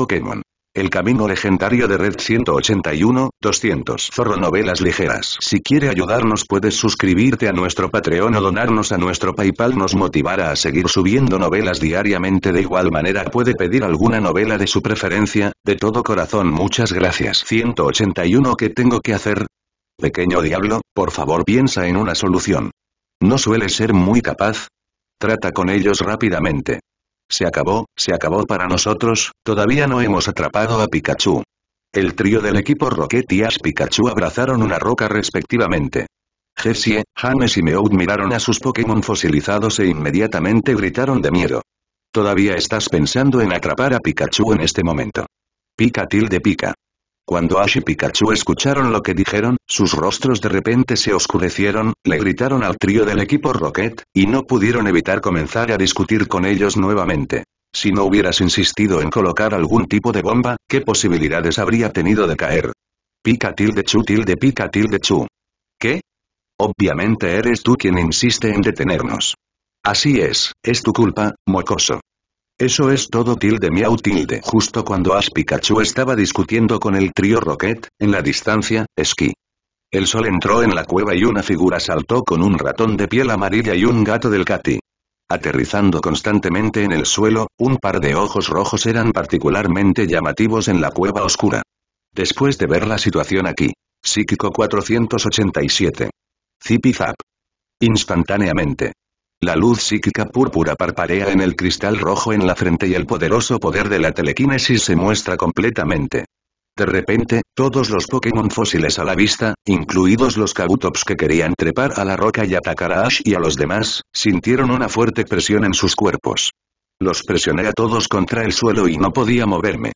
Pokémon. El camino legendario de Red 181, 200. Zorro Novelas Ligeras. Si quiere ayudarnos puedes suscribirte a nuestro Patreon o donarnos a nuestro Paypal nos motivará a seguir subiendo novelas diariamente de igual manera puede pedir alguna novela de su preferencia, de todo corazón muchas gracias. 181 ¿Qué tengo que hacer? Pequeño diablo, por favor piensa en una solución. ¿No suele ser muy capaz? Trata con ellos rápidamente. Se acabó, se acabó para nosotros, todavía no hemos atrapado a Pikachu. El trío del equipo Rocket y Ash Pikachu abrazaron una roca respectivamente. Jessie, James y Meowth miraron a sus Pokémon fosilizados e inmediatamente gritaron de miedo. Todavía estás pensando en atrapar a Pikachu en este momento. Pica tilde pica. Cuando Ash y Pikachu escucharon lo que dijeron, sus rostros de repente se oscurecieron, le gritaron al trío del equipo Rocket, y no pudieron evitar comenzar a discutir con ellos nuevamente. Si no hubieras insistido en colocar algún tipo de bomba, ¿qué posibilidades habría tenido de caer? Pikachu, tilde chu tilde Pika tilde chu. ¿Qué? Obviamente eres tú quien insiste en detenernos. Así es, es tu culpa, mocoso. Eso es todo tilde miau tilde. Justo cuando Ash Pikachu estaba discutiendo con el trío Rocket, en la distancia, esquí. El sol entró en la cueva y una figura saltó con un ratón de piel amarilla y un gato del Katy. Aterrizando constantemente en el suelo, un par de ojos rojos eran particularmente llamativos en la cueva oscura. Después de ver la situación aquí. Psíquico 487. Zip zap. Instantáneamente. La luz psíquica púrpura parpadea en el cristal rojo en la frente y el poderoso poder de la telequinesis se muestra completamente. De repente, todos los Pokémon fósiles a la vista, incluidos los Kabutops que querían trepar a la roca y atacar a Ash y a los demás, sintieron una fuerte presión en sus cuerpos. Los presioné a todos contra el suelo y no podía moverme.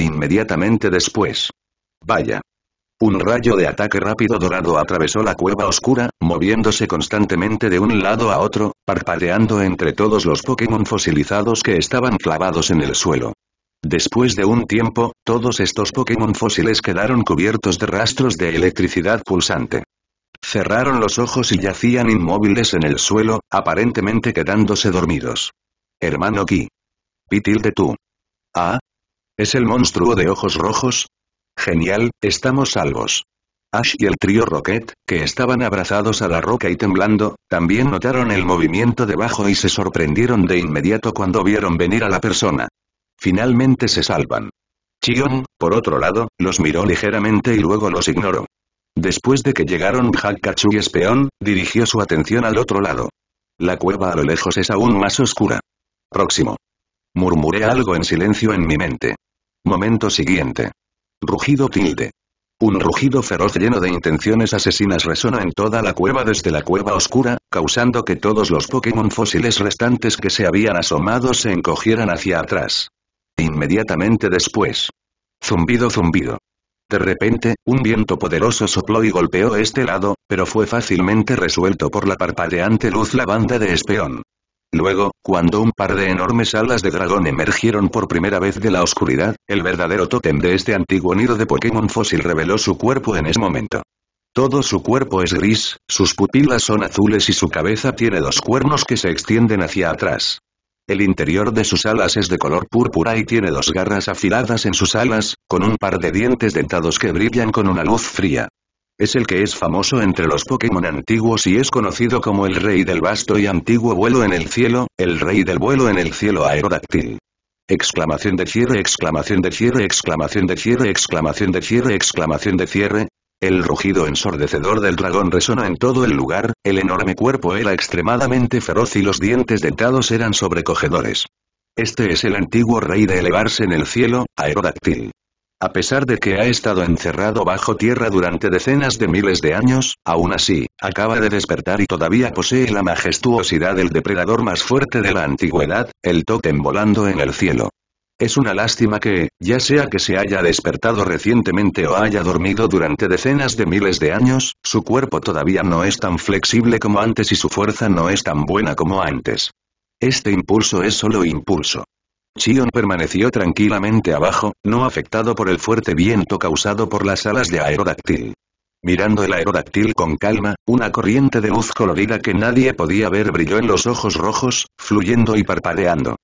Inmediatamente después. Vaya. Un rayo de ataque rápido dorado atravesó la cueva oscura, moviéndose constantemente de un lado a otro, parpadeando entre todos los Pokémon fosilizados que estaban clavados en el suelo. Después de un tiempo, todos estos Pokémon fósiles quedaron cubiertos de rastros de electricidad pulsante. Cerraron los ojos y yacían inmóviles en el suelo, aparentemente quedándose dormidos. Hermano Ki. Pitil de tú. Ah. ¿Es el monstruo de ojos rojos? Genial, estamos salvos. Ash y el trío Rocket, que estaban abrazados a la roca y temblando, también notaron el movimiento debajo y se sorprendieron de inmediato cuando vieron venir a la persona. Finalmente se salvan. Chion, por otro lado, los miró ligeramente y luego los ignoró. Después de que llegaron Hakkachu y Espeón, dirigió su atención al otro lado. La cueva a lo lejos es aún más oscura. Próximo. Murmuré algo en silencio en mi mente. Momento siguiente. Rugido tilde. Un rugido feroz lleno de intenciones asesinas resonó en toda la cueva desde la cueva oscura, causando que todos los Pokémon fósiles restantes que se habían asomado se encogieran hacia atrás. Inmediatamente después. Zumbido zumbido. De repente, un viento poderoso sopló y golpeó este lado, pero fue fácilmente resuelto por la parpadeante luz banda de Espeón. Luego, cuando un par de enormes alas de dragón emergieron por primera vez de la oscuridad, el verdadero tótem de este antiguo nido de Pokémon fósil reveló su cuerpo en ese momento. Todo su cuerpo es gris, sus pupilas son azules y su cabeza tiene dos cuernos que se extienden hacia atrás. El interior de sus alas es de color púrpura y tiene dos garras afiladas en sus alas, con un par de dientes dentados que brillan con una luz fría. Es el que es famoso entre los Pokémon antiguos y es conocido como el rey del vasto y antiguo vuelo en el cielo, el rey del vuelo en el cielo aerodáctil. Exclamación de cierre, exclamación de cierre, exclamación de cierre, exclamación de cierre, exclamación de cierre. El rugido ensordecedor del dragón resona en todo el lugar, el enorme cuerpo era extremadamente feroz y los dientes dentados eran sobrecogedores. Este es el antiguo rey de elevarse en el cielo, aerodáctil. A pesar de que ha estado encerrado bajo tierra durante decenas de miles de años, aún así, acaba de despertar y todavía posee la majestuosidad del depredador más fuerte de la antigüedad, el tótem volando en el cielo. Es una lástima que, ya sea que se haya despertado recientemente o haya dormido durante decenas de miles de años, su cuerpo todavía no es tan flexible como antes y su fuerza no es tan buena como antes. Este impulso es solo impulso. Chion permaneció tranquilamente abajo, no afectado por el fuerte viento causado por las alas de aerodáctil. Mirando el aerodáctil con calma, una corriente de luz colorida que nadie podía ver brilló en los ojos rojos, fluyendo y parpadeando.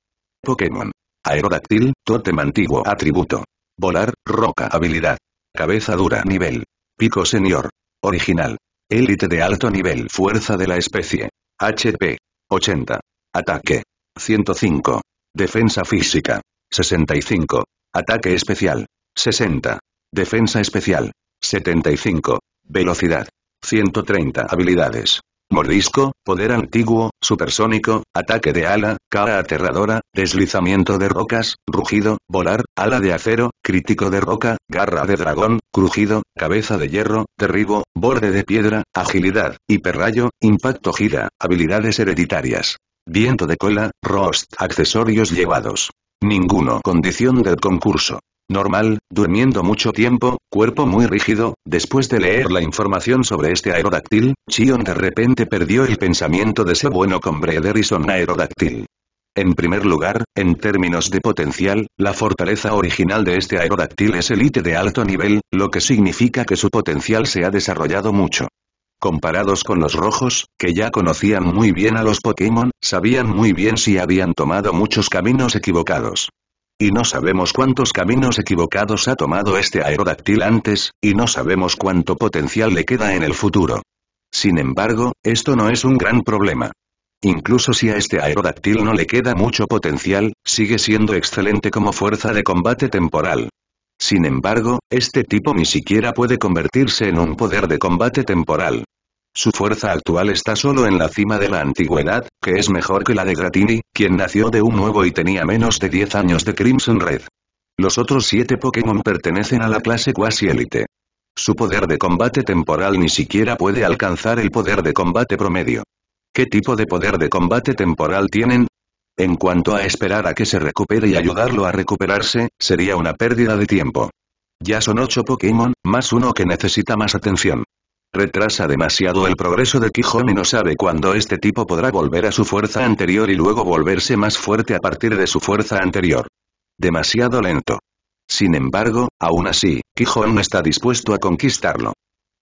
Pokémon. Aerodáctil, Totem antiguo atributo. Volar, roca habilidad. Cabeza dura nivel. Pico senior. Original. Élite de alto nivel. Fuerza de la especie. HP. 80. Ataque. 105. Defensa física. 65. Ataque especial. 60. Defensa especial. 75. Velocidad. 130. Habilidades. Mordisco, poder antiguo, supersónico, ataque de ala, cara aterradora, deslizamiento de rocas, rugido, volar, ala de acero, crítico de roca, garra de dragón, crujido, cabeza de hierro, derribo, borde de piedra, agilidad, hiperrayo, impacto gira, habilidades hereditarias. Viento de cola, rost, accesorios llevados. Ninguno. Condición del concurso. Normal, durmiendo mucho tiempo, cuerpo muy rígido, después de leer la información sobre este aerodáctil, Chion de repente perdió el pensamiento de ser bueno con Brederison aerodáctil. En primer lugar, en términos de potencial, la fortaleza original de este aerodáctil es elite de alto nivel, lo que significa que su potencial se ha desarrollado mucho. Comparados con los rojos, que ya conocían muy bien a los Pokémon, sabían muy bien si habían tomado muchos caminos equivocados. Y no sabemos cuántos caminos equivocados ha tomado este Aerodáctil antes, y no sabemos cuánto potencial le queda en el futuro. Sin embargo, esto no es un gran problema. Incluso si a este aerodáctil no le queda mucho potencial, sigue siendo excelente como fuerza de combate temporal. Sin embargo, este tipo ni siquiera puede convertirse en un poder de combate temporal. Su fuerza actual está solo en la cima de la antigüedad, que es mejor que la de Gratini, quien nació de un nuevo y tenía menos de 10 años de Crimson Red. Los otros siete Pokémon pertenecen a la clase Quasi élite Su poder de combate temporal ni siquiera puede alcanzar el poder de combate promedio. ¿Qué tipo de poder de combate temporal tienen? En cuanto a esperar a que se recupere y ayudarlo a recuperarse, sería una pérdida de tiempo. Ya son ocho Pokémon, más uno que necesita más atención. Retrasa demasiado el progreso de Quijón y no sabe cuándo este tipo podrá volver a su fuerza anterior y luego volverse más fuerte a partir de su fuerza anterior. Demasiado lento. Sin embargo, aún así, Quijón está dispuesto a conquistarlo.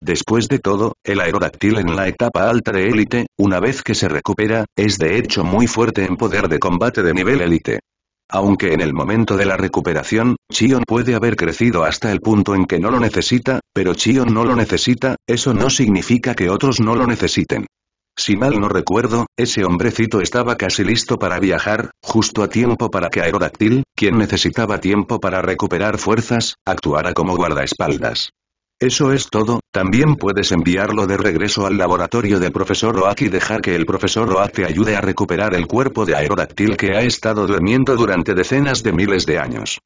Después de todo, el aerodáctil en la etapa alta de élite, una vez que se recupera, es de hecho muy fuerte en poder de combate de nivel élite. Aunque en el momento de la recuperación, Chion puede haber crecido hasta el punto en que no lo necesita, pero Chion no lo necesita, eso no significa que otros no lo necesiten. Si mal no recuerdo, ese hombrecito estaba casi listo para viajar, justo a tiempo para que Aerodactyl, quien necesitaba tiempo para recuperar fuerzas, actuara como guardaespaldas. Eso es todo, también puedes enviarlo de regreso al laboratorio del profesor Oak y dejar que el profesor Oak te ayude a recuperar el cuerpo de aerodáctil que ha estado durmiendo durante decenas de miles de años.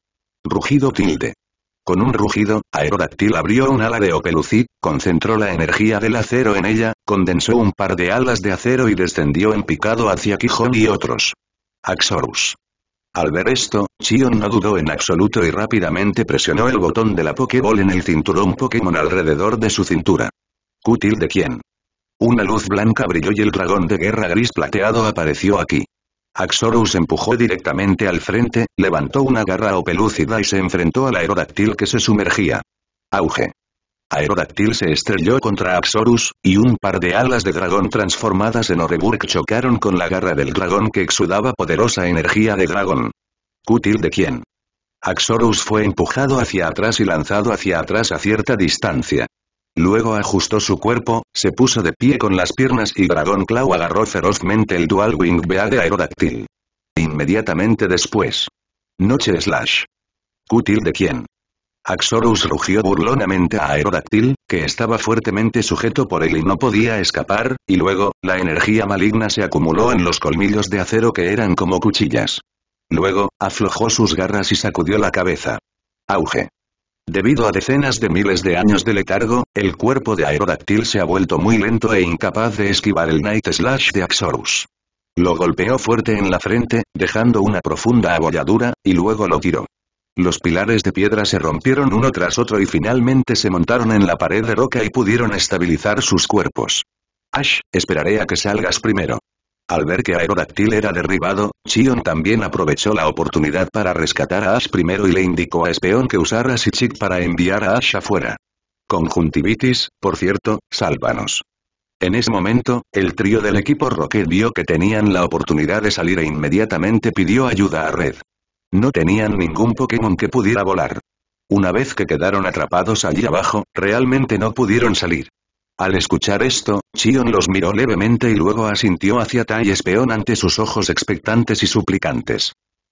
Rugido tilde. Con un rugido, Aerodáctil abrió un ala de Opelucid, concentró la energía del acero en ella, condensó un par de alas de acero y descendió en picado hacia Quijón y otros. Axorus. Al ver esto, Chion no dudó en absoluto y rápidamente presionó el botón de la Pokéball en el cinturón Pokémon alrededor de su cintura. ¿Cútil de quién? Una luz blanca brilló y el dragón de guerra gris plateado apareció aquí. Axorus empujó directamente al frente, levantó una garra o pelúcida y se enfrentó al aerodáctil que se sumergía. Auge. Aerodactyl se estrelló contra Axorus, y un par de alas de dragón transformadas en Oreburg chocaron con la garra del dragón que exudaba poderosa energía de dragón. ¿Cútil de quién? Axorus fue empujado hacia atrás y lanzado hacia atrás a cierta distancia. Luego ajustó su cuerpo, se puso de pie con las piernas y Dragon Claw agarró ferozmente el Dual Wing BA de Aerodactyl. Inmediatamente después. Noche Slash. ¿Cútil de quién? Axorus rugió burlonamente a Aerodactyl, que estaba fuertemente sujeto por él y no podía escapar, y luego, la energía maligna se acumuló en los colmillos de acero que eran como cuchillas. Luego, aflojó sus garras y sacudió la cabeza. Auge. Debido a decenas de miles de años de letargo, el cuerpo de Aerodactyl se ha vuelto muy lento e incapaz de esquivar el Night Slash de Axorus. Lo golpeó fuerte en la frente, dejando una profunda abolladura, y luego lo tiró. Los pilares de piedra se rompieron uno tras otro y finalmente se montaron en la pared de roca y pudieron estabilizar sus cuerpos. Ash, esperaré a que salgas primero. Al ver que Aerodactyl era derribado, Chion también aprovechó la oportunidad para rescatar a Ash primero y le indicó a Espeón que usara Sichik para enviar a Ash afuera. Conjuntivitis, por cierto, sálvanos. En ese momento, el trío del equipo Rocket vio que tenían la oportunidad de salir e inmediatamente pidió ayuda a Red. No tenían ningún Pokémon que pudiera volar. Una vez que quedaron atrapados allí abajo, realmente no pudieron salir. Al escuchar esto, Chion los miró levemente y luego asintió hacia Tai Espeón ante sus ojos expectantes y suplicantes.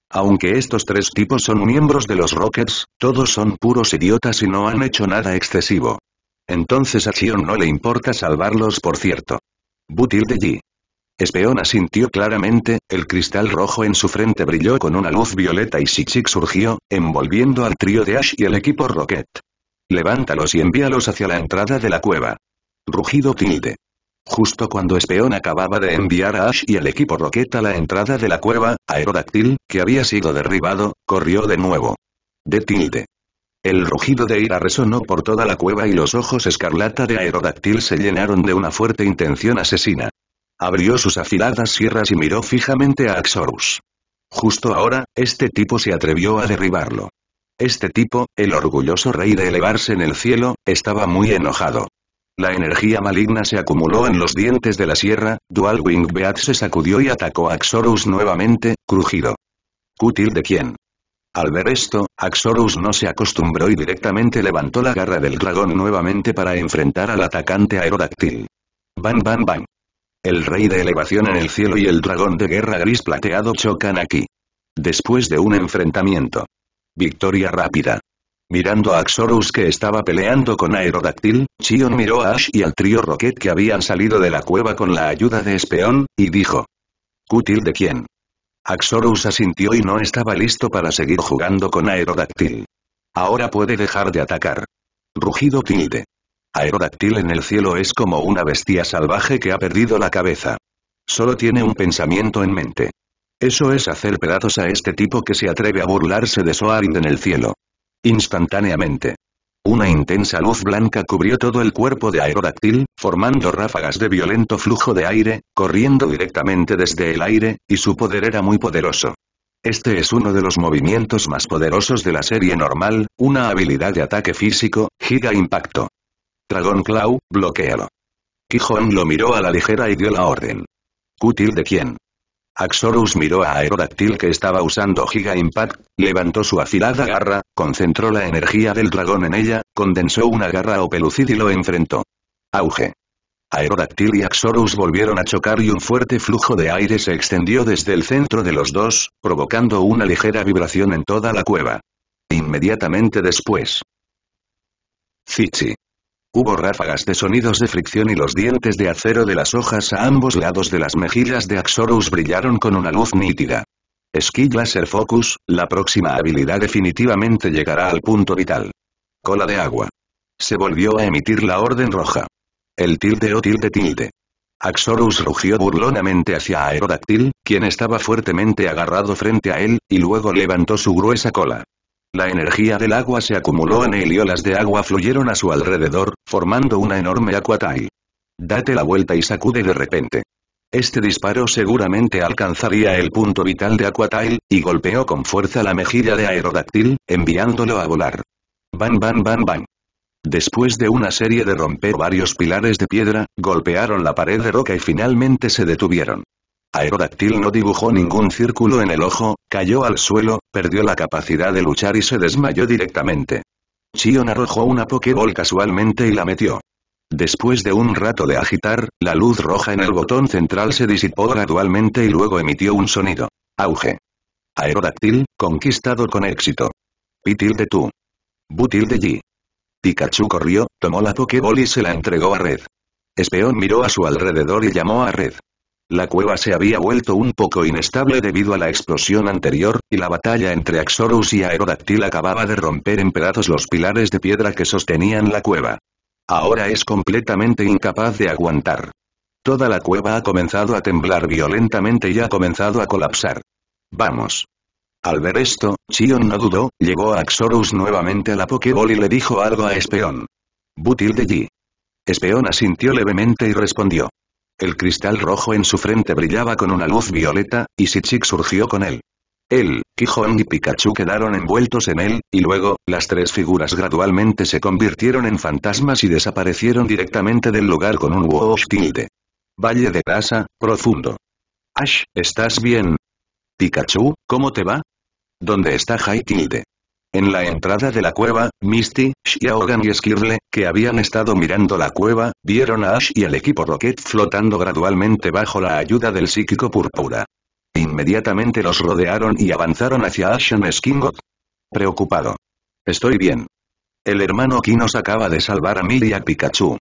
Aunque estos tres tipos son miembros de los Rockets, todos son puros idiotas y no han hecho nada excesivo. Entonces a Chion no le importa salvarlos por cierto. Butil de G. Espeón asintió claramente, el cristal rojo en su frente brilló con una luz violeta y Shichik surgió, envolviendo al trío de Ash y el equipo Rocket. Levántalos y envíalos hacia la entrada de la cueva. Rugido tilde. Justo cuando Espeón acababa de enviar a Ash y el equipo Rocket a la entrada de la cueva, Aerodactyl, que había sido derribado, corrió de nuevo. De tilde. El rugido de ira resonó por toda la cueva y los ojos escarlata de Aerodactyl se llenaron de una fuerte intención asesina. Abrió sus afiladas sierras y miró fijamente a Axorus. Justo ahora, este tipo se atrevió a derribarlo. Este tipo, el orgulloso rey de elevarse en el cielo, estaba muy enojado. La energía maligna se acumuló en los dientes de la sierra, Dual Wing Beat se sacudió y atacó a Axorus nuevamente, crujido. ¿Cútil de quién? Al ver esto, Axorus no se acostumbró y directamente levantó la garra del dragón nuevamente para enfrentar al atacante aerodáctil. Bam bam bam. El rey de elevación en el cielo y el dragón de guerra gris plateado chocan aquí. Después de un enfrentamiento. Victoria rápida. Mirando a Axorus que estaba peleando con Aerodactyl, Chion miró a Ash y al trío Rocket que habían salido de la cueva con la ayuda de Espeón, y dijo. ¿Cútil de quién? Axorus asintió y no estaba listo para seguir jugando con Aerodactyl. Ahora puede dejar de atacar. Rugido tilde. Aerodáctil en el cielo es como una bestia salvaje que ha perdido la cabeza. Solo tiene un pensamiento en mente. Eso es hacer pedazos a este tipo que se atreve a burlarse de Soarin en el cielo. Instantáneamente. Una intensa luz blanca cubrió todo el cuerpo de Aerodáctil, formando ráfagas de violento flujo de aire, corriendo directamente desde el aire, y su poder era muy poderoso. Este es uno de los movimientos más poderosos de la serie normal, una habilidad de ataque físico, Giga Impacto. Claw, bloquealo. Quijón lo miró a la ligera y dio la orden. ¿Cútil de quién? Axorus miró a Aerodactyl que estaba usando Giga Impact, levantó su afilada garra, concentró la energía del dragón en ella, condensó una garra o pelucid y lo enfrentó. Auge. Aerodactyl y Axorus volvieron a chocar y un fuerte flujo de aire se extendió desde el centro de los dos, provocando una ligera vibración en toda la cueva. Inmediatamente después. Zichi. Hubo ráfagas de sonidos de fricción y los dientes de acero de las hojas a ambos lados de las mejillas de Axorus brillaron con una luz nítida. Skill Laser Focus, la próxima habilidad definitivamente llegará al punto vital. Cola de agua. Se volvió a emitir la orden roja. El tilde o tilde tilde. Axorus rugió burlonamente hacia Aerodactyl, quien estaba fuertemente agarrado frente a él, y luego levantó su gruesa cola. La energía del agua se acumuló en él y olas de agua fluyeron a su alrededor, formando una enorme aquatile. Date la vuelta y sacude de repente. Este disparo seguramente alcanzaría el punto vital de aquatile, y golpeó con fuerza la mejilla de Aerodáctil, enviándolo a volar. Bam bam bam bam. Después de una serie de romper varios pilares de piedra, golpearon la pared de roca y finalmente se detuvieron. Aerodáctil no dibujó ningún círculo en el ojo, cayó al suelo, perdió la capacidad de luchar y se desmayó directamente. Chion arrojó una Pokéball casualmente y la metió. Después de un rato de agitar, la luz roja en el botón central se disipó gradualmente y luego emitió un sonido. Auge. Aerodáctil, conquistado con éxito. Pitil de tú. Butil de G. Pikachu corrió, tomó la Pokéball y se la entregó a Red. Espeón miró a su alrededor y llamó a Red. La cueva se había vuelto un poco inestable debido a la explosión anterior, y la batalla entre Axorus y Aerodactyl acababa de romper en pedazos los pilares de piedra que sostenían la cueva. Ahora es completamente incapaz de aguantar. Toda la cueva ha comenzado a temblar violentamente y ha comenzado a colapsar. Vamos. Al ver esto, Chion no dudó, llegó a Axorus nuevamente a la Pokéball y le dijo algo a Espeón. Butil de G. Espeón asintió levemente y respondió. El cristal rojo en su frente brillaba con una luz violeta, y Sichik surgió con él. Él, Quijón y Pikachu quedaron envueltos en él, y luego, las tres figuras gradualmente se convirtieron en fantasmas y desaparecieron directamente del lugar con un wash tilde. Valle de grasa, profundo. Ash, ¿estás bien? Pikachu, ¿cómo te va? ¿Dónde está High tilde? En la entrada de la cueva, Misty, Xiaogan y Skirle, que habían estado mirando la cueva, vieron a Ash y el equipo Rocket flotando gradualmente bajo la ayuda del psíquico púrpura. Inmediatamente los rodearon y avanzaron hacia Ash en Skingot. Preocupado. Estoy bien. El hermano Kinos acaba de salvar a Milly y a Pikachu.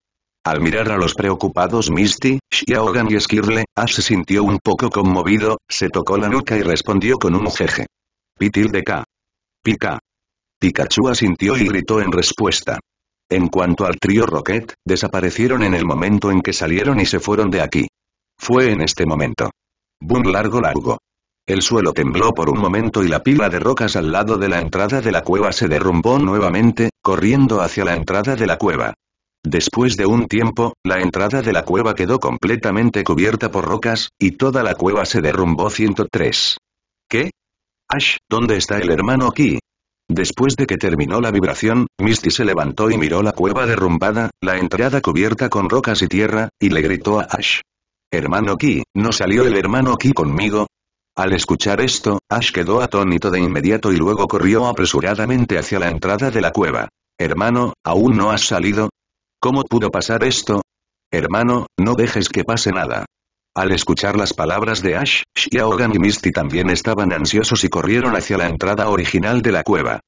Al mirar a los preocupados Misty, Xiaogan y Skirle, Ash se sintió un poco conmovido, se tocó la nuca y respondió con un jeje. Pitil de K. Pika. Pikachu asintió y gritó en respuesta. En cuanto al trío Rocket, desaparecieron en el momento en que salieron y se fueron de aquí. Fue en este momento. Boom largo largo. El suelo tembló por un momento y la pila de rocas al lado de la entrada de la cueva se derrumbó nuevamente, corriendo hacia la entrada de la cueva. Después de un tiempo, la entrada de la cueva quedó completamente cubierta por rocas, y toda la cueva se derrumbó 103. ¿Qué? Ash, ¿dónde está el hermano aquí? Después de que terminó la vibración, Misty se levantó y miró la cueva derrumbada, la entrada cubierta con rocas y tierra, y le gritó a Ash. Hermano Ki, ¿no salió el hermano Ki conmigo? Al escuchar esto, Ash quedó atónito de inmediato y luego corrió apresuradamente hacia la entrada de la cueva. Hermano, ¿aún no has salido? ¿Cómo pudo pasar esto? Hermano, no dejes que pase nada. Al escuchar las palabras de Ash, Xiaogan y Misty también estaban ansiosos y corrieron hacia la entrada original de la cueva.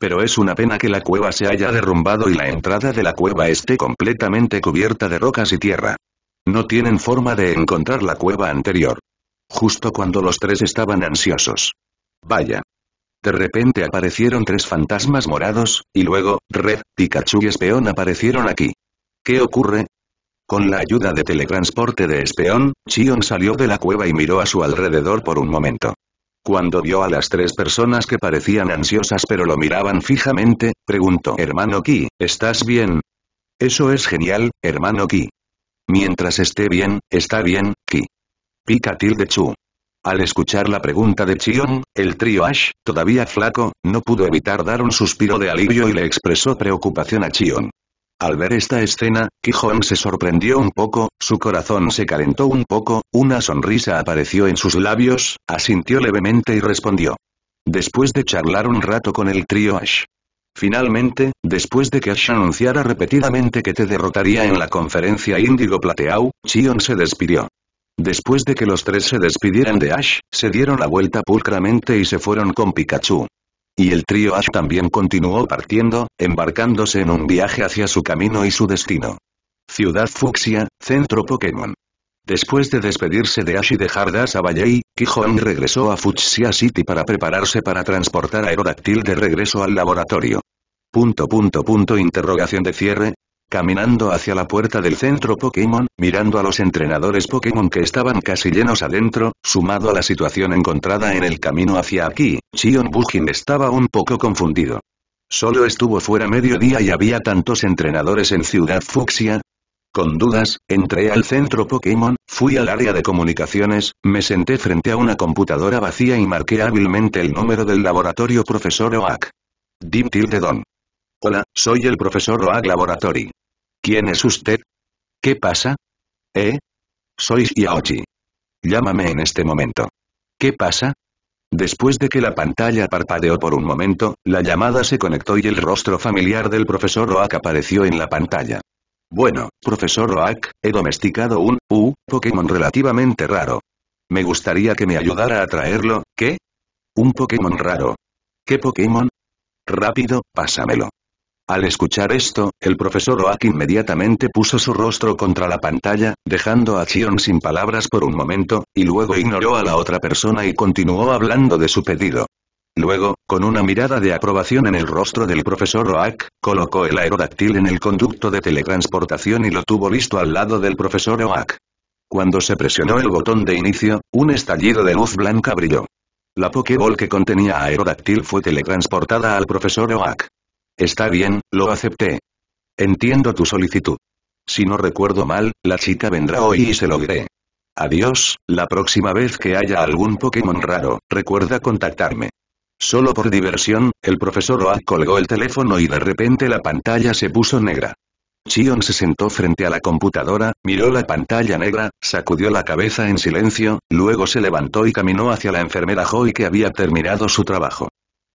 Pero es una pena que la cueva se haya derrumbado y la entrada de la cueva esté completamente cubierta de rocas y tierra. No tienen forma de encontrar la cueva anterior. Justo cuando los tres estaban ansiosos. Vaya. De repente aparecieron tres fantasmas morados, y luego, Red, Pikachu y Espeón aparecieron aquí. ¿Qué ocurre? Con la ayuda de teletransporte de Espeón, Chion salió de la cueva y miró a su alrededor por un momento. Cuando vio a las tres personas que parecían ansiosas pero lo miraban fijamente, preguntó «Hermano Ki, ¿estás bien?» «Eso es genial, hermano Ki. Mientras esté bien, está bien, Ki». Pica tilde Chu. Al escuchar la pregunta de Chion, el trío Ash, todavía flaco, no pudo evitar dar un suspiro de alivio y le expresó preocupación a Chion. Al ver esta escena, Quijón se sorprendió un poco, su corazón se calentó un poco, una sonrisa apareció en sus labios, asintió levemente y respondió. Después de charlar un rato con el trío Ash. Finalmente, después de que Ash anunciara repetidamente que te derrotaría en la conferencia Índigo Plateau, Chion se despidió. Después de que los tres se despidieran de Ash, se dieron la vuelta pulcramente y se fueron con Pikachu. Y el trío Ash también continuó partiendo, embarcándose en un viaje hacia su camino y su destino. Ciudad Fuxia, Centro Pokémon. Después de despedirse de Ash y dejar a Valley, Kihon regresó a Fuxia City para prepararse para transportar a Aerodactyl de regreso al laboratorio. Punto punto punto interrogación de cierre, Caminando hacia la puerta del centro Pokémon, mirando a los entrenadores Pokémon que estaban casi llenos adentro, sumado a la situación encontrada en el camino hacia aquí, Chion Bujin estaba un poco confundido. Solo estuvo fuera mediodía y había tantos entrenadores en Ciudad Fuxia. con dudas, entré al centro Pokémon, fui al área de comunicaciones, me senté frente a una computadora vacía y marqué hábilmente el número del laboratorio profesor Oak. Dim tilde don. Hola, soy el profesor Roak Laboratory. ¿Quién es usted? ¿Qué pasa? ¿Eh? Soy Xiaochi. Llámame en este momento. ¿Qué pasa? Después de que la pantalla parpadeó por un momento, la llamada se conectó y el rostro familiar del profesor Roak apareció en la pantalla. Bueno, profesor Roak, he domesticado un, uh, Pokémon relativamente raro. Me gustaría que me ayudara a traerlo, ¿qué? Un Pokémon raro. ¿Qué Pokémon? Rápido, pásamelo. Al escuchar esto, el profesor Oak inmediatamente puso su rostro contra la pantalla, dejando a Chion sin palabras por un momento, y luego ignoró a la otra persona y continuó hablando de su pedido. Luego, con una mirada de aprobación en el rostro del profesor Oak, colocó el aerodáctil en el conducto de teletransportación y lo tuvo listo al lado del profesor Oak. Cuando se presionó el botón de inicio, un estallido de luz blanca brilló. La Pokéball que contenía aerodáctil fue teletransportada al profesor Oak. Está bien, lo acepté. Entiendo tu solicitud. Si no recuerdo mal, la chica vendrá hoy y se lo diré. Adiós, la próxima vez que haya algún Pokémon raro, recuerda contactarme. Solo por diversión, el profesor Oak colgó el teléfono y de repente la pantalla se puso negra. Chion se sentó frente a la computadora, miró la pantalla negra, sacudió la cabeza en silencio, luego se levantó y caminó hacia la enfermera Joy que había terminado su trabajo.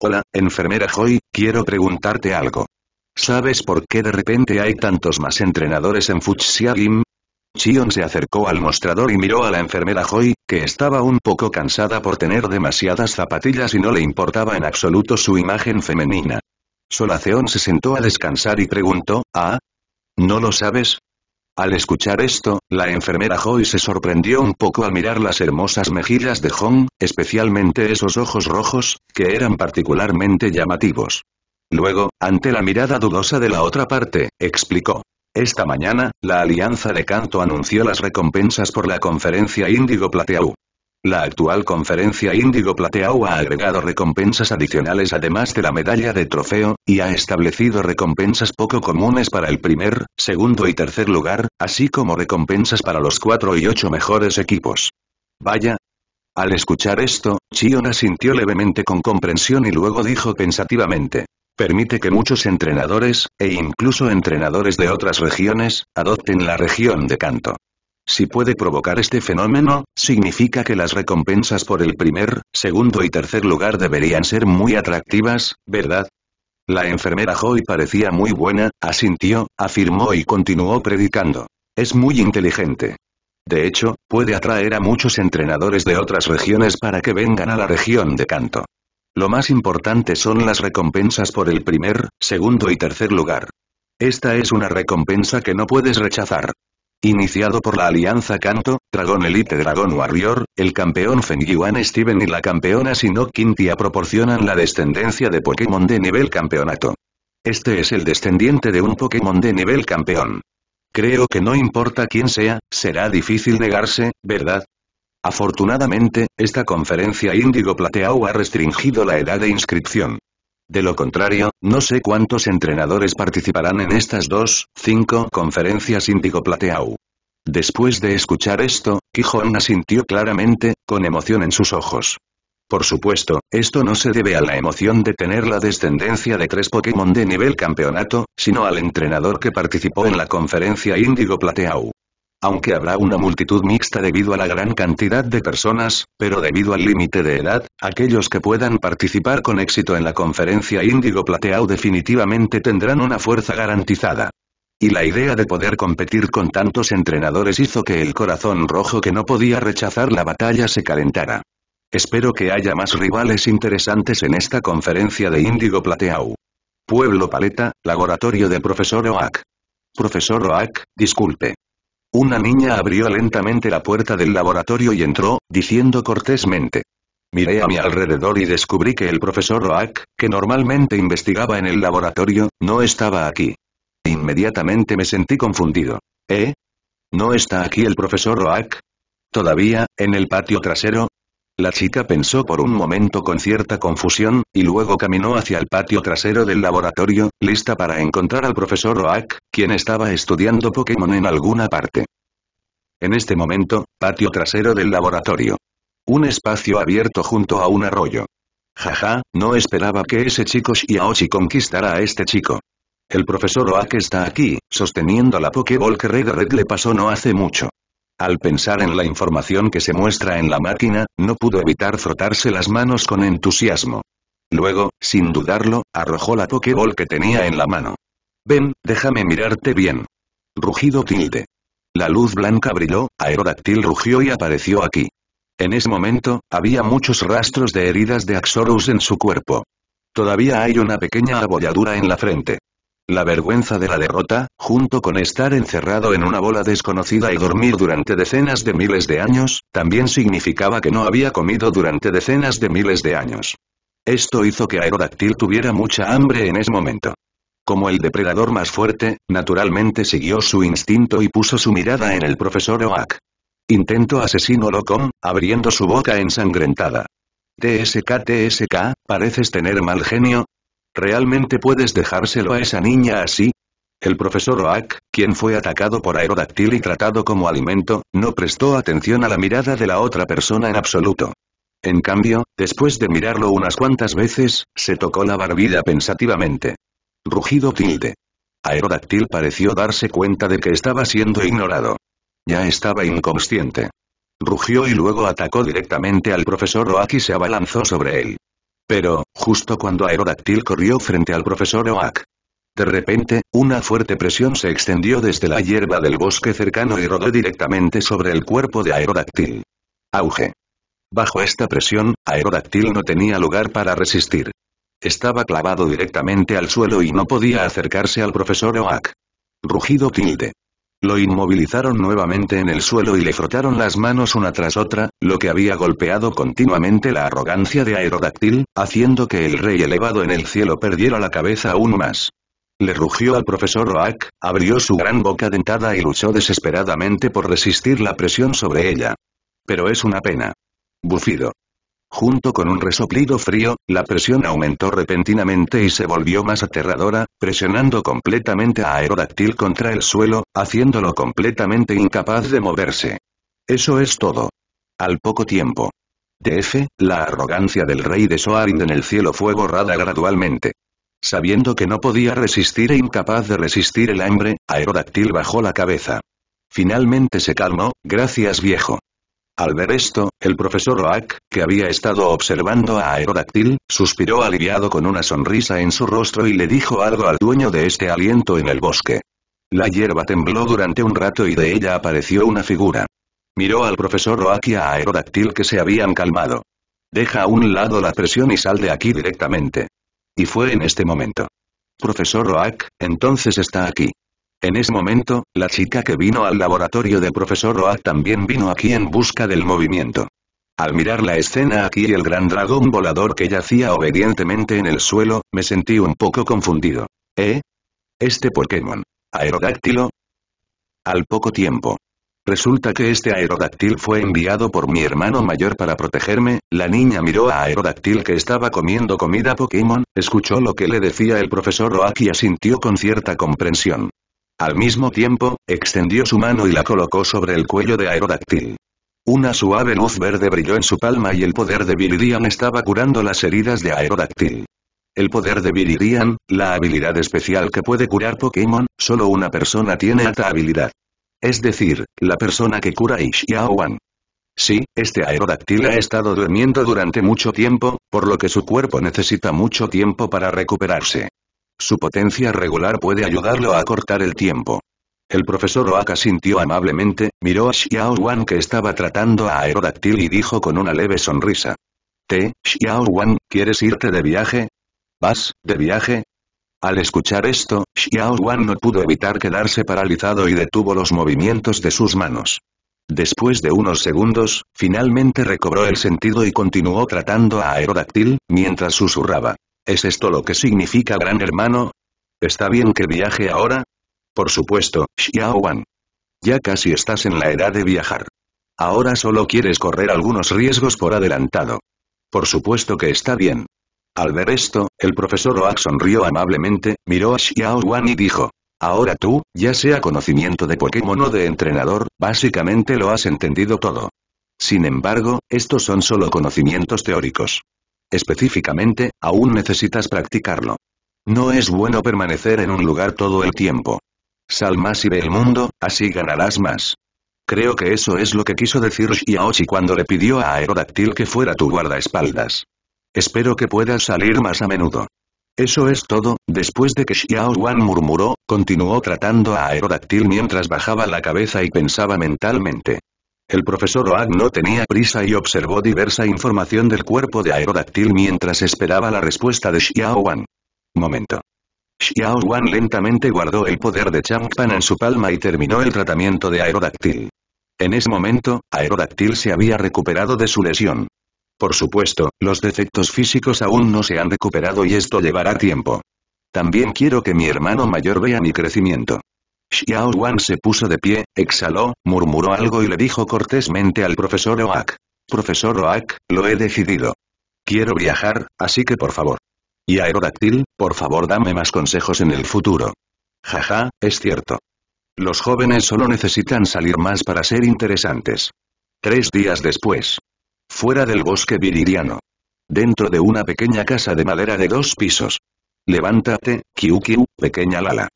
Hola, enfermera Joy, quiero preguntarte algo. ¿Sabes por qué de repente hay tantos más entrenadores en Fuchsia Gym? Chion se acercó al mostrador y miró a la enfermera Joy, que estaba un poco cansada por tener demasiadas zapatillas y no le importaba en absoluto su imagen femenina. Solaceon se sentó a descansar y preguntó, ¿ah? ¿No lo sabes? Al escuchar esto, la enfermera Joy se sorprendió un poco al mirar las hermosas mejillas de Hong, especialmente esos ojos rojos, que eran particularmente llamativos. Luego, ante la mirada dudosa de la otra parte, explicó. Esta mañana, la Alianza de Canto anunció las recompensas por la conferencia Índigo Plateau. La actual Conferencia Índigo Plateau ha agregado recompensas adicionales además de la medalla de trofeo, y ha establecido recompensas poco comunes para el primer, segundo y tercer lugar, así como recompensas para los cuatro y ocho mejores equipos. Vaya. Al escuchar esto, Chion sintió levemente con comprensión y luego dijo pensativamente permite que muchos entrenadores, e incluso entrenadores de otras regiones, adopten la región de canto. Si puede provocar este fenómeno, significa que las recompensas por el primer, segundo y tercer lugar deberían ser muy atractivas, ¿verdad? La enfermera Joy parecía muy buena, asintió, afirmó y continuó predicando. Es muy inteligente. De hecho, puede atraer a muchos entrenadores de otras regiones para que vengan a la región de canto. Lo más importante son las recompensas por el primer, segundo y tercer lugar. Esta es una recompensa que no puedes rechazar. Iniciado por la alianza Canto, Dragon Elite Dragon Warrior, el campeón Fengyuan Steven y la campeona Sino proporcionan la descendencia de Pokémon de nivel campeonato. Este es el descendiente de un Pokémon de nivel campeón. Creo que no importa quién sea, será difícil negarse, ¿verdad? Afortunadamente, esta conferencia Índigo Plateau ha restringido la edad de inscripción. De lo contrario, no sé cuántos entrenadores participarán en estas dos, cinco conferencias Índigo Plateau. Después de escuchar esto, Quijón asintió claramente, con emoción en sus ojos. Por supuesto, esto no se debe a la emoción de tener la descendencia de tres Pokémon de nivel campeonato, sino al entrenador que participó en la conferencia Índigo Plateau aunque habrá una multitud mixta debido a la gran cantidad de personas, pero debido al límite de edad, aquellos que puedan participar con éxito en la conferencia Índigo Plateau definitivamente tendrán una fuerza garantizada. Y la idea de poder competir con tantos entrenadores hizo que el corazón rojo que no podía rechazar la batalla se calentara. Espero que haya más rivales interesantes en esta conferencia de Índigo Plateau. Pueblo Paleta, Laboratorio de Profesor Oak. Profesor Oak, disculpe. Una niña abrió lentamente la puerta del laboratorio y entró, diciendo cortésmente. Miré a mi alrededor y descubrí que el profesor Roack, que normalmente investigaba en el laboratorio, no estaba aquí. Inmediatamente me sentí confundido. ¿Eh? ¿No está aquí el profesor Roack? Todavía, en el patio trasero, la chica pensó por un momento con cierta confusión, y luego caminó hacia el patio trasero del laboratorio, lista para encontrar al profesor Oak, quien estaba estudiando Pokémon en alguna parte. En este momento, patio trasero del laboratorio. Un espacio abierto junto a un arroyo. Jaja, no esperaba que ese chico Xiaochi conquistara a este chico. El profesor Oak está aquí, sosteniendo la Pokéball que Red Red le pasó no hace mucho. Al pensar en la información que se muestra en la máquina, no pudo evitar frotarse las manos con entusiasmo. Luego, sin dudarlo, arrojó la Pokéball que tenía en la mano. Ven, déjame mirarte bien. Rugido tilde. La luz blanca brilló, Aerodactyl rugió y apareció aquí. En ese momento, había muchos rastros de heridas de Axorus en su cuerpo. Todavía hay una pequeña abolladura en la frente. La vergüenza de la derrota, junto con estar encerrado en una bola desconocida y dormir durante decenas de miles de años, también significaba que no había comido durante decenas de miles de años. Esto hizo que Aerodactyl tuviera mucha hambre en ese momento. Como el depredador más fuerte, naturalmente siguió su instinto y puso su mirada en el profesor Oak. Intento asesino Locom, abriendo su boca ensangrentada. TSK TSK, pareces tener mal genio, ¿Realmente puedes dejárselo a pues- esa niña así? El profesor Oak, quien fue atacado por Aerodactyl y tratado como alimento, no prestó atención a la mirada de la otra persona en absoluto. En cambio, después de mirarlo unas cuantas veces, se tocó la barbilla pensativamente. Rugido tilde. Aerodactyl pareció darse cuenta de que estaba siendo ignorado. Ya estaba inconsciente. Rugió y luego atacó directamente al profesor Oak y se abalanzó sobre él. Pero, justo cuando Aerodactyl corrió frente al profesor Oak. De repente, una fuerte presión se extendió desde la hierba del bosque cercano y rodó directamente sobre el cuerpo de Aerodactyl. Auge. Bajo esta presión, Aerodactyl no tenía lugar para resistir. Estaba clavado directamente al suelo y no podía acercarse al profesor Oak. Rugido tilde. Lo inmovilizaron nuevamente en el suelo y le frotaron las manos una tras otra, lo que había golpeado continuamente la arrogancia de Aerodactyl, haciendo que el rey elevado en el cielo perdiera la cabeza aún más. Le rugió al profesor Roak, abrió su gran boca dentada y luchó desesperadamente por resistir la presión sobre ella. Pero es una pena. Bufido. Junto con un resoplido frío, la presión aumentó repentinamente y se volvió más aterradora, presionando completamente a Aerodactyl contra el suelo, haciéndolo completamente incapaz de moverse. Eso es todo. Al poco tiempo. TF, la arrogancia del rey de Soarind en el cielo fue borrada gradualmente. Sabiendo que no podía resistir e incapaz de resistir el hambre, Aerodactyl bajó la cabeza. Finalmente se calmó, gracias viejo. Al ver esto, el profesor roack que había estado observando a Aerodactyl, suspiró aliviado con una sonrisa en su rostro y le dijo algo al dueño de este aliento en el bosque. La hierba tembló durante un rato y de ella apareció una figura. Miró al profesor Oak y a Aerodactyl que se habían calmado. Deja a un lado la presión y sal de aquí directamente. Y fue en este momento. Profesor roack entonces está aquí. En ese momento, la chica que vino al laboratorio del profesor Roa también vino aquí en busca del movimiento. Al mirar la escena aquí y el gran dragón volador que yacía obedientemente en el suelo, me sentí un poco confundido. ¿Eh? ¿Este Pokémon? ¿Aerodáctilo? Al poco tiempo. Resulta que este aerodáctil fue enviado por mi hermano mayor para protegerme, la niña miró a aerodáctil que estaba comiendo comida Pokémon, escuchó lo que le decía el profesor Oak y asintió con cierta comprensión. Al mismo tiempo, extendió su mano y la colocó sobre el cuello de Aerodáctil. Una suave luz verde brilló en su palma y el poder de Viridian estaba curando las heridas de Aerodáctil. El poder de Viridian, la habilidad especial que puede curar Pokémon, solo una persona tiene alta habilidad. Es decir, la persona que cura Ishiao Sí, este aerodáctil ha estado durmiendo durante mucho tiempo, por lo que su cuerpo necesita mucho tiempo para recuperarse. Su potencia regular puede ayudarlo a acortar el tiempo. El profesor Oaka sintió amablemente, miró a Xiao Wan que estaba tratando a Aerodactyl y dijo con una leve sonrisa. Te, Xiao Wan, ¿quieres irte de viaje? ¿Vas, de viaje? Al escuchar esto, Xiao Wan no pudo evitar quedarse paralizado y detuvo los movimientos de sus manos. Después de unos segundos, finalmente recobró el sentido y continuó tratando a Aerodactyl, mientras susurraba. ¿Es esto lo que significa Gran Hermano? ¿Está bien que viaje ahora? Por supuesto, Xiao Wan. Ya casi estás en la edad de viajar. Ahora solo quieres correr algunos riesgos por adelantado. Por supuesto que está bien. Al ver esto, el profesor Oak sonrió amablemente, miró a Xiao Wan y dijo. Ahora tú, ya sea conocimiento de Pokémon o de entrenador, básicamente lo has entendido todo. Sin embargo, estos son solo conocimientos teóricos. Específicamente, aún necesitas practicarlo. No es bueno permanecer en un lugar todo el tiempo. Sal más y ve el mundo, así ganarás más. Creo que eso es lo que quiso decir Xiaochi cuando le pidió a Aerodactyl que fuera tu guardaespaldas. Espero que puedas salir más a menudo. Eso es todo, después de que Xiao Wan murmuró, continuó tratando a Aerodactyl mientras bajaba la cabeza y pensaba mentalmente. El profesor Oak no tenía prisa y observó diversa información del cuerpo de Aerodactyl mientras esperaba la respuesta de Xiao Wan. Momento. Xiao Wan lentamente guardó el poder de Changpan en su palma y terminó el tratamiento de Aerodactyl. En ese momento, Aerodactyl se había recuperado de su lesión. Por supuesto, los defectos físicos aún no se han recuperado y esto llevará tiempo. También quiero que mi hermano mayor vea mi crecimiento. Xiao Wan se puso de pie, exhaló, murmuró algo y le dijo cortésmente al profesor Oak. Profesor Oak, lo he decidido. Quiero viajar, así que por favor. Y Aerodactyl, por favor dame más consejos en el futuro. Jaja, es cierto. Los jóvenes solo necesitan salir más para ser interesantes. Tres días después. Fuera del bosque viririano. Dentro de una pequeña casa de madera de dos pisos. Levántate, Kiu Kiu, pequeña Lala.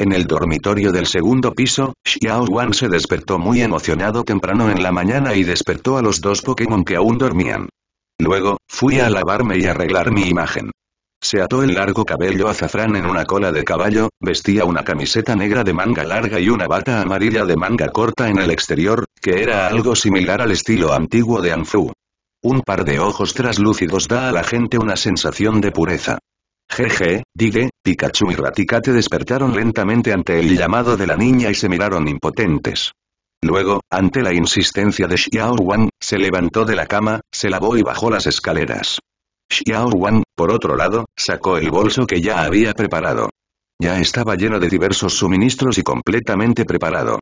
En el dormitorio del segundo piso, Xiao Wan se despertó muy emocionado temprano en la mañana y despertó a los dos Pokémon que aún dormían. Luego, fui a lavarme y arreglar mi imagen. Se ató el largo cabello azafrán en una cola de caballo, vestía una camiseta negra de manga larga y una bata amarilla de manga corta en el exterior, que era algo similar al estilo antiguo de Anfu. Un par de ojos traslúcidos da a la gente una sensación de pureza. Jeje, dije, Pikachu y Raticate despertaron lentamente ante el llamado de la niña y se miraron impotentes. Luego, ante la insistencia de Xiao Wan, se levantó de la cama, se lavó y bajó las escaleras. Xiao Wan, por otro lado, sacó el bolso que ya había preparado. Ya estaba lleno de diversos suministros y completamente preparado.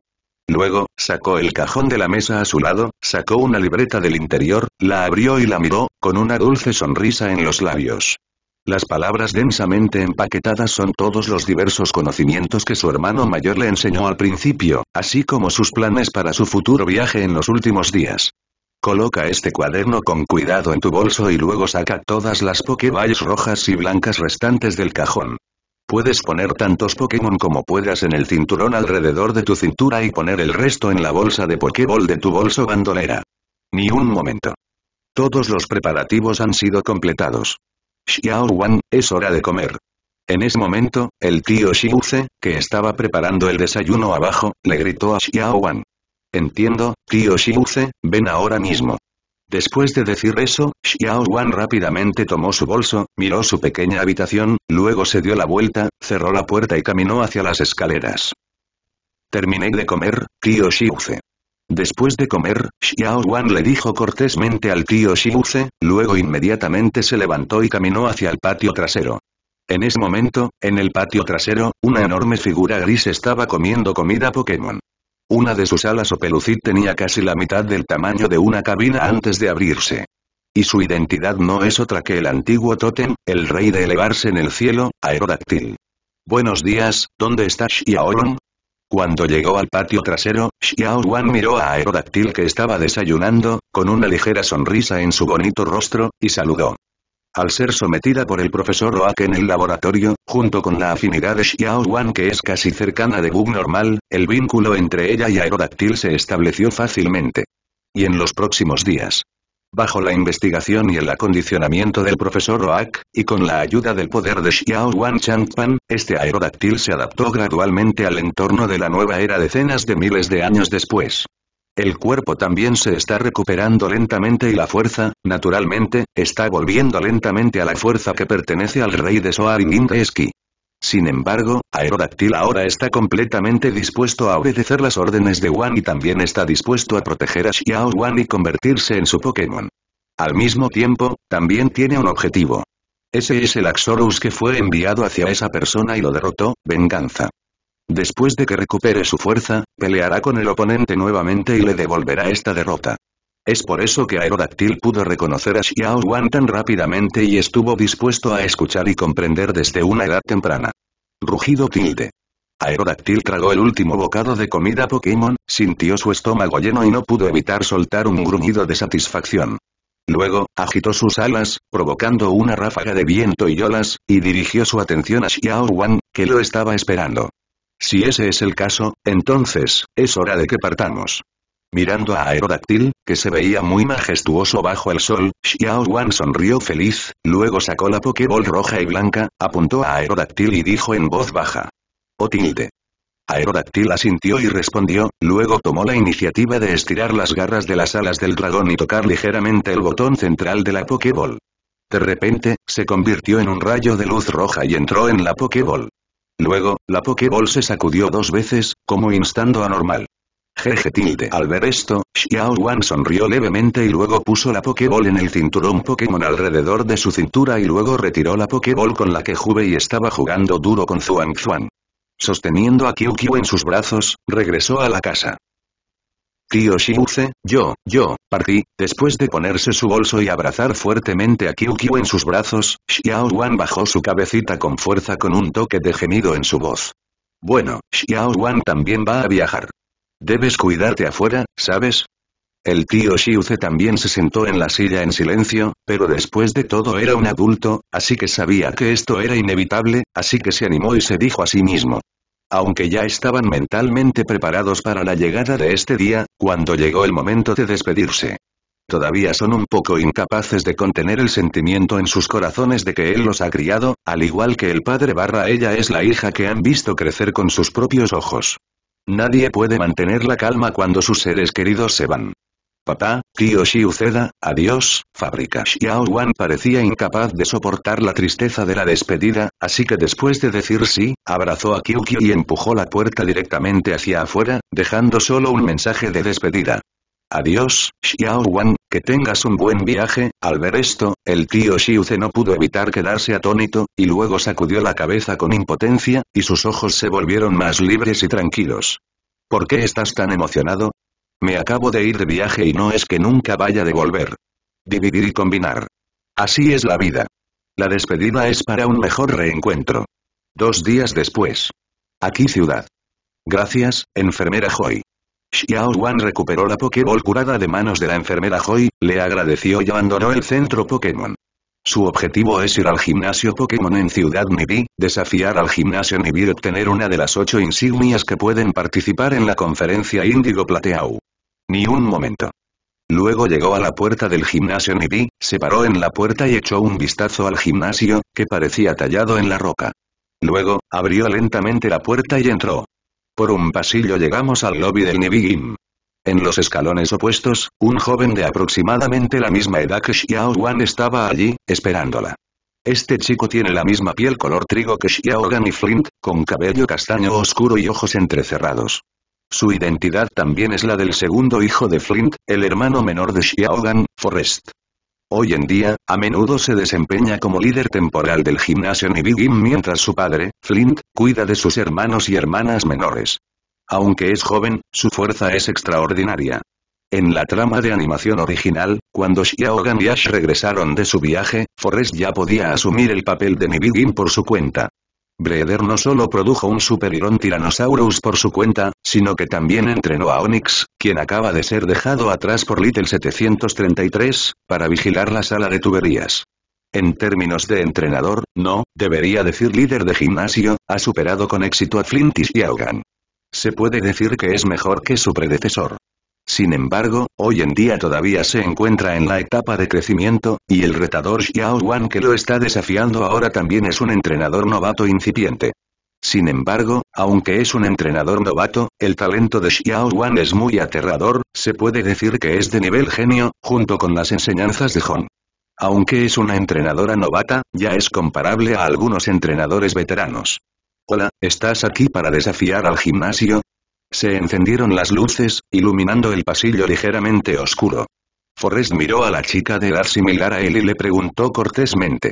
Luego, sacó el cajón de la mesa a su lado, sacó una libreta del interior, la abrió y la miró, con una dulce sonrisa en los labios. Las palabras densamente empaquetadas son todos los diversos conocimientos que su hermano mayor le enseñó al principio, así como sus planes para su futuro viaje en los últimos días. Coloca este cuaderno con cuidado en tu bolso y luego saca todas las Pokéballs rojas y blancas restantes del cajón. Puedes poner tantos Pokémon como puedas en el cinturón alrededor de tu cintura y poner el resto en la bolsa de Pokéball de tu bolso bandolera. Ni un momento. Todos los preparativos han sido completados. Xiao Wan, es hora de comer. En ese momento, el tío Xiuze, que estaba preparando el desayuno abajo, le gritó a Xiao Wan. Entiendo, tío Xiuze, ven ahora mismo. Después de decir eso, Xiao Wan rápidamente tomó su bolso, miró su pequeña habitación, luego se dio la vuelta, cerró la puerta y caminó hacia las escaleras. Terminé de comer, tío Xiuze. Después de comer, Xiao Wan le dijo cortésmente al tío Xiuce, luego inmediatamente se levantó y caminó hacia el patio trasero. En ese momento, en el patio trasero, una enorme figura gris estaba comiendo comida Pokémon. Una de sus alas o pelucid tenía casi la mitad del tamaño de una cabina antes de abrirse. Y su identidad no es otra que el antiguo Totem, el rey de elevarse en el cielo, Aerodactyl. Buenos días, ¿dónde está Wan? Cuando llegó al patio trasero, Xiao Wan miró a Aerodactyl que estaba desayunando, con una ligera sonrisa en su bonito rostro, y saludó. Al ser sometida por el profesor Oak en el laboratorio, junto con la afinidad de Xiao Wan que es casi cercana de Bug normal, el vínculo entre ella y Aerodactyl se estableció fácilmente. Y en los próximos días, Bajo la investigación y el acondicionamiento del profesor Roak, y con la ayuda del poder de Xiao Wan Changpan, este aerodáctil se adaptó gradualmente al entorno de la nueva era decenas de miles de años después. El cuerpo también se está recuperando lentamente y la fuerza, naturalmente, está volviendo lentamente a la fuerza que pertenece al rey de Soaring sin embargo, Aerodactyl ahora está completamente dispuesto a obedecer las órdenes de Wan y también está dispuesto a proteger a Xiao Wan y convertirse en su Pokémon. Al mismo tiempo, también tiene un objetivo. Ese es el Axorus que fue enviado hacia esa persona y lo derrotó, venganza. Después de que recupere su fuerza, peleará con el oponente nuevamente y le devolverá esta derrota. Es por eso que Aerodactyl pudo reconocer a Xiao Wan tan rápidamente y estuvo dispuesto a escuchar y comprender desde una edad temprana. Rugido tilde. Aerodactyl tragó el último bocado de comida Pokémon, sintió su estómago lleno y no pudo evitar soltar un gruñido de satisfacción. Luego, agitó sus alas, provocando una ráfaga de viento y olas, y dirigió su atención a Xiao Wan, que lo estaba esperando. Si ese es el caso, entonces, es hora de que partamos. Mirando a Aerodactyl, que se veía muy majestuoso bajo el sol, Xiao Wan sonrió feliz, luego sacó la Pokéball roja y blanca, apuntó a Aerodactyl y dijo en voz baja. O oh, tilde. Aerodactyl asintió y respondió, luego tomó la iniciativa de estirar las garras de las alas del dragón y tocar ligeramente el botón central de la Pokéball. De repente, se convirtió en un rayo de luz roja y entró en la Pokéball. Luego, la Pokéball se sacudió dos veces, como instando anormal. Jeje tilde. Al ver esto, Xiao Wan sonrió levemente y luego puso la Pokéball en el cinturón Pokémon alrededor de su cintura y luego retiró la Pokéball con la que y estaba jugando duro con Zhuang Zhuang. Sosteniendo a Kyukyu en sus brazos, regresó a la casa. Tío yo, yo, partí, después de ponerse su bolso y abrazar fuertemente a Kyukyu en sus brazos, Xiao Wan bajó su cabecita con fuerza con un toque de gemido en su voz. Bueno, Xiao Wan también va a viajar. Debes cuidarte afuera, ¿sabes? El tío Xiuze también se sentó en la silla en silencio, pero después de todo era un adulto, así que sabía que esto era inevitable, así que se animó y se dijo a sí mismo. Aunque ya estaban mentalmente preparados para la llegada de este día, cuando llegó el momento de despedirse. Todavía son un poco incapaces de contener el sentimiento en sus corazones de que él los ha criado, al igual que el padre barra ella es la hija que han visto crecer con sus propios ojos. Nadie puede mantener la calma cuando sus seres queridos se van. Papá, Kiyoshi Uceda, adiós, fábrica Xiao Wan parecía incapaz de soportar la tristeza de la despedida, así que después de decir sí, abrazó a Kyuki y empujó la puerta directamente hacia afuera, dejando solo un mensaje de despedida. Adiós, Xiao Wan, que tengas un buen viaje. Al ver esto, el tío Shiuze no pudo evitar quedarse atónito, y luego sacudió la cabeza con impotencia, y sus ojos se volvieron más libres y tranquilos. ¿Por qué estás tan emocionado? Me acabo de ir de viaje y no es que nunca vaya de volver. Dividir y combinar. Así es la vida. La despedida es para un mejor reencuentro. Dos días después. Aquí ciudad. Gracias, enfermera Joy. Xiao Wan recuperó la Pokéball curada de manos de la enfermera Joy, le agradeció y abandonó el centro Pokémon. Su objetivo es ir al gimnasio Pokémon en Ciudad Nibi, desafiar al gimnasio Nibi y obtener una de las ocho insignias que pueden participar en la conferencia Índigo Plateau. Ni un momento. Luego llegó a la puerta del gimnasio Nibi, se paró en la puerta y echó un vistazo al gimnasio, que parecía tallado en la roca. Luego, abrió lentamente la puerta y entró. Por un pasillo llegamos al lobby del Nibigim. En los escalones opuestos, un joven de aproximadamente la misma edad que Xiao Wan estaba allí, esperándola. Este chico tiene la misma piel color trigo que Xiao Gan y Flint, con cabello castaño oscuro y ojos entrecerrados. Su identidad también es la del segundo hijo de Flint, el hermano menor de Xiaogan, Forrest. Hoy en día, a menudo se desempeña como líder temporal del gimnasio Nibigim mientras su padre, Flint, cuida de sus hermanos y hermanas menores. Aunque es joven, su fuerza es extraordinaria. En la trama de animación original, cuando Xiaogan y Ash regresaron de su viaje, Forrest ya podía asumir el papel de Nibigim por su cuenta. Breeder no solo produjo un Superirón Tyrannosaurus por su cuenta, sino que también entrenó a Onyx, quien acaba de ser dejado atrás por Little 733, para vigilar la sala de tuberías. En términos de entrenador, no, debería decir líder de gimnasio, ha superado con éxito a Flint y Hogan. Se puede decir que es mejor que su predecesor. Sin embargo, hoy en día todavía se encuentra en la etapa de crecimiento, y el retador Xiao Wan que lo está desafiando ahora también es un entrenador novato incipiente. Sin embargo, aunque es un entrenador novato, el talento de Xiao Wan es muy aterrador, se puede decir que es de nivel genio, junto con las enseñanzas de Hong. Aunque es una entrenadora novata, ya es comparable a algunos entrenadores veteranos. Hola, ¿estás aquí para desafiar al gimnasio? Se encendieron las luces, iluminando el pasillo ligeramente oscuro. Forrest miró a la chica de edad similar a él y le preguntó cortésmente.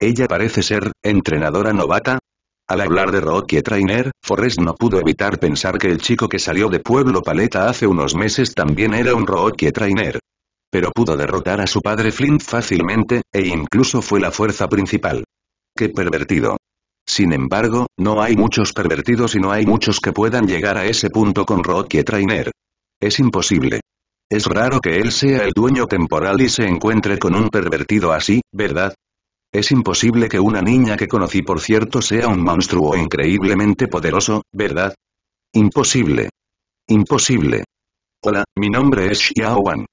Ella parece ser, entrenadora novata, al hablar de Rocky Trainer, Forrest no pudo evitar pensar que el chico que salió de Pueblo Paleta hace unos meses también era un Rocky Trainer. Pero pudo derrotar a su padre Flint fácilmente, e incluso fue la fuerza principal. ¡Qué pervertido! Sin embargo, no hay muchos pervertidos y no hay muchos que puedan llegar a ese punto con Rocky Trainer. Es imposible. Es raro que él sea el dueño temporal y se encuentre con un pervertido así, ¿verdad? Es imposible que una niña que conocí por cierto sea un monstruo increíblemente poderoso, ¿verdad? Imposible. Imposible. Hola, mi nombre es Xiaowan.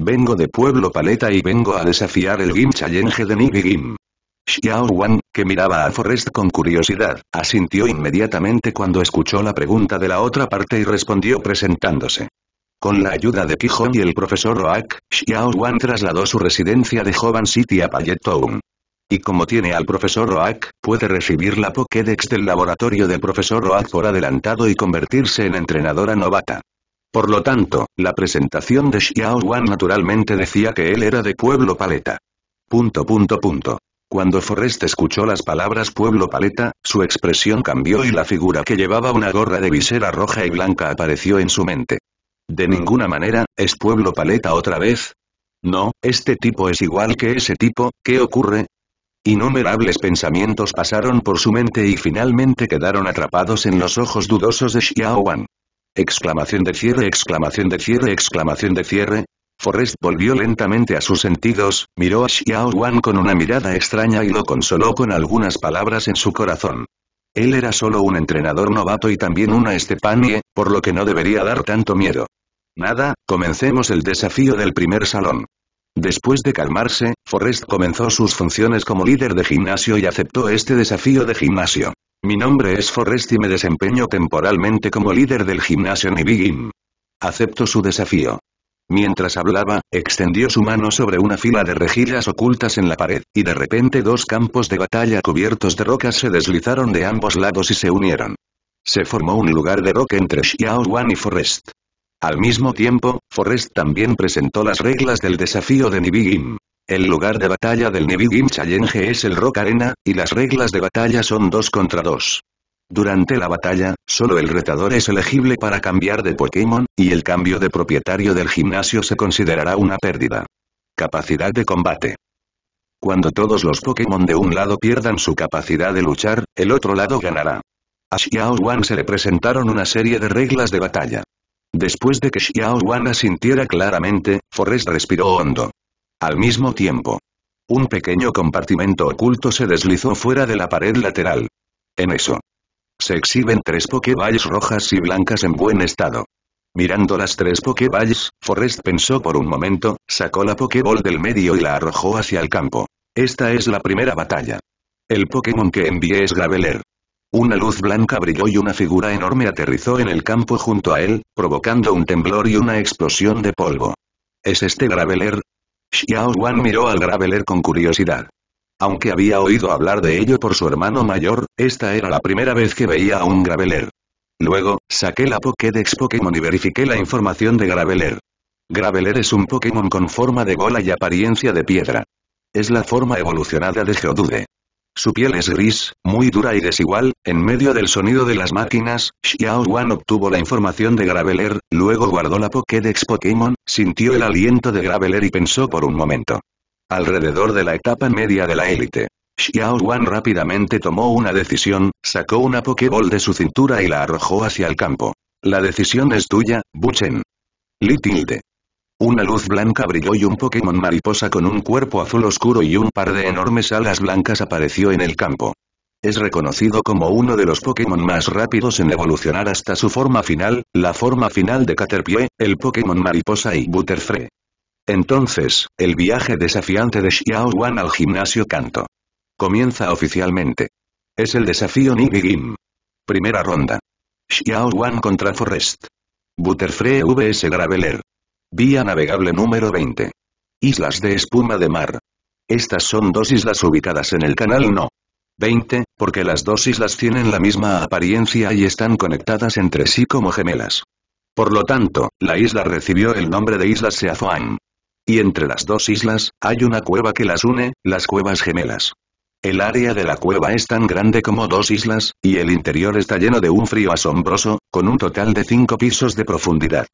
Vengo de Pueblo Paleta y vengo a desafiar el Gim Challenge de Nibigim. Xiao Wan, que miraba a Forrest con curiosidad, asintió inmediatamente cuando escuchó la pregunta de la otra parte y respondió presentándose. Con la ayuda de Quijón y el profesor Roak, Xiao Wan trasladó su residencia de Jovan City a Payetown. Y como tiene al profesor Roak, puede recibir la Pokédex del laboratorio del profesor Roak por adelantado y convertirse en entrenadora novata. Por lo tanto, la presentación de Xiao Wan naturalmente decía que él era de Pueblo Paleta. Punto punto punto. Cuando Forrest escuchó las palabras pueblo paleta, su expresión cambió y la figura que llevaba una gorra de visera roja y blanca apareció en su mente. De ninguna manera, ¿es pueblo paleta otra vez? No, este tipo es igual que ese tipo, ¿qué ocurre? Innumerables pensamientos pasaron por su mente y finalmente quedaron atrapados en los ojos dudosos de Wan. Exclamación de cierre, exclamación de cierre, exclamación de cierre, Forrest volvió lentamente a sus sentidos, miró a Xiao Wan con una mirada extraña y lo consoló con algunas palabras en su corazón. Él era solo un entrenador novato y también una estepanie, por lo que no debería dar tanto miedo. Nada, comencemos el desafío del primer salón. Después de calmarse, Forrest comenzó sus funciones como líder de gimnasio y aceptó este desafío de gimnasio. Mi nombre es Forrest y me desempeño temporalmente como líder del gimnasio Nibigim. Acepto su desafío. Mientras hablaba, extendió su mano sobre una fila de rejillas ocultas en la pared, y de repente dos campos de batalla cubiertos de rocas se deslizaron de ambos lados y se unieron. Se formó un lugar de roca entre Xiao Wan y Forrest. Al mismo tiempo, Forrest también presentó las reglas del desafío de Nibigim. El lugar de batalla del Nibigim Challenge es el Rock Arena, y las reglas de batalla son dos contra dos. Durante la batalla, solo el retador es elegible para cambiar de Pokémon, y el cambio de propietario del gimnasio se considerará una pérdida. Capacidad de combate. Cuando todos los Pokémon de un lado pierdan su capacidad de luchar, el otro lado ganará. A Xiao Wan se le presentaron una serie de reglas de batalla. Después de que Xiao Wan asintiera claramente, Forrest respiró hondo. Al mismo tiempo, un pequeño compartimento oculto se deslizó fuera de la pared lateral. En eso, se exhiben tres Pokéballs rojas y blancas en buen estado. Mirando las tres Pokeballs, Forrest pensó por un momento, sacó la Pokéball del medio y la arrojó hacia el campo. Esta es la primera batalla. El Pokémon que envié es Graveler. Una luz blanca brilló y una figura enorme aterrizó en el campo junto a él, provocando un temblor y una explosión de polvo. ¿Es este Graveler? Xiao Wan miró al Graveler con curiosidad. Aunque había oído hablar de ello por su hermano mayor, esta era la primera vez que veía a un Graveler. Luego, saqué la Pokédex Pokémon y verifiqué la información de Graveler. Graveler es un Pokémon con forma de bola y apariencia de piedra. Es la forma evolucionada de Geodude. Su piel es gris, muy dura y desigual, en medio del sonido de las máquinas, Xiao Wan obtuvo la información de Graveler, luego guardó la Pokédex Pokémon, sintió el aliento de Graveler y pensó por un momento alrededor de la etapa media de la élite. Xiao Wan rápidamente tomó una decisión, sacó una Pokéball de su cintura y la arrojó hacia el campo. La decisión es tuya, Buchen. Li tilde. Una luz blanca brilló y un Pokémon mariposa con un cuerpo azul oscuro y un par de enormes alas blancas apareció en el campo. Es reconocido como uno de los Pokémon más rápidos en evolucionar hasta su forma final, la forma final de Caterpie, el Pokémon mariposa y Butterfree. Entonces, el viaje desafiante de Xiao Wan al gimnasio canto. Comienza oficialmente. Es el desafío Nibigim. Primera ronda. Xiao Wan contra Forrest. Butterfree vs Graveler. Vía navegable número 20. Islas de espuma de mar. Estas son dos islas ubicadas en el canal No. 20, porque las dos islas tienen la misma apariencia y están conectadas entre sí como gemelas. Por lo tanto, la isla recibió el nombre de Isla Seafoan. Y entre las dos islas, hay una cueva que las une, las cuevas gemelas. El área de la cueva es tan grande como dos islas, y el interior está lleno de un frío asombroso, con un total de cinco pisos de profundidad.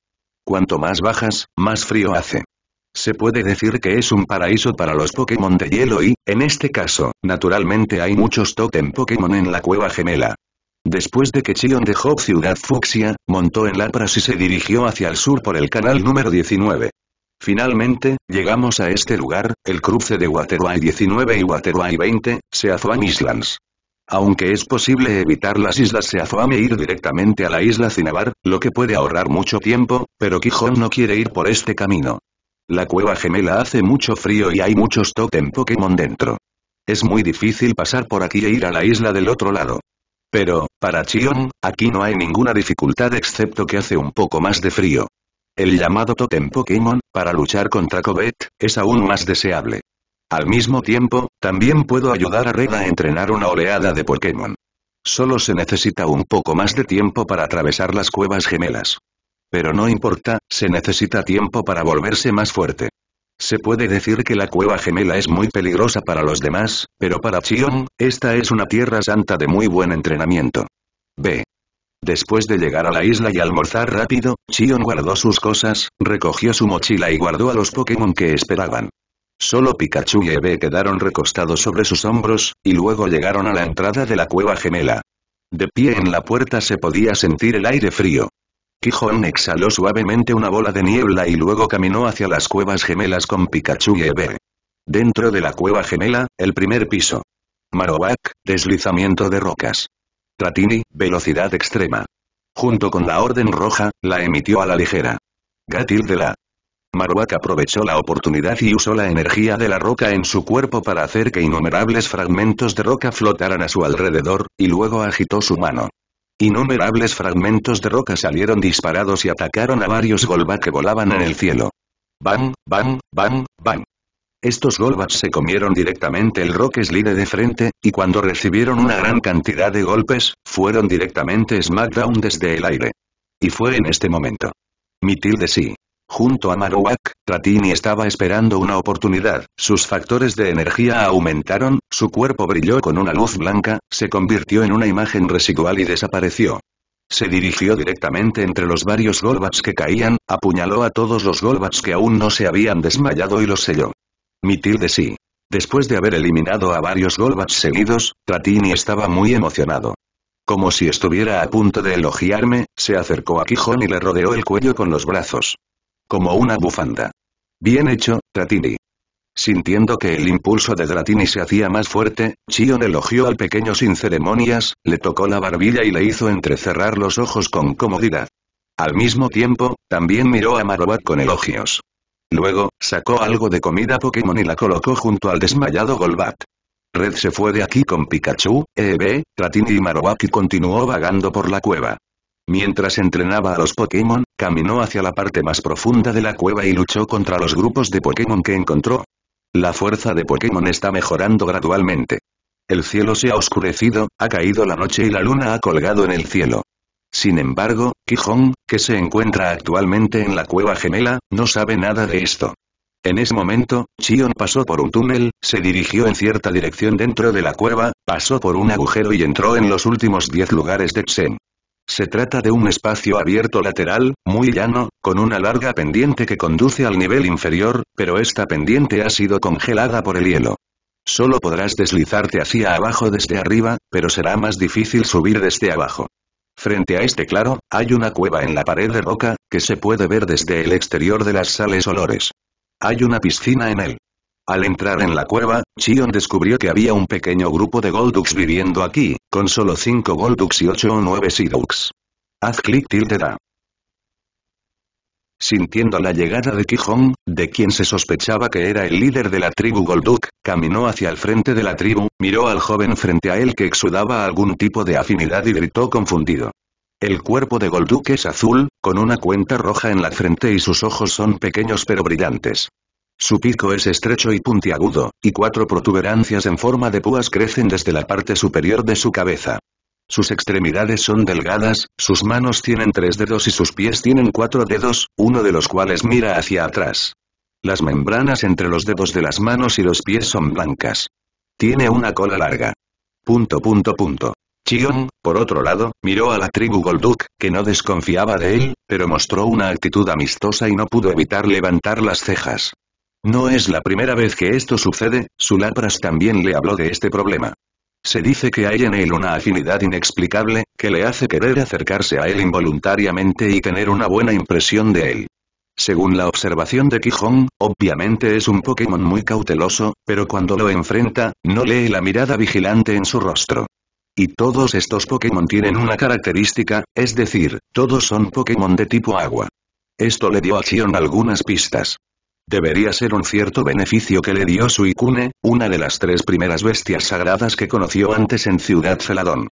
Cuanto más bajas, más frío hace. Se puede decir que es un paraíso para los Pokémon de hielo y, en este caso, naturalmente hay muchos totem Pokémon en la cueva gemela. Después de que Chion dejó Ciudad Fuxia, montó en Lapras y se dirigió hacia el sur por el canal número 19. Finalmente, llegamos a este lugar, el cruce de Waterway 19 y Waterway 20, Seafoam Islands. Aunque es posible evitar las islas Seafoam e ir directamente a la isla Cinabar, lo que puede ahorrar mucho tiempo, pero Quijón no quiere ir por este camino. La cueva gemela hace mucho frío y hay muchos totem Pokémon dentro. Es muy difícil pasar por aquí e ir a la isla del otro lado. Pero, para Chion, aquí no hay ninguna dificultad excepto que hace un poco más de frío. El llamado Totem Pokémon, para luchar contra Kobet, es aún más deseable. Al mismo tiempo, también puedo ayudar a Red a entrenar una oleada de Pokémon. Solo se necesita un poco más de tiempo para atravesar las cuevas gemelas. Pero no importa, se necesita tiempo para volverse más fuerte. Se puede decir que la cueva gemela es muy peligrosa para los demás, pero para Chion, esta es una tierra santa de muy buen entrenamiento. B. Después de llegar a la isla y almorzar rápido, Chion guardó sus cosas, recogió su mochila y guardó a los Pokémon que esperaban. Solo Pikachu y Eve quedaron recostados sobre sus hombros, y luego llegaron a la entrada de la cueva gemela. De pie en la puerta se podía sentir el aire frío. Quijón exhaló suavemente una bola de niebla y luego caminó hacia las cuevas gemelas con Pikachu y Eve. Dentro de la cueva gemela, el primer piso. Marowak, deslizamiento de rocas. Tratini, velocidad extrema. Junto con la Orden Roja, la emitió a la ligera. Gatil de la Marwak aprovechó la oportunidad y usó la energía de la roca en su cuerpo para hacer que innumerables fragmentos de roca flotaran a su alrededor, y luego agitó su mano. Innumerables fragmentos de roca salieron disparados y atacaron a varios Golba que volaban en el cielo. Bam, bam, bam, bam. Estos Golbats se comieron directamente el Rock Slide de frente, y cuando recibieron una gran cantidad de golpes, fueron directamente SmackDown desde el aire. Y fue en este momento. Mitilde sí. Junto a Marowak, Tratini estaba esperando una oportunidad, sus factores de energía aumentaron, su cuerpo brilló con una luz blanca, se convirtió en una imagen residual y desapareció. Se dirigió directamente entre los varios Golbats que caían, apuñaló a todos los Golbats que aún no se habían desmayado y los selló. Mi tilde sí. Después de haber eliminado a varios Golbats seguidos, Tratini estaba muy emocionado. Como si estuviera a punto de elogiarme, se acercó a Quijón y le rodeó el cuello con los brazos. Como una bufanda. Bien hecho, Tratini. Sintiendo que el impulso de Dratini se hacía más fuerte, Chion elogió al pequeño sin ceremonias, le tocó la barbilla y le hizo entrecerrar los ojos con comodidad. Al mismo tiempo, también miró a Marobat con elogios. Luego, sacó algo de comida Pokémon y la colocó junto al desmayado Golbat. Red se fue de aquí con Pikachu, Eevee, Tratini y Marowak y continuó vagando por la cueva. Mientras entrenaba a los Pokémon, caminó hacia la parte más profunda de la cueva y luchó contra los grupos de Pokémon que encontró. La fuerza de Pokémon está mejorando gradualmente. El cielo se ha oscurecido, ha caído la noche y la luna ha colgado en el cielo. Sin embargo, ki que se encuentra actualmente en la Cueva Gemela, no sabe nada de esto. En ese momento, Chion pasó por un túnel, se dirigió en cierta dirección dentro de la cueva, pasó por un agujero y entró en los últimos diez lugares de Xen. Se trata de un espacio abierto lateral, muy llano, con una larga pendiente que conduce al nivel inferior, pero esta pendiente ha sido congelada por el hielo. Solo podrás deslizarte hacia abajo desde arriba, pero será más difícil subir desde abajo. Frente a este claro, hay una cueva en la pared de roca, que se puede ver desde el exterior de las sales olores. Hay una piscina en él. Al entrar en la cueva, Chion descubrió que había un pequeño grupo de Goldux viviendo aquí, con solo 5 Goldux y 8 o 9 Sidux. Haz clic tilde da. Sintiendo la llegada de Kijong, de quien se sospechaba que era el líder de la tribu Golduk, caminó hacia el frente de la tribu, miró al joven frente a él que exudaba algún tipo de afinidad y gritó confundido. El cuerpo de Golduk es azul, con una cuenta roja en la frente y sus ojos son pequeños pero brillantes. Su pico es estrecho y puntiagudo, y cuatro protuberancias en forma de púas crecen desde la parte superior de su cabeza. Sus extremidades son delgadas, sus manos tienen tres dedos y sus pies tienen cuatro dedos, uno de los cuales mira hacia atrás. Las membranas entre los dedos de las manos y los pies son blancas. Tiene una cola larga. Punto punto punto. Chion, por otro lado, miró a la tribu Golduk, que no desconfiaba de él, pero mostró una actitud amistosa y no pudo evitar levantar las cejas. No es la primera vez que esto sucede, Sulapras también le habló de este problema. Se dice que hay en él una afinidad inexplicable, que le hace querer acercarse a él involuntariamente y tener una buena impresión de él. Según la observación de Quijón, obviamente es un Pokémon muy cauteloso, pero cuando lo enfrenta, no lee la mirada vigilante en su rostro. Y todos estos Pokémon tienen una característica, es decir, todos son Pokémon de tipo agua. Esto le dio a Chion algunas pistas. Debería ser un cierto beneficio que le dio Suicune, una de las tres primeras bestias sagradas que conoció antes en Ciudad Celadón.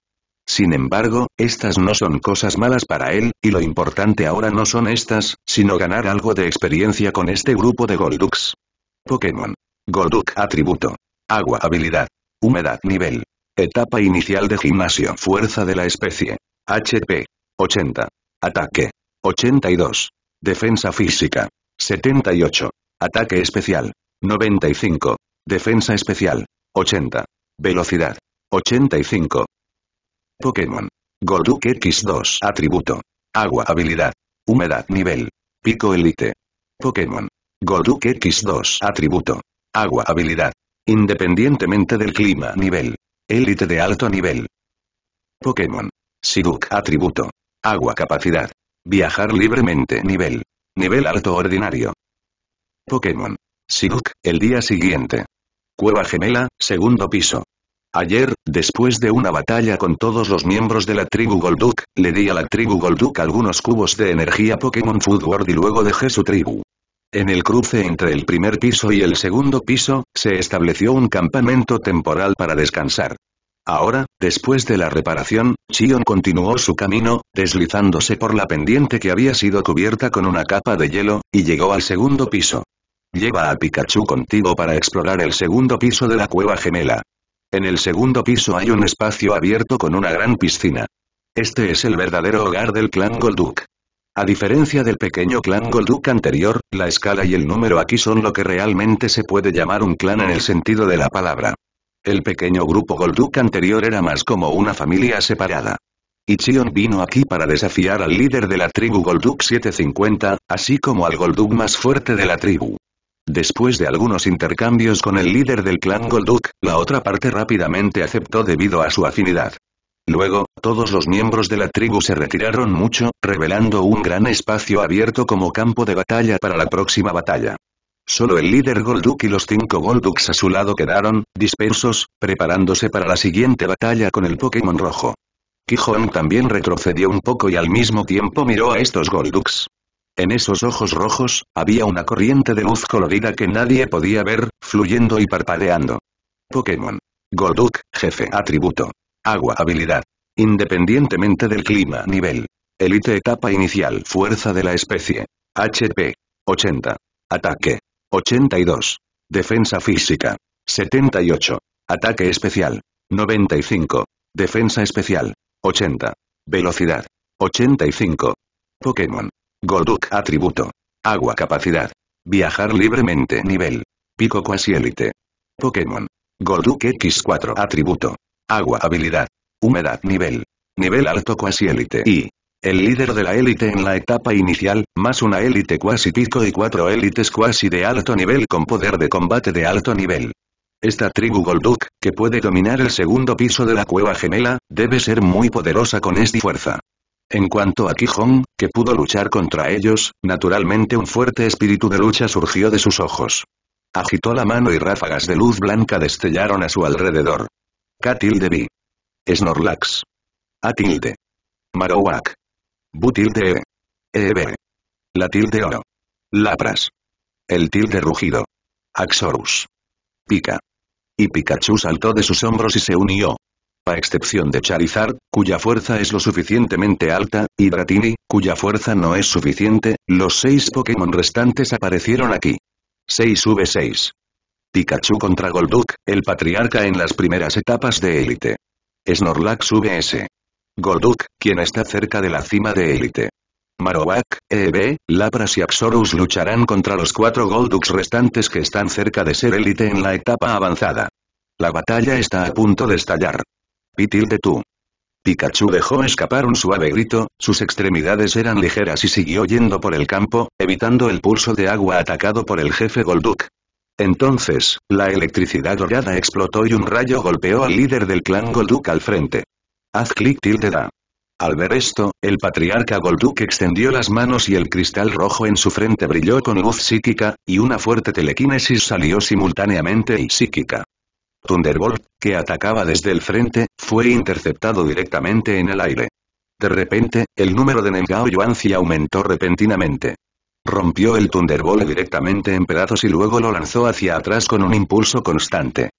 Sin embargo, estas no son cosas malas para él, y lo importante ahora no son estas, sino ganar algo de experiencia con este grupo de Golduks. Pokémon. Golduk atributo. Agua habilidad. Humedad nivel. Etapa inicial de gimnasio Fuerza de la especie. HP. 80. Ataque. 82. Defensa física. 78. Ataque especial. 95. Defensa especial. 80. Velocidad. 85. Pokémon. Golduck X2. Atributo. Agua. Habilidad. Humedad. Nivel. Pico Elite. Pokémon. Golduck X2. Atributo. Agua. Habilidad. Independientemente del clima. Nivel. Elite de alto nivel. Pokémon. Siduk. Atributo. Agua. Capacidad. Viajar libremente. Nivel. Nivel alto ordinario. Pokémon. Siguk. el día siguiente. Cueva Gemela, segundo piso. Ayer, después de una batalla con todos los miembros de la tribu Golduk, le di a la tribu Golduk algunos cubos de energía Pokémon Food World y luego dejé su tribu. En el cruce entre el primer piso y el segundo piso, se estableció un campamento temporal para descansar. Ahora, después de la reparación, Chion continuó su camino, deslizándose por la pendiente que había sido cubierta con una capa de hielo, y llegó al segundo piso. Lleva a Pikachu contigo para explorar el segundo piso de la cueva gemela. En el segundo piso hay un espacio abierto con una gran piscina. Este es el verdadero hogar del clan Golduk. A diferencia del pequeño clan Golduk anterior, la escala y el número aquí son lo que realmente se puede llamar un clan en el sentido de la palabra. El pequeño grupo Golduk anterior era más como una familia separada. Y Chion vino aquí para desafiar al líder de la tribu Golduk 750, así como al Golduk más fuerte de la tribu. Después de algunos intercambios con el líder del clan Golduk, la otra parte rápidamente aceptó debido a su afinidad. Luego, todos los miembros de la tribu se retiraron mucho, revelando un gran espacio abierto como campo de batalla para la próxima batalla. Solo el líder Golduk y los cinco Golduks a su lado quedaron, dispersos, preparándose para la siguiente batalla con el Pokémon rojo. Kihon también retrocedió un poco y al mismo tiempo miró a estos Golduks. En esos ojos rojos, había una corriente de luz colorida que nadie podía ver, fluyendo y parpadeando. Pokémon. Golduck, jefe. Atributo. Agua. Habilidad. Independientemente del clima. Nivel. Elite etapa inicial. Fuerza de la especie. HP. 80. Ataque. 82. Defensa física. 78. Ataque especial. 95. Defensa especial. 80. Velocidad. 85. Pokémon. Golduck atributo. Agua capacidad. Viajar libremente nivel. Pico Quasi élite. Pokémon. Golduck X4 atributo. Agua habilidad. Humedad nivel. Nivel alto Quasi élite y. El líder de la élite en la etapa inicial, más una élite cuasi pico y cuatro élites cuasi de alto nivel con poder de combate de alto nivel. Esta tribu Golduk, que puede dominar el segundo piso de la cueva gemela, debe ser muy poderosa con esta fuerza. En cuanto a Quijón, que pudo luchar contra ellos, naturalmente un fuerte espíritu de lucha surgió de sus ojos. Agitó la mano y ráfagas de luz blanca destellaron a su alrededor. Katilde B. Snorlax. A tilde. Marowak. Butilde E. EB. La tilde Oro. Lapras. El tilde rugido. Axorus. Pica. Y Pikachu saltó de sus hombros y se unió a excepción de Charizard, cuya fuerza es lo suficientemente alta, y Dratini, cuya fuerza no es suficiente, los seis Pokémon restantes aparecieron aquí. 6v6. Pikachu contra Golduck, el patriarca en las primeras etapas de élite. Snorlax vs. Golduck, quien está cerca de la cima de élite. Marowak, Eevee, Lapras y Axorus lucharán contra los cuatro Golducks restantes que están cerca de ser élite en la etapa avanzada. La batalla está a punto de estallar. Pi tú. Pikachu dejó escapar un suave grito, sus extremidades eran ligeras y siguió yendo por el campo, evitando el pulso de agua atacado por el jefe Golduk. Entonces, la electricidad dorada explotó y un rayo golpeó al líder del clan Golduk al frente. Haz clic tilde da. Al ver esto, el patriarca Golduk extendió las manos y el cristal rojo en su frente brilló con luz psíquica, y una fuerte telequinesis salió simultáneamente y psíquica. Thunderbolt, que atacaba desde el frente, fue interceptado directamente en el aire. De repente, el número de Nengao Yuanzi aumentó repentinamente. Rompió el Thunderbolt directamente en pedazos y luego lo lanzó hacia atrás con un impulso constante.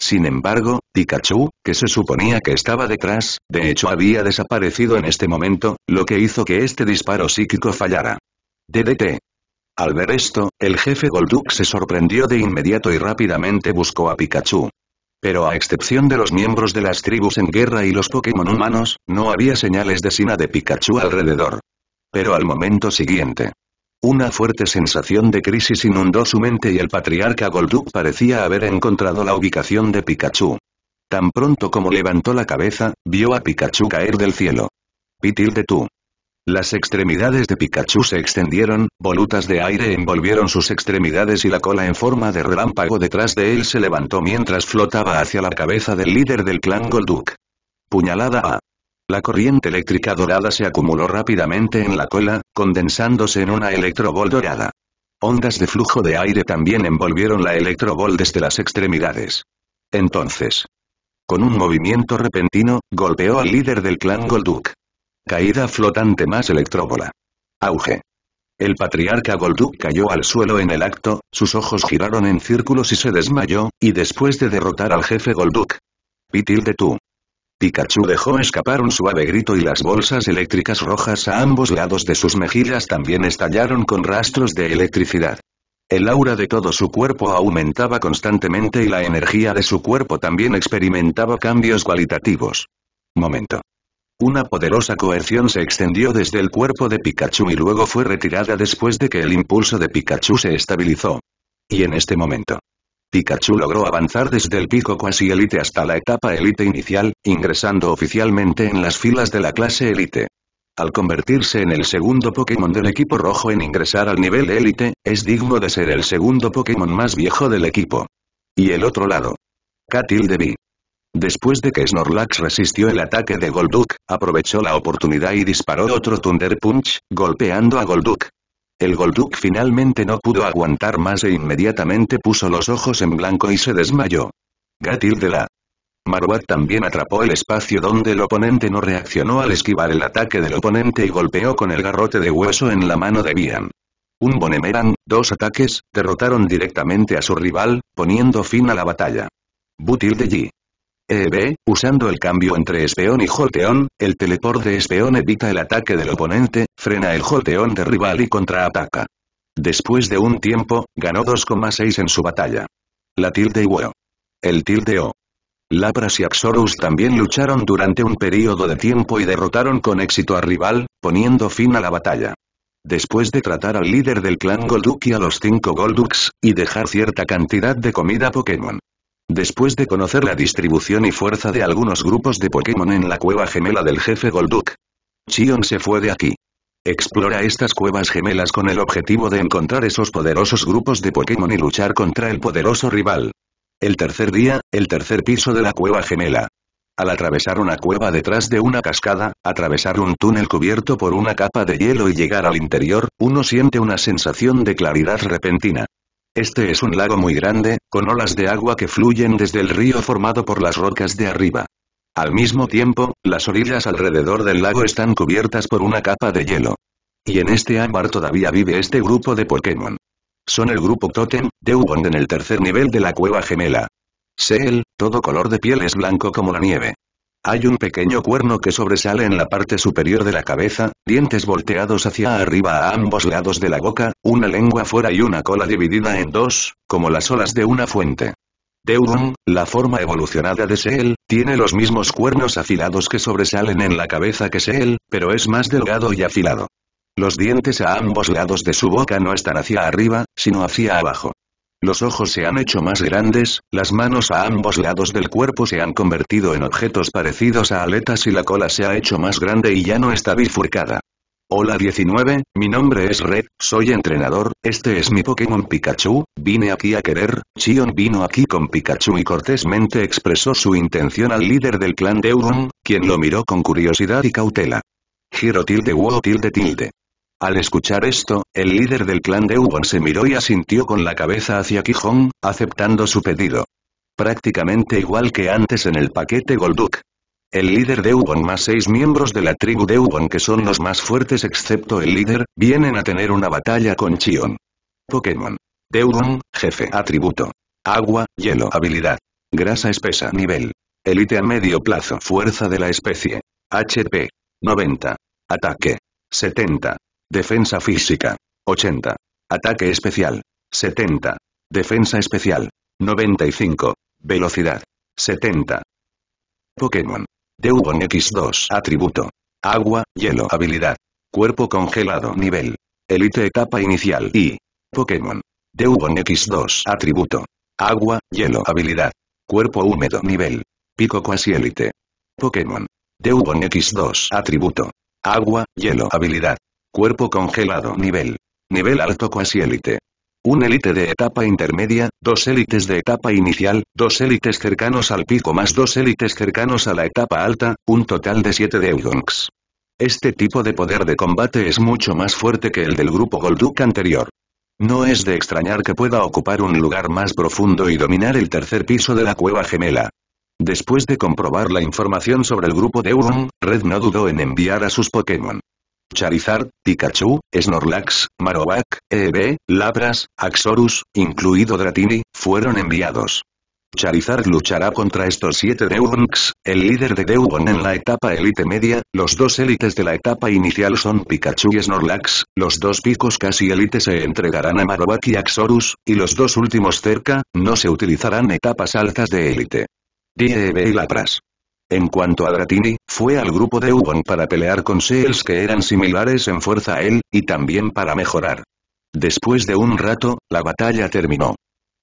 Sin embargo, Pikachu, que se suponía que estaba detrás, de hecho había desaparecido en este momento, lo que hizo que este disparo psíquico fallara. DDT. Al ver esto, el jefe Golduck se sorprendió de inmediato y rápidamente buscó a Pikachu. Pero a excepción de los miembros de las tribus en guerra y los Pokémon humanos, no había señales de Sina de Pikachu alrededor. Pero al momento siguiente. Una fuerte sensación de crisis inundó su mente y el patriarca Golduk parecía haber encontrado la ubicación de Pikachu. Tan pronto como levantó la cabeza, vio a Pikachu caer del cielo. Pitil de tú. Las extremidades de Pikachu se extendieron, volutas de aire envolvieron sus extremidades y la cola en forma de relámpago detrás de él se levantó mientras flotaba hacia la cabeza del líder del clan Golduk. Puñalada A. La corriente eléctrica dorada se acumuló rápidamente en la cola, condensándose en una electrobol dorada. Ondas de flujo de aire también envolvieron la electrobol desde las extremidades. Entonces. Con un movimiento repentino, golpeó al líder del clan Golduk. Caída flotante más electróbola. Auge. El patriarca Golduk cayó al suelo en el acto, sus ojos giraron en círculos y se desmayó, y después de derrotar al jefe Golduk. Pitil de tú. Pikachu dejó escapar un suave grito y las bolsas eléctricas rojas a ambos lados de sus mejillas también estallaron con rastros de electricidad. El aura de todo su cuerpo aumentaba constantemente y la energía de su cuerpo también experimentaba cambios cualitativos. Momento. Una poderosa coerción se extendió desde el cuerpo de Pikachu y luego fue retirada después de que el impulso de Pikachu se estabilizó. Y en este momento. Pikachu logró avanzar desde el pico cuasi élite hasta la etapa élite inicial, ingresando oficialmente en las filas de la clase élite. Al convertirse en el segundo Pokémon del equipo rojo en ingresar al nivel élite, es digno de ser el segundo Pokémon más viejo del equipo. Y el otro lado. catilde Después de que Snorlax resistió el ataque de Golduk, aprovechó la oportunidad y disparó otro Thunder Punch, golpeando a Golduk. El Golduk finalmente no pudo aguantar más e inmediatamente puso los ojos en blanco y se desmayó. Gatil de la Marowak también atrapó el espacio donde el oponente no reaccionó al esquivar el ataque del oponente y golpeó con el garrote de hueso en la mano de Bian. Un Bonemeran, dos ataques, derrotaron directamente a su rival, poniendo fin a la batalla. Butil de G. EB, usando el cambio entre espeón y Joteón, el teleport de espeón evita el ataque del oponente, frena el Joteón de rival y contraataca. Después de un tiempo, ganó 2,6 en su batalla. La tilde y El tilde O. Lapras y Axorus también lucharon durante un periodo de tiempo y derrotaron con éxito a rival, poniendo fin a la batalla. Después de tratar al líder del clan Golduk y a los cinco Golduks, y dejar cierta cantidad de comida Pokémon, Después de conocer la distribución y fuerza de algunos grupos de Pokémon en la cueva gemela del jefe Golduk, Chion se fue de aquí. Explora estas cuevas gemelas con el objetivo de encontrar esos poderosos grupos de Pokémon y luchar contra el poderoso rival. El tercer día, el tercer piso de la cueva gemela. Al atravesar una cueva detrás de una cascada, atravesar un túnel cubierto por una capa de hielo y llegar al interior, uno siente una sensación de claridad repentina. Este es un lago muy grande, con olas de agua que fluyen desde el río formado por las rocas de arriba. Al mismo tiempo, las orillas alrededor del lago están cubiertas por una capa de hielo. Y en este ámbar todavía vive este grupo de Pokémon. Son el grupo Totem, Ubon en el tercer nivel de la Cueva Gemela. él, todo color de piel es blanco como la nieve. Hay un pequeño cuerno que sobresale en la parte superior de la cabeza, dientes volteados hacia arriba a ambos lados de la boca, una lengua fuera y una cola dividida en dos, como las olas de una fuente. Deuron, la forma evolucionada de Seel, tiene los mismos cuernos afilados que sobresalen en la cabeza que Seel, pero es más delgado y afilado. Los dientes a ambos lados de su boca no están hacia arriba, sino hacia abajo. Los ojos se han hecho más grandes, las manos a ambos lados del cuerpo se han convertido en objetos parecidos a aletas y la cola se ha hecho más grande y ya no está bifurcada. Hola 19, mi nombre es Red, soy entrenador, este es mi Pokémon Pikachu, vine aquí a querer, Chion vino aquí con Pikachu y cortésmente expresó su intención al líder del clan Deuron, quien lo miró con curiosidad y cautela. Giro tilde uo tilde tilde. Al escuchar esto, el líder del clan Geugon se miró y asintió con la cabeza hacia Quijón, aceptando su pedido. Prácticamente igual que antes en el paquete Golduk. El líder de más seis miembros de la tribu de que son los más fuertes excepto el líder, vienen a tener una batalla con Chion. Pokémon. Deugon, jefe. Atributo. Agua, hielo. Habilidad. Grasa espesa. Nivel. Elite a medio plazo. Fuerza de la especie. HP. 90. Ataque. 70. Defensa física. 80. Ataque especial. 70. Defensa especial. 95. Velocidad. 70. Pokémon. Dewgong X2 Atributo. Agua, hielo Habilidad. Cuerpo congelado Nivel. Elite etapa inicial y. Pokémon. Dewgong X2 Atributo. Agua, hielo Habilidad. Cuerpo húmedo Nivel. Pico cuasi élite. Pokémon. Dewgong X2 Atributo. Agua, hielo Habilidad. Cuerpo congelado nivel. Nivel alto cuasi élite. Un élite de etapa intermedia, dos élites de etapa inicial, dos élites cercanos al pico más dos élites cercanos a la etapa alta, un total de siete Deudonks. Este tipo de poder de combate es mucho más fuerte que el del grupo Golduk anterior. No es de extrañar que pueda ocupar un lugar más profundo y dominar el tercer piso de la cueva gemela. Después de comprobar la información sobre el grupo Deudon, Red no dudó en enviar a sus Pokémon. Charizard, Pikachu, Snorlax, Marowak, Eevee, Lapras, Axorus, incluido Dratini, fueron enviados. Charizard luchará contra estos siete Dewonks, el líder de Dewon en la etapa élite media, los dos élites de la etapa inicial son Pikachu y Snorlax, los dos picos casi élite se entregarán a Marowak y Axorus, y los dos últimos cerca, no se utilizarán etapas altas de élite. Eevee e y Lapras. En cuanto a Dratini, fue al grupo de Ubon para pelear con Seels que eran similares en fuerza a él, y también para mejorar. Después de un rato, la batalla terminó.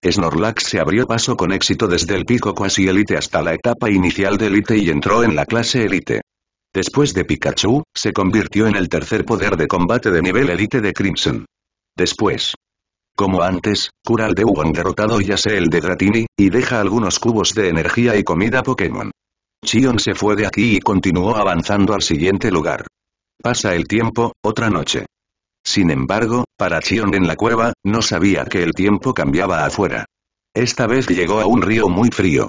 Snorlax se abrió paso con éxito desde el pico cuasi élite hasta la etapa inicial de élite y entró en la clase élite. Después de Pikachu, se convirtió en el tercer poder de combate de nivel élite de Crimson. Después. Como antes, cura al de Ubon derrotado y sea el de Dratini, y deja algunos cubos de energía y comida Pokémon. Chion se fue de aquí y continuó avanzando al siguiente lugar. Pasa el tiempo, otra noche. Sin embargo, para Chion en la cueva, no sabía que el tiempo cambiaba afuera. Esta vez llegó a un río muy frío.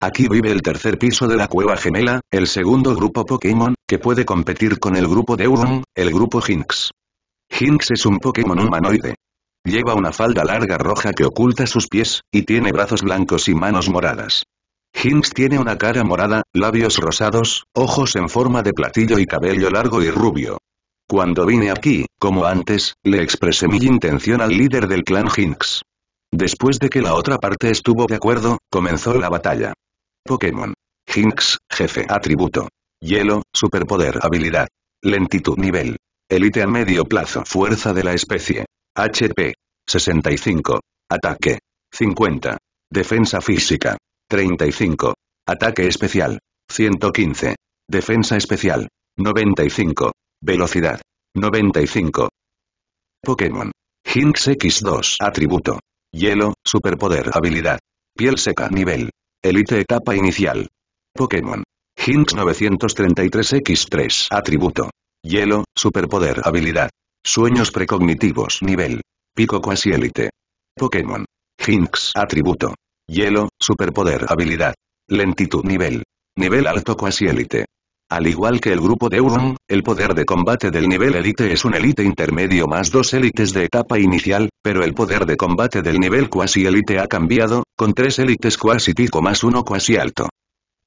Aquí vive el tercer piso de la cueva gemela, el segundo grupo Pokémon, que puede competir con el grupo de Deuron, el grupo Jinx. Jinx es un Pokémon humanoide. Lleva una falda larga roja que oculta sus pies, y tiene brazos blancos y manos moradas. Hinks tiene una cara morada, labios rosados, ojos en forma de platillo y cabello largo y rubio. Cuando vine aquí, como antes, le expresé mi intención al líder del clan Hinks. Después de que la otra parte estuvo de acuerdo, comenzó la batalla. Pokémon. Hinks, jefe. Atributo. Hielo, superpoder. Habilidad. Lentitud. Nivel. Elite a medio plazo. Fuerza de la especie. HP. 65. Ataque. 50. Defensa física. 35. Ataque especial. 115. Defensa especial. 95. Velocidad. 95. Pokémon. Hinx X2 Atributo. Hielo, superpoder habilidad. Piel seca nivel. Elite etapa inicial. Pokémon. Hinx 933X3 Atributo. Hielo, superpoder habilidad. Sueños precognitivos nivel. Pico Quasi élite. Pokémon. Hinx Atributo. Hielo, superpoder habilidad. Lentitud nivel. Nivel alto cuasi élite. Al igual que el grupo de Euron, el poder de combate del nivel élite es un élite intermedio más dos élites de etapa inicial, pero el poder de combate del nivel cuasi élite ha cambiado, con tres élites cuasi pico más uno cuasi alto.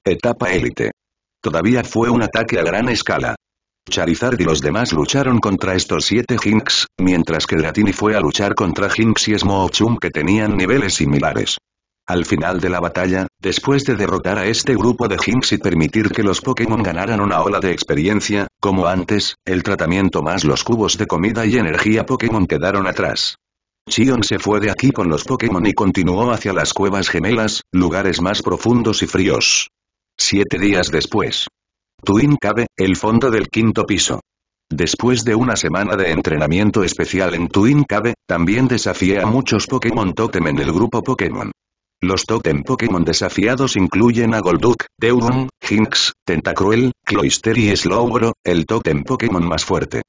Etapa élite. Todavía fue un ataque a gran escala. Charizard y los demás lucharon contra estos siete Jinx, mientras que Latini fue a luchar contra Jinx y Smoochum que tenían niveles similares. Al final de la batalla, después de derrotar a este grupo de Jinx y permitir que los Pokémon ganaran una ola de experiencia, como antes, el tratamiento más los cubos de comida y energía Pokémon quedaron atrás. Chion se fue de aquí con los Pokémon y continuó hacia las cuevas gemelas, lugares más profundos y fríos. Siete días después. Twin Cave, el fondo del quinto piso. Después de una semana de entrenamiento especial en Twin Cave, también desafié a muchos Pokémon Totem en el grupo Pokémon. Los Totem Pokémon desafiados incluyen a Golduck, Dewgong, Jinx, Tentacruel, Cloyster y Slowbro, el Totem Pokémon más fuerte.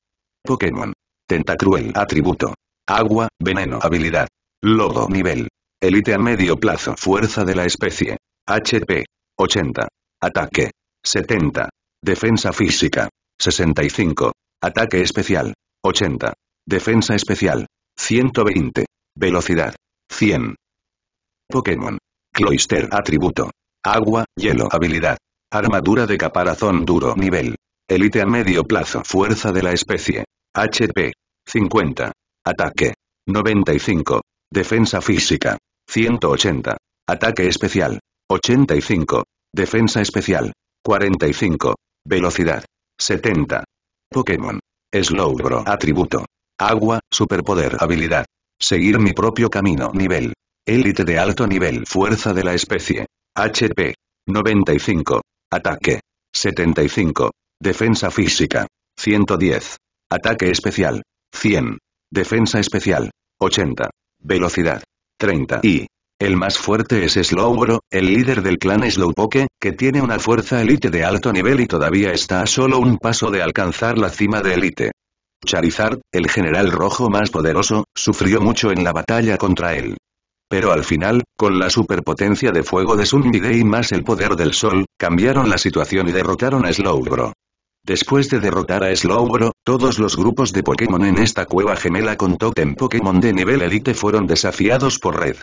Pokémon. Tentacruel atributo. Agua, veneno habilidad. Lodo nivel. Elite a medio plazo fuerza de la especie. HP. 80. Ataque. 70. Defensa física. 65. Ataque especial. 80. Defensa especial. 120. Velocidad. 100. Pokémon. Cloister atributo. Agua, hielo habilidad. Armadura de caparazón duro nivel. Elite a medio plazo fuerza de la especie. HP. 50. Ataque. 95. Defensa física. 180. Ataque especial. 85. Defensa especial. 45. Velocidad. 70. Pokémon. Slowbro atributo. Agua, superpoder habilidad. Seguir mi propio camino nivel. Élite de alto nivel. Fuerza de la especie. HP. 95. Ataque. 75. Defensa física. 110. Ataque especial. 100. Defensa especial. 80. Velocidad. 30. Y. El más fuerte es Slowbro, el líder del clan Slowpoke, que tiene una fuerza élite de alto nivel y todavía está a solo un paso de alcanzar la cima de élite. Charizard, el general rojo más poderoso, sufrió mucho en la batalla contra él. Pero al final, con la superpotencia de fuego de Sunny y más el poder del sol, cambiaron la situación y derrotaron a Slowbro. Después de derrotar a Slowbro, todos los grupos de Pokémon en esta cueva gemela con token Pokémon de nivel Elite fueron desafiados por Red.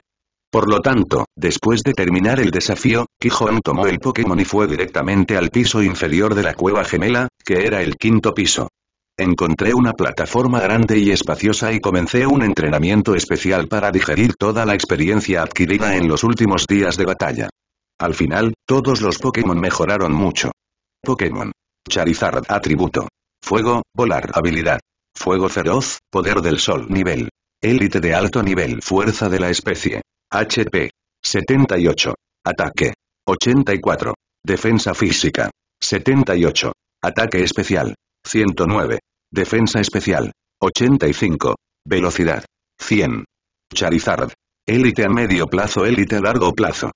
Por lo tanto, después de terminar el desafío, Kijon tomó el Pokémon y fue directamente al piso inferior de la cueva gemela, que era el quinto piso. Encontré una plataforma grande y espaciosa y comencé un entrenamiento especial para digerir toda la experiencia adquirida en los últimos días de batalla. Al final, todos los Pokémon mejoraron mucho. Pokémon. Charizard atributo. Fuego, volar habilidad. Fuego feroz, poder del sol nivel. Élite de alto nivel fuerza de la especie. HP. 78. Ataque. 84. Defensa física. 78. Ataque especial. 109. Defensa especial. 85. Velocidad. 100. Charizard. Élite a medio plazo, élite a largo plazo.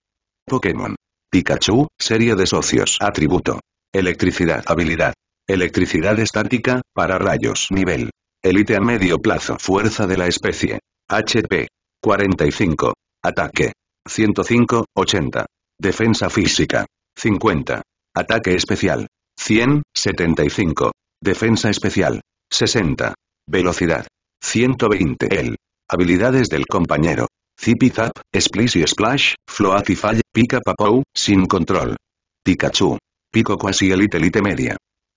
Pokémon. Pikachu, serie de socios. Atributo. Electricidad. Habilidad. Electricidad estática, para rayos. Nivel. Élite a medio plazo. Fuerza de la especie. HP. 45. Ataque. 105, 80. Defensa física. 50. Ataque especial. 100, 75. Defensa especial. 60. Velocidad. 120 El. Habilidades del compañero. Zippy Zap, Splish y Splash, Float y Fall, Pika Papou, sin control. Pikachu. Pico Quasi Elite Elite Media.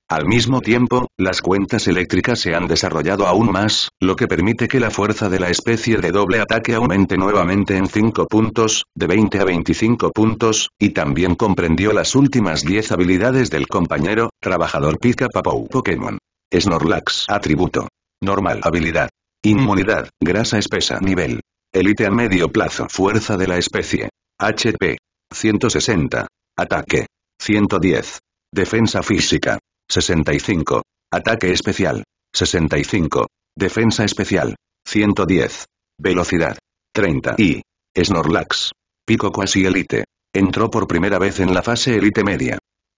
Al mismo tiempo, las cuentas eléctricas se han desarrollado aún más, lo que permite que la fuerza de la especie de doble ataque aumente nuevamente en 5 puntos, de 20 a 25 puntos, y también comprendió las últimas 10 habilidades del compañero, trabajador Pika Papou Pokémon. Snorlax. Atributo. Normal. Habilidad. Inmunidad. Grasa espesa. Nivel. Elite a medio plazo. Fuerza de la especie. HP. 160. Ataque. 110. Defensa física. 65. Ataque especial. 65. Defensa especial. 110. Velocidad. 30. Y. Snorlax. Pico Quasi Elite. Entró por primera vez en la fase Elite Media.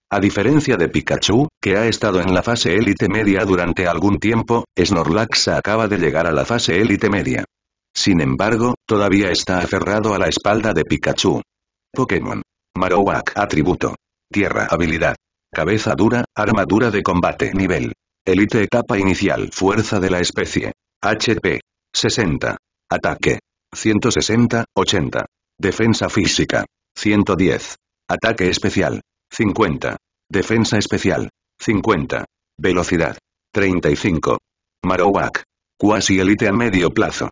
A diferencia de Pikachu, que ha estado en la fase Elite Media durante algún tiempo, Snorlax acaba de llegar a la fase Elite Media. Sin embargo, todavía está aferrado a la espalda de Pikachu. Pokémon. Marowak Atributo. Tierra Habilidad. Cabeza dura, armadura de combate nivel. Elite etapa inicial fuerza de la especie. HP. 60. Ataque. 160, 80. Defensa física. 110. Ataque especial. 50. Defensa especial. 50. Velocidad. 35. Marowak. Cuasi elite a medio plazo.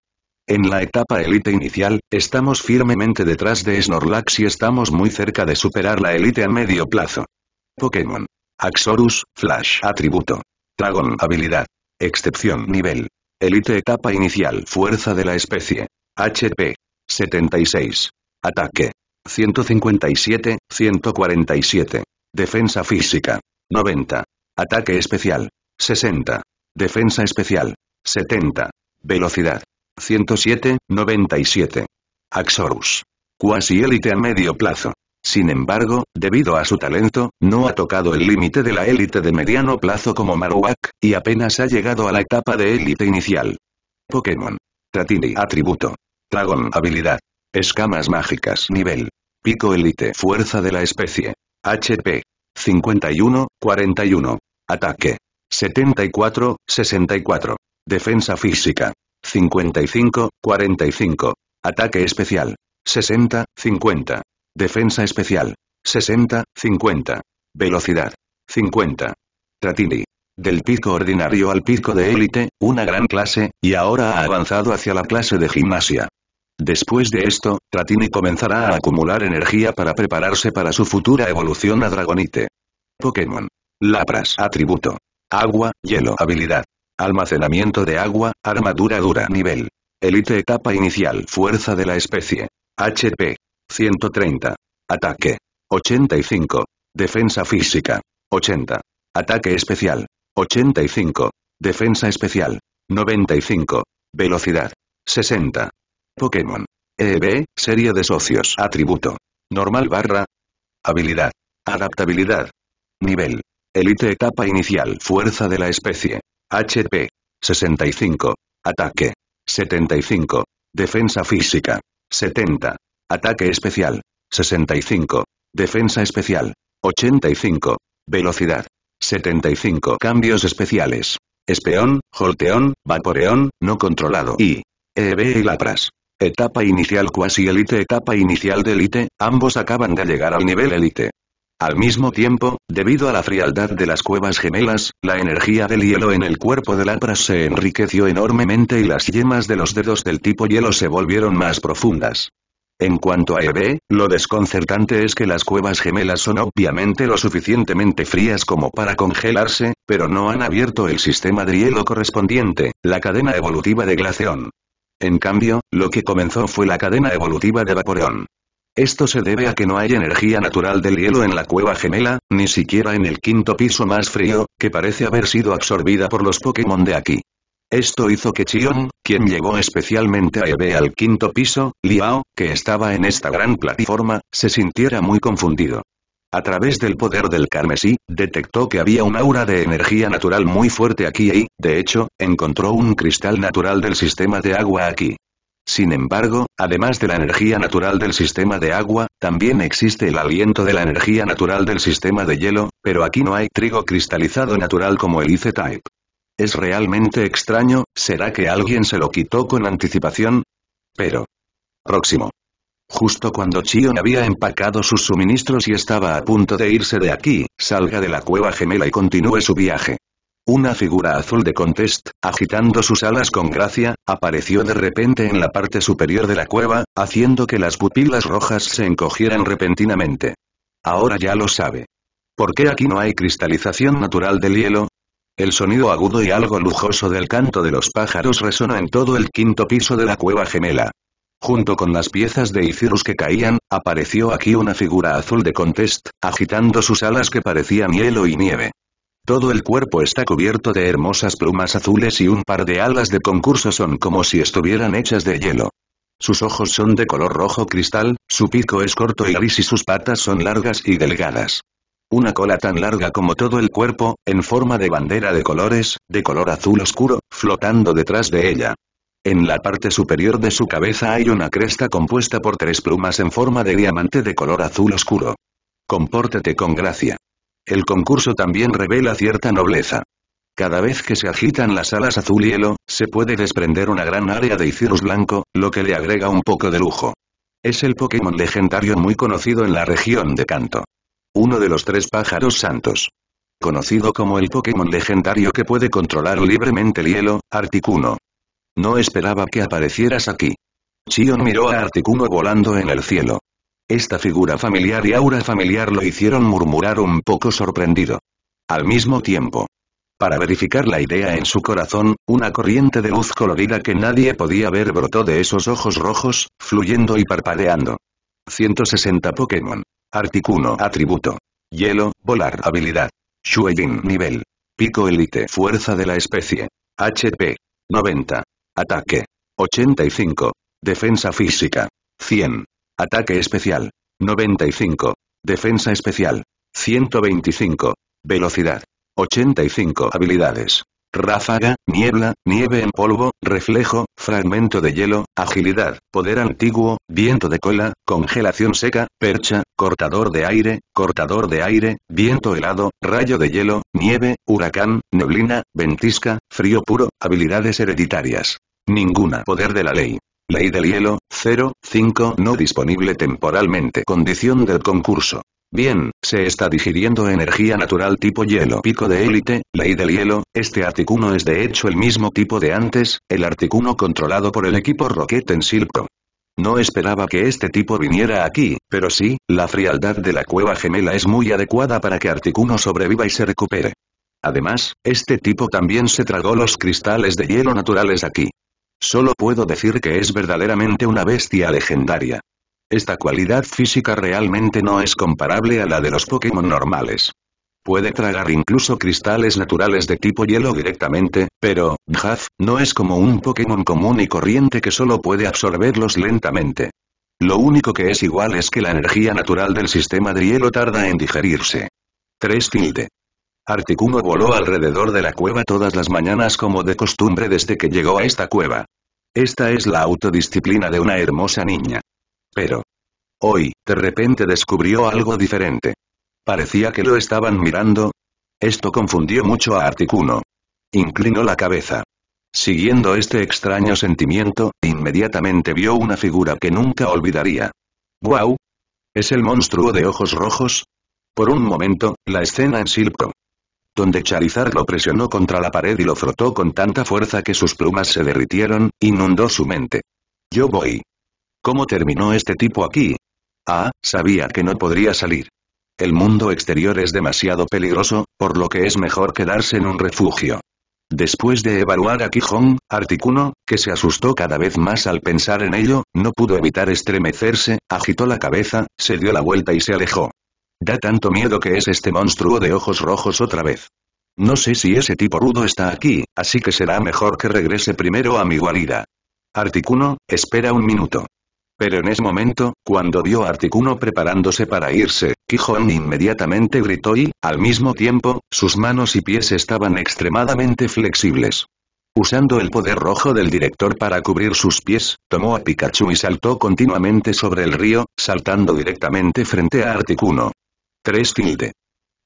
En la etapa elite inicial, estamos firmemente detrás de Snorlax y estamos muy cerca de superar la elite a medio plazo. Pokémon. Axorus, Flash Atributo. Dragon Habilidad. Excepción Nivel. Elite Etapa Inicial Fuerza de la especie. HP. 76. Ataque. 157, 147. Defensa física. 90. Ataque especial. 60. Defensa especial. 70. Velocidad. 107, 97. Axorus. Quasi élite a medio plazo. Sin embargo, debido a su talento, no ha tocado el límite de la élite de mediano plazo como Marowak, y apenas ha llegado a la etapa de élite inicial. Pokémon. Tratini Atributo. Dragón Habilidad. Escamas mágicas Nivel. Pico élite. Fuerza de la especie. HP. 51, 41. Ataque. 74, 64. Defensa física. 55, 45. Ataque especial. 60, 50. Defensa especial. 60, 50. Velocidad. 50. Tratini. Del pico ordinario al pico de élite, una gran clase, y ahora ha avanzado hacia la clase de gimnasia. Después de esto, Tratini comenzará a acumular energía para prepararse para su futura evolución a Dragonite. Pokémon. Lapras. Atributo. Agua, hielo. Habilidad. Almacenamiento de agua, armadura dura. Nivel. Elite etapa inicial. Fuerza de la especie. HP. 130. Ataque. 85. Defensa física. 80. Ataque especial. 85. Defensa especial. 95. Velocidad. 60. Pokémon. EB, serie de socios. Atributo. Normal barra. Habilidad. Adaptabilidad. Nivel. Elite etapa inicial. Fuerza de la especie. HP. 65. Ataque. 75. Defensa física. 70. Ataque especial. 65. Defensa especial. 85. Velocidad. 75. Cambios especiales. Espeón, Jolteón, Vaporeón, no controlado y EB y Lapras. Etapa inicial cuasi élite. Etapa inicial de élite, ambos acaban de llegar al nivel elite. Al mismo tiempo, debido a la frialdad de las cuevas gemelas, la energía del hielo en el cuerpo de Lapras se enriqueció enormemente y las yemas de los dedos del tipo hielo se volvieron más profundas. En cuanto a EB, lo desconcertante es que las cuevas gemelas son obviamente lo suficientemente frías como para congelarse, pero no han abierto el sistema de hielo correspondiente, la cadena evolutiva de glaceón. En cambio, lo que comenzó fue la cadena evolutiva de vaporeón. Esto se debe a que no hay energía natural del hielo en la cueva gemela, ni siquiera en el quinto piso más frío, que parece haber sido absorbida por los Pokémon de aquí. Esto hizo que Chion, quien llegó especialmente a Eve al quinto piso, Liao, que estaba en esta gran plataforma, se sintiera muy confundido. A través del poder del carmesí, detectó que había un aura de energía natural muy fuerte aquí y, de hecho, encontró un cristal natural del sistema de agua aquí. Sin embargo, además de la energía natural del sistema de agua, también existe el aliento de la energía natural del sistema de hielo, pero aquí no hay trigo cristalizado natural como el Ice type es realmente extraño, ¿será que alguien se lo quitó con anticipación? Pero... Próximo. Justo cuando Chion había empacado sus suministros y estaba a punto de irse de aquí, salga de la cueva gemela y continúe su viaje. Una figura azul de Contest, agitando sus alas con gracia, apareció de repente en la parte superior de la cueva, haciendo que las pupilas rojas se encogieran repentinamente. Ahora ya lo sabe. ¿Por qué aquí no hay cristalización natural del hielo? El sonido agudo y algo lujoso del canto de los pájaros resona en todo el quinto piso de la cueva gemela. Junto con las piezas de icirus que caían, apareció aquí una figura azul de Contest, agitando sus alas que parecían hielo y nieve. Todo el cuerpo está cubierto de hermosas plumas azules y un par de alas de concurso son como si estuvieran hechas de hielo. Sus ojos son de color rojo cristal, su pico es corto y gris y sus patas son largas y delgadas una cola tan larga como todo el cuerpo, en forma de bandera de colores, de color azul oscuro, flotando detrás de ella. En la parte superior de su cabeza hay una cresta compuesta por tres plumas en forma de diamante de color azul oscuro. Compórtate con gracia. El concurso también revela cierta nobleza. Cada vez que se agitan las alas azul hielo, se puede desprender una gran área de Icirus blanco, lo que le agrega un poco de lujo. Es el Pokémon legendario muy conocido en la región de Canto uno de los tres pájaros santos. Conocido como el Pokémon legendario que puede controlar libremente el hielo, Articuno. No esperaba que aparecieras aquí. Chion miró a Articuno volando en el cielo. Esta figura familiar y aura familiar lo hicieron murmurar un poco sorprendido. Al mismo tiempo. Para verificar la idea en su corazón, una corriente de luz colorida que nadie podía ver brotó de esos ojos rojos, fluyendo y parpadeando. 160 Pokémon. Artículo 1. Atributo. Hielo, volar. Habilidad. Shueilin. Nivel. Pico Elite. Fuerza de la especie. HP. 90. Ataque. 85. Defensa física. 100. Ataque especial. 95. Defensa especial. 125. Velocidad. 85. Habilidades. Ráfaga, niebla, nieve en polvo, reflejo, fragmento de hielo, agilidad, poder antiguo, viento de cola, congelación seca, percha, cortador de aire, cortador de aire, viento helado, rayo de hielo, nieve, huracán, neblina, ventisca, frío puro, habilidades hereditarias. Ninguna poder de la ley. Ley del hielo, 0, 5 no disponible temporalmente. Condición del concurso. Bien, se está digiriendo energía natural tipo hielo pico de élite, ley del hielo, este Articuno es de hecho el mismo tipo de antes, el Articuno controlado por el equipo Rocket en Silco. No esperaba que este tipo viniera aquí, pero sí, la frialdad de la cueva gemela es muy adecuada para que Articuno sobreviva y se recupere. Además, este tipo también se tragó los cristales de hielo naturales aquí. Solo puedo decir que es verdaderamente una bestia legendaria. Esta cualidad física realmente no es comparable a la de los Pokémon normales. Puede tragar incluso cristales naturales de tipo hielo directamente, pero, Jaff, no es como un Pokémon común y corriente que solo puede absorberlos lentamente. Lo único que es igual es que la energía natural del sistema de hielo tarda en digerirse. 3 tilde. Articuno voló alrededor de la cueva todas las mañanas como de costumbre desde que llegó a esta cueva. Esta es la autodisciplina de una hermosa niña. Pero. Hoy, de repente descubrió algo diferente. Parecía que lo estaban mirando. Esto confundió mucho a Articuno. Inclinó la cabeza. Siguiendo este extraño sentimiento, inmediatamente vio una figura que nunca olvidaría. ¿Guau? ¿Es el monstruo de ojos rojos? Por un momento, la escena en Silco. Donde Charizard lo presionó contra la pared y lo frotó con tanta fuerza que sus plumas se derritieron, inundó su mente. Yo voy. ¿Cómo terminó este tipo aquí? Ah, sabía que no podría salir. El mundo exterior es demasiado peligroso, por lo que es mejor quedarse en un refugio. Después de evaluar a Quijón, Articuno, que se asustó cada vez más al pensar en ello, no pudo evitar estremecerse, agitó la cabeza, se dio la vuelta y se alejó. Da tanto miedo que es este monstruo de ojos rojos otra vez. No sé si ese tipo rudo está aquí, así que será mejor que regrese primero a mi guarida. Articuno, espera un minuto. Pero en ese momento, cuando vio a Articuno preparándose para irse, Quijón inmediatamente gritó y, al mismo tiempo, sus manos y pies estaban extremadamente flexibles. Usando el poder rojo del director para cubrir sus pies, tomó a Pikachu y saltó continuamente sobre el río, saltando directamente frente a Articuno. 3 tilde.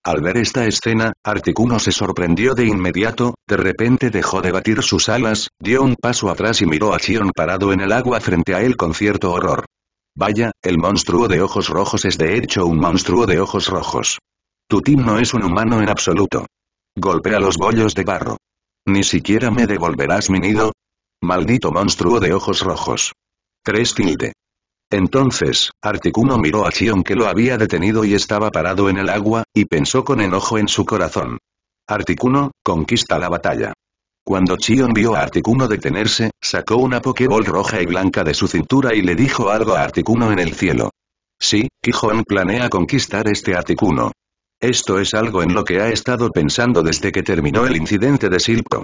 Al ver esta escena, Articuno se sorprendió de inmediato, de repente dejó de batir sus alas, dio un paso atrás y miró a Chion parado en el agua frente a él con cierto horror. Vaya, el monstruo de ojos rojos es de hecho un monstruo de ojos rojos. Tu team no es un humano en absoluto. Golpea los bollos de barro. Ni siquiera me devolverás mi nido. Maldito monstruo de ojos rojos. 3 tilde. Entonces, Articuno miró a Chion que lo había detenido y estaba parado en el agua, y pensó con enojo en su corazón. Articuno, conquista la batalla. Cuando Chion vio a Articuno detenerse, sacó una Pokéball roja y blanca de su cintura y le dijo algo a Articuno en el cielo. Sí, Chion planea conquistar este Articuno. Esto es algo en lo que ha estado pensando desde que terminó el incidente de Silco.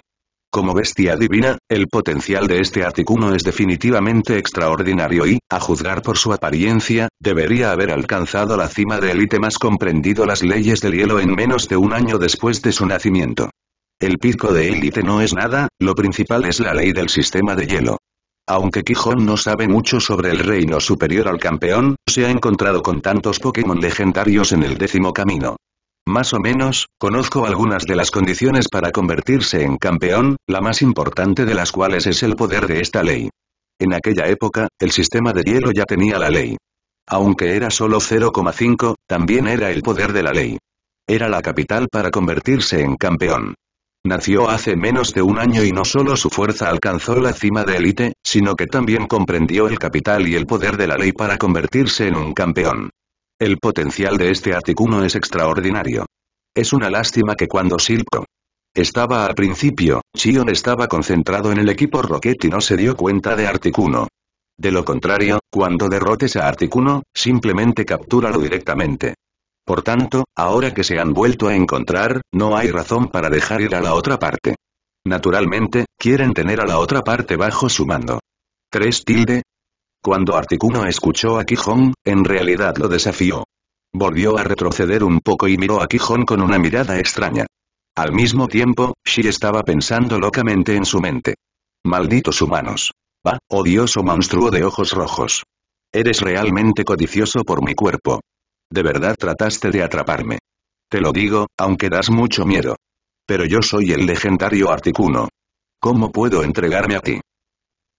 Como bestia divina, el potencial de este Articuno es definitivamente extraordinario y, a juzgar por su apariencia, debería haber alcanzado la cima de élite más comprendido las leyes del hielo en menos de un año después de su nacimiento. El pico de élite no es nada, lo principal es la ley del sistema de hielo. Aunque Quijón no sabe mucho sobre el reino superior al campeón, se ha encontrado con tantos Pokémon legendarios en el décimo camino. Más o menos, conozco algunas de las condiciones para convertirse en campeón, la más importante de las cuales es el poder de esta ley. En aquella época, el sistema de hielo ya tenía la ley. Aunque era solo 0,5, también era el poder de la ley. Era la capital para convertirse en campeón. Nació hace menos de un año y no solo su fuerza alcanzó la cima de élite, sino que también comprendió el capital y el poder de la ley para convertirse en un campeón. El potencial de este Articuno es extraordinario. Es una lástima que cuando Silco estaba al principio, Chion estaba concentrado en el equipo Rocket y no se dio cuenta de Articuno. De lo contrario, cuando derrotes a Articuno, simplemente captúralo directamente. Por tanto, ahora que se han vuelto a encontrar, no hay razón para dejar ir a la otra parte. Naturalmente, quieren tener a la otra parte bajo su mando. 3 tilde, cuando Articuno escuchó a Quijón, en realidad lo desafió. Volvió a retroceder un poco y miró a Quijón con una mirada extraña. Al mismo tiempo, Shi estaba pensando locamente en su mente. Malditos humanos. Ah, odioso monstruo de ojos rojos. Eres realmente codicioso por mi cuerpo. De verdad trataste de atraparme. Te lo digo, aunque das mucho miedo. Pero yo soy el legendario Articuno. ¿Cómo puedo entregarme a ti?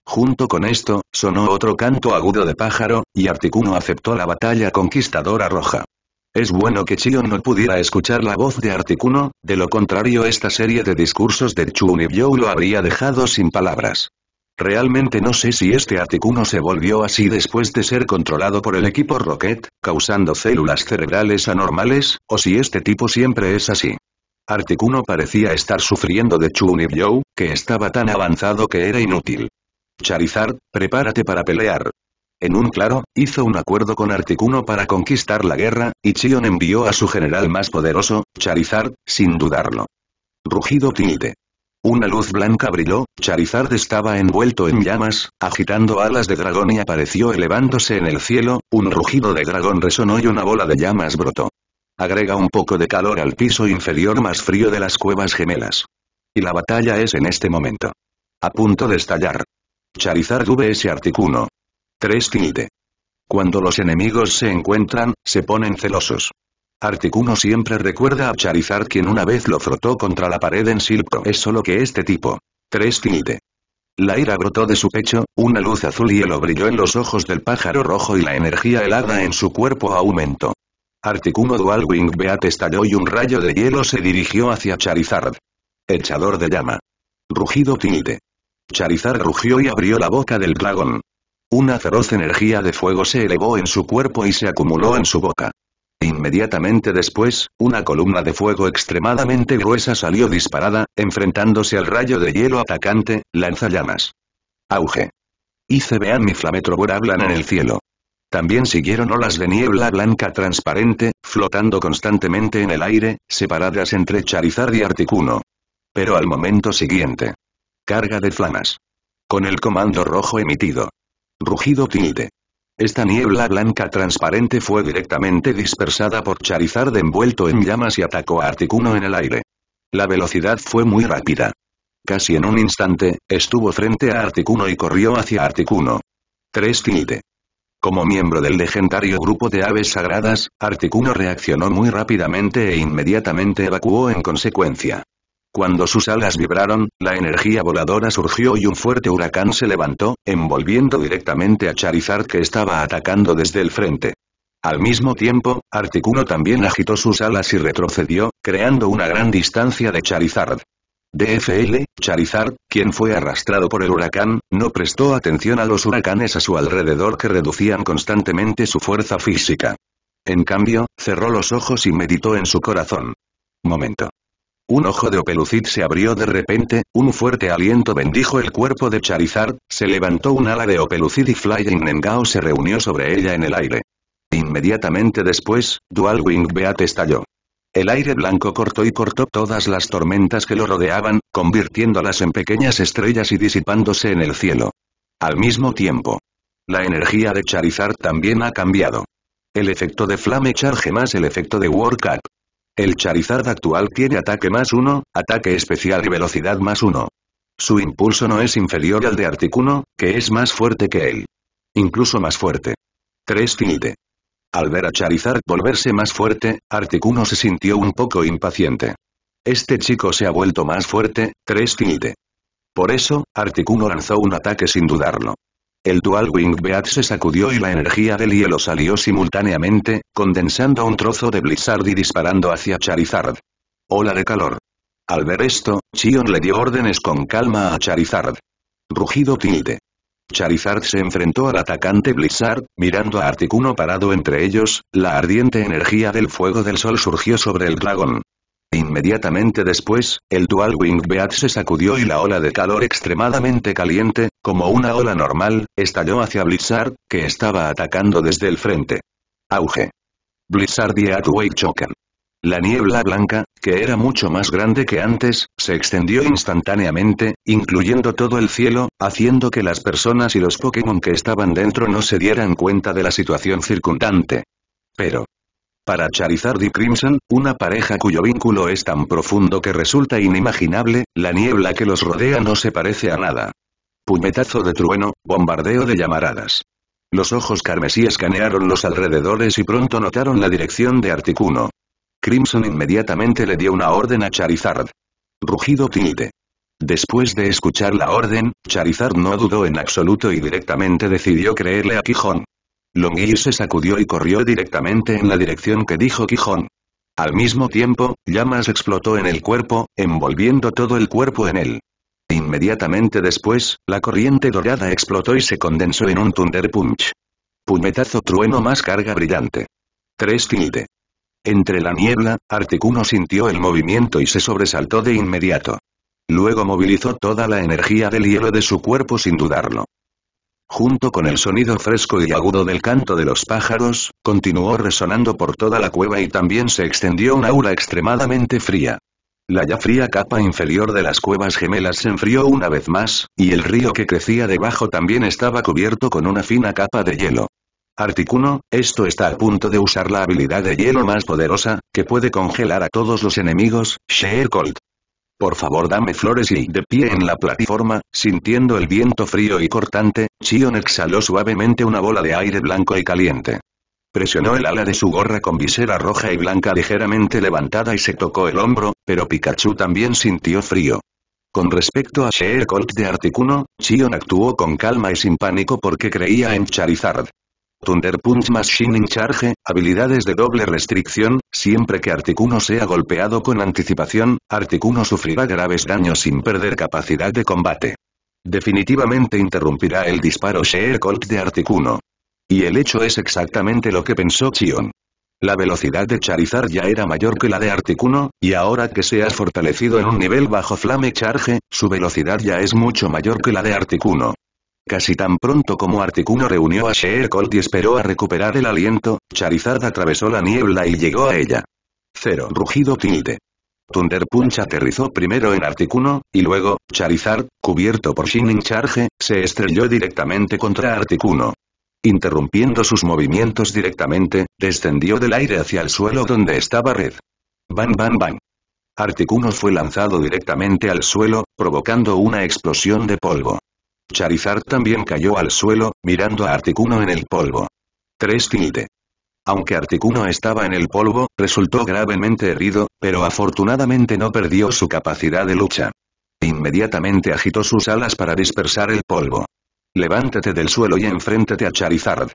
Junto con esto, sonó otro canto agudo de pájaro, y Articuno aceptó la batalla conquistadora roja. Es bueno que Chion no pudiera escuchar la voz de Articuno, de lo contrario esta serie de discursos de Chunibyo lo habría dejado sin palabras. Realmente no sé si este Articuno se volvió así después de ser controlado por el equipo Rocket, causando células cerebrales anormales, o si este tipo siempre es así. Articuno parecía estar sufriendo de Chunibyo, que estaba tan avanzado que era inútil. Charizard, prepárate para pelear. En un claro, hizo un acuerdo con Articuno para conquistar la guerra, y Chion envió a su general más poderoso, Charizard, sin dudarlo. Rugido tilde. Una luz blanca brilló, Charizard estaba envuelto en llamas, agitando alas de dragón y apareció elevándose en el cielo, un rugido de dragón resonó y una bola de llamas brotó. Agrega un poco de calor al piso inferior más frío de las cuevas gemelas. Y la batalla es en este momento. A punto de estallar. Charizard vs Articuno. 3 Tinite. Cuando los enemigos se encuentran, se ponen celosos. Articuno siempre recuerda a Charizard quien una vez lo frotó contra la pared en Silco. Es solo que este tipo. 3 tilde. La ira brotó de su pecho, una luz azul y hielo brilló en los ojos del pájaro rojo y la energía helada en su cuerpo aumentó. Articuno Dualwing Beat estalló y un rayo de hielo se dirigió hacia Charizard. Echador de llama. Rugido tilde. Charizard rugió y abrió la boca del dragón. Una feroz energía de fuego se elevó en su cuerpo y se acumuló en su boca. Inmediatamente después, una columna de fuego extremadamente gruesa salió disparada, enfrentándose al rayo de hielo atacante, lanzallamas. Auge. vean y mi hablan en el cielo. También siguieron olas de niebla blanca transparente, flotando constantemente en el aire, separadas entre Charizard y Articuno. Pero al momento siguiente. Carga de flamas. Con el comando rojo emitido. Rugido tilde. Esta niebla blanca transparente fue directamente dispersada por Charizard envuelto en llamas y atacó a Articuno en el aire. La velocidad fue muy rápida. Casi en un instante, estuvo frente a Articuno y corrió hacia Articuno. 3 tilde. Como miembro del legendario grupo de aves sagradas, Articuno reaccionó muy rápidamente e inmediatamente evacuó en consecuencia. Cuando sus alas vibraron, la energía voladora surgió y un fuerte huracán se levantó, envolviendo directamente a Charizard que estaba atacando desde el frente. Al mismo tiempo, Articuno también agitó sus alas y retrocedió, creando una gran distancia de Charizard. DFL, Charizard, quien fue arrastrado por el huracán, no prestó atención a los huracanes a su alrededor que reducían constantemente su fuerza física. En cambio, cerró los ojos y meditó en su corazón. Momento. Un ojo de Opelucid se abrió de repente, un fuerte aliento bendijo el cuerpo de Charizard, se levantó un ala de Opelucid y Flying Nengao se reunió sobre ella en el aire. Inmediatamente después, Dual Wing Beat estalló. El aire blanco cortó y cortó todas las tormentas que lo rodeaban, convirtiéndolas en pequeñas estrellas y disipándose en el cielo. Al mismo tiempo, la energía de Charizard también ha cambiado. El efecto de Flame Charge más el efecto de World el Charizard actual tiene ataque más 1, ataque especial y velocidad más 1. Su impulso no es inferior al de Articuno, que es más fuerte que él. Incluso más fuerte. 3 Tilde. Al ver a Charizard volverse más fuerte, Articuno se sintió un poco impaciente. Este chico se ha vuelto más fuerte, 3 Tilde. Por eso, Articuno lanzó un ataque sin dudarlo. El Dual Wing Beat se sacudió y la energía del hielo salió simultáneamente, condensando un trozo de Blizzard y disparando hacia Charizard. Ola de calor. Al ver esto, Chion le dio órdenes con calma a Charizard. Rugido tilde. Charizard se enfrentó al atacante Blizzard, mirando a Articuno parado entre ellos, la ardiente energía del fuego del sol surgió sobre el dragón. Inmediatamente después, el Dual Wing Beat se sacudió y la ola de calor extremadamente caliente, como una ola normal, estalló hacia Blizzard, que estaba atacando desde el frente. Auge. Blizzard y Atway chocan. La niebla blanca, que era mucho más grande que antes, se extendió instantáneamente, incluyendo todo el cielo, haciendo que las personas y los Pokémon que estaban dentro no se dieran cuenta de la situación circundante. Pero, para Charizard y Crimson, una pareja cuyo vínculo es tan profundo que resulta inimaginable, la niebla que los rodea no se parece a nada. Puñetazo de trueno, bombardeo de llamaradas. Los ojos carmesí escanearon los alrededores y pronto notaron la dirección de Articuno. Crimson inmediatamente le dio una orden a Charizard. Rugido tilde. Después de escuchar la orden, Charizard no dudó en absoluto y directamente decidió creerle a Quijón. Longui se sacudió y corrió directamente en la dirección que dijo Quijón. Al mismo tiempo, llamas explotó en el cuerpo, envolviendo todo el cuerpo en él. Inmediatamente después, la corriente dorada explotó y se condensó en un Thunder Punch. Puñetazo trueno más carga brillante. 3 tilde. Entre la niebla, Articuno sintió el movimiento y se sobresaltó de inmediato. Luego movilizó toda la energía del hielo de su cuerpo sin dudarlo junto con el sonido fresco y agudo del canto de los pájaros, continuó resonando por toda la cueva y también se extendió un aura extremadamente fría. La ya fría capa inferior de las cuevas gemelas se enfrió una vez más, y el río que crecía debajo también estaba cubierto con una fina capa de hielo. Articuno, esto está a punto de usar la habilidad de hielo más poderosa, que puede congelar a todos los enemigos, Sheer Cold. Por favor dame flores y, de pie en la plataforma, sintiendo el viento frío y cortante, Chion exhaló suavemente una bola de aire blanco y caliente. Presionó el ala de su gorra con visera roja y blanca ligeramente levantada y se tocó el hombro, pero Pikachu también sintió frío. Con respecto a Sheer Colt de Articuno, Chion actuó con calma y sin pánico porque creía en Charizard. Thunder Punch Machine Charge, habilidades de doble restricción, siempre que Articuno sea golpeado con anticipación, Articuno sufrirá graves daños sin perder capacidad de combate. Definitivamente interrumpirá el disparo Share Colt de Articuno. Y el hecho es exactamente lo que pensó Chion. La velocidad de Charizard ya era mayor que la de Articuno, y ahora que se ha fortalecido en un nivel bajo Flame Charge, su velocidad ya es mucho mayor que la de Articuno. Casi tan pronto como Articuno reunió a Cold y esperó a recuperar el aliento, Charizard atravesó la niebla y llegó a ella. Cero rugido tilde. Thunder Punch aterrizó primero en Articuno, y luego, Charizard, cubierto por Shining Charge, se estrelló directamente contra Articuno. Interrumpiendo sus movimientos directamente, descendió del aire hacia el suelo donde estaba Red. Bam bam bam. Articuno fue lanzado directamente al suelo, provocando una explosión de polvo. Charizard también cayó al suelo, mirando a Articuno en el polvo. 3 tilde. Aunque Articuno estaba en el polvo, resultó gravemente herido, pero afortunadamente no perdió su capacidad de lucha. Inmediatamente agitó sus alas para dispersar el polvo. Levántate del suelo y enfréntate a Charizard.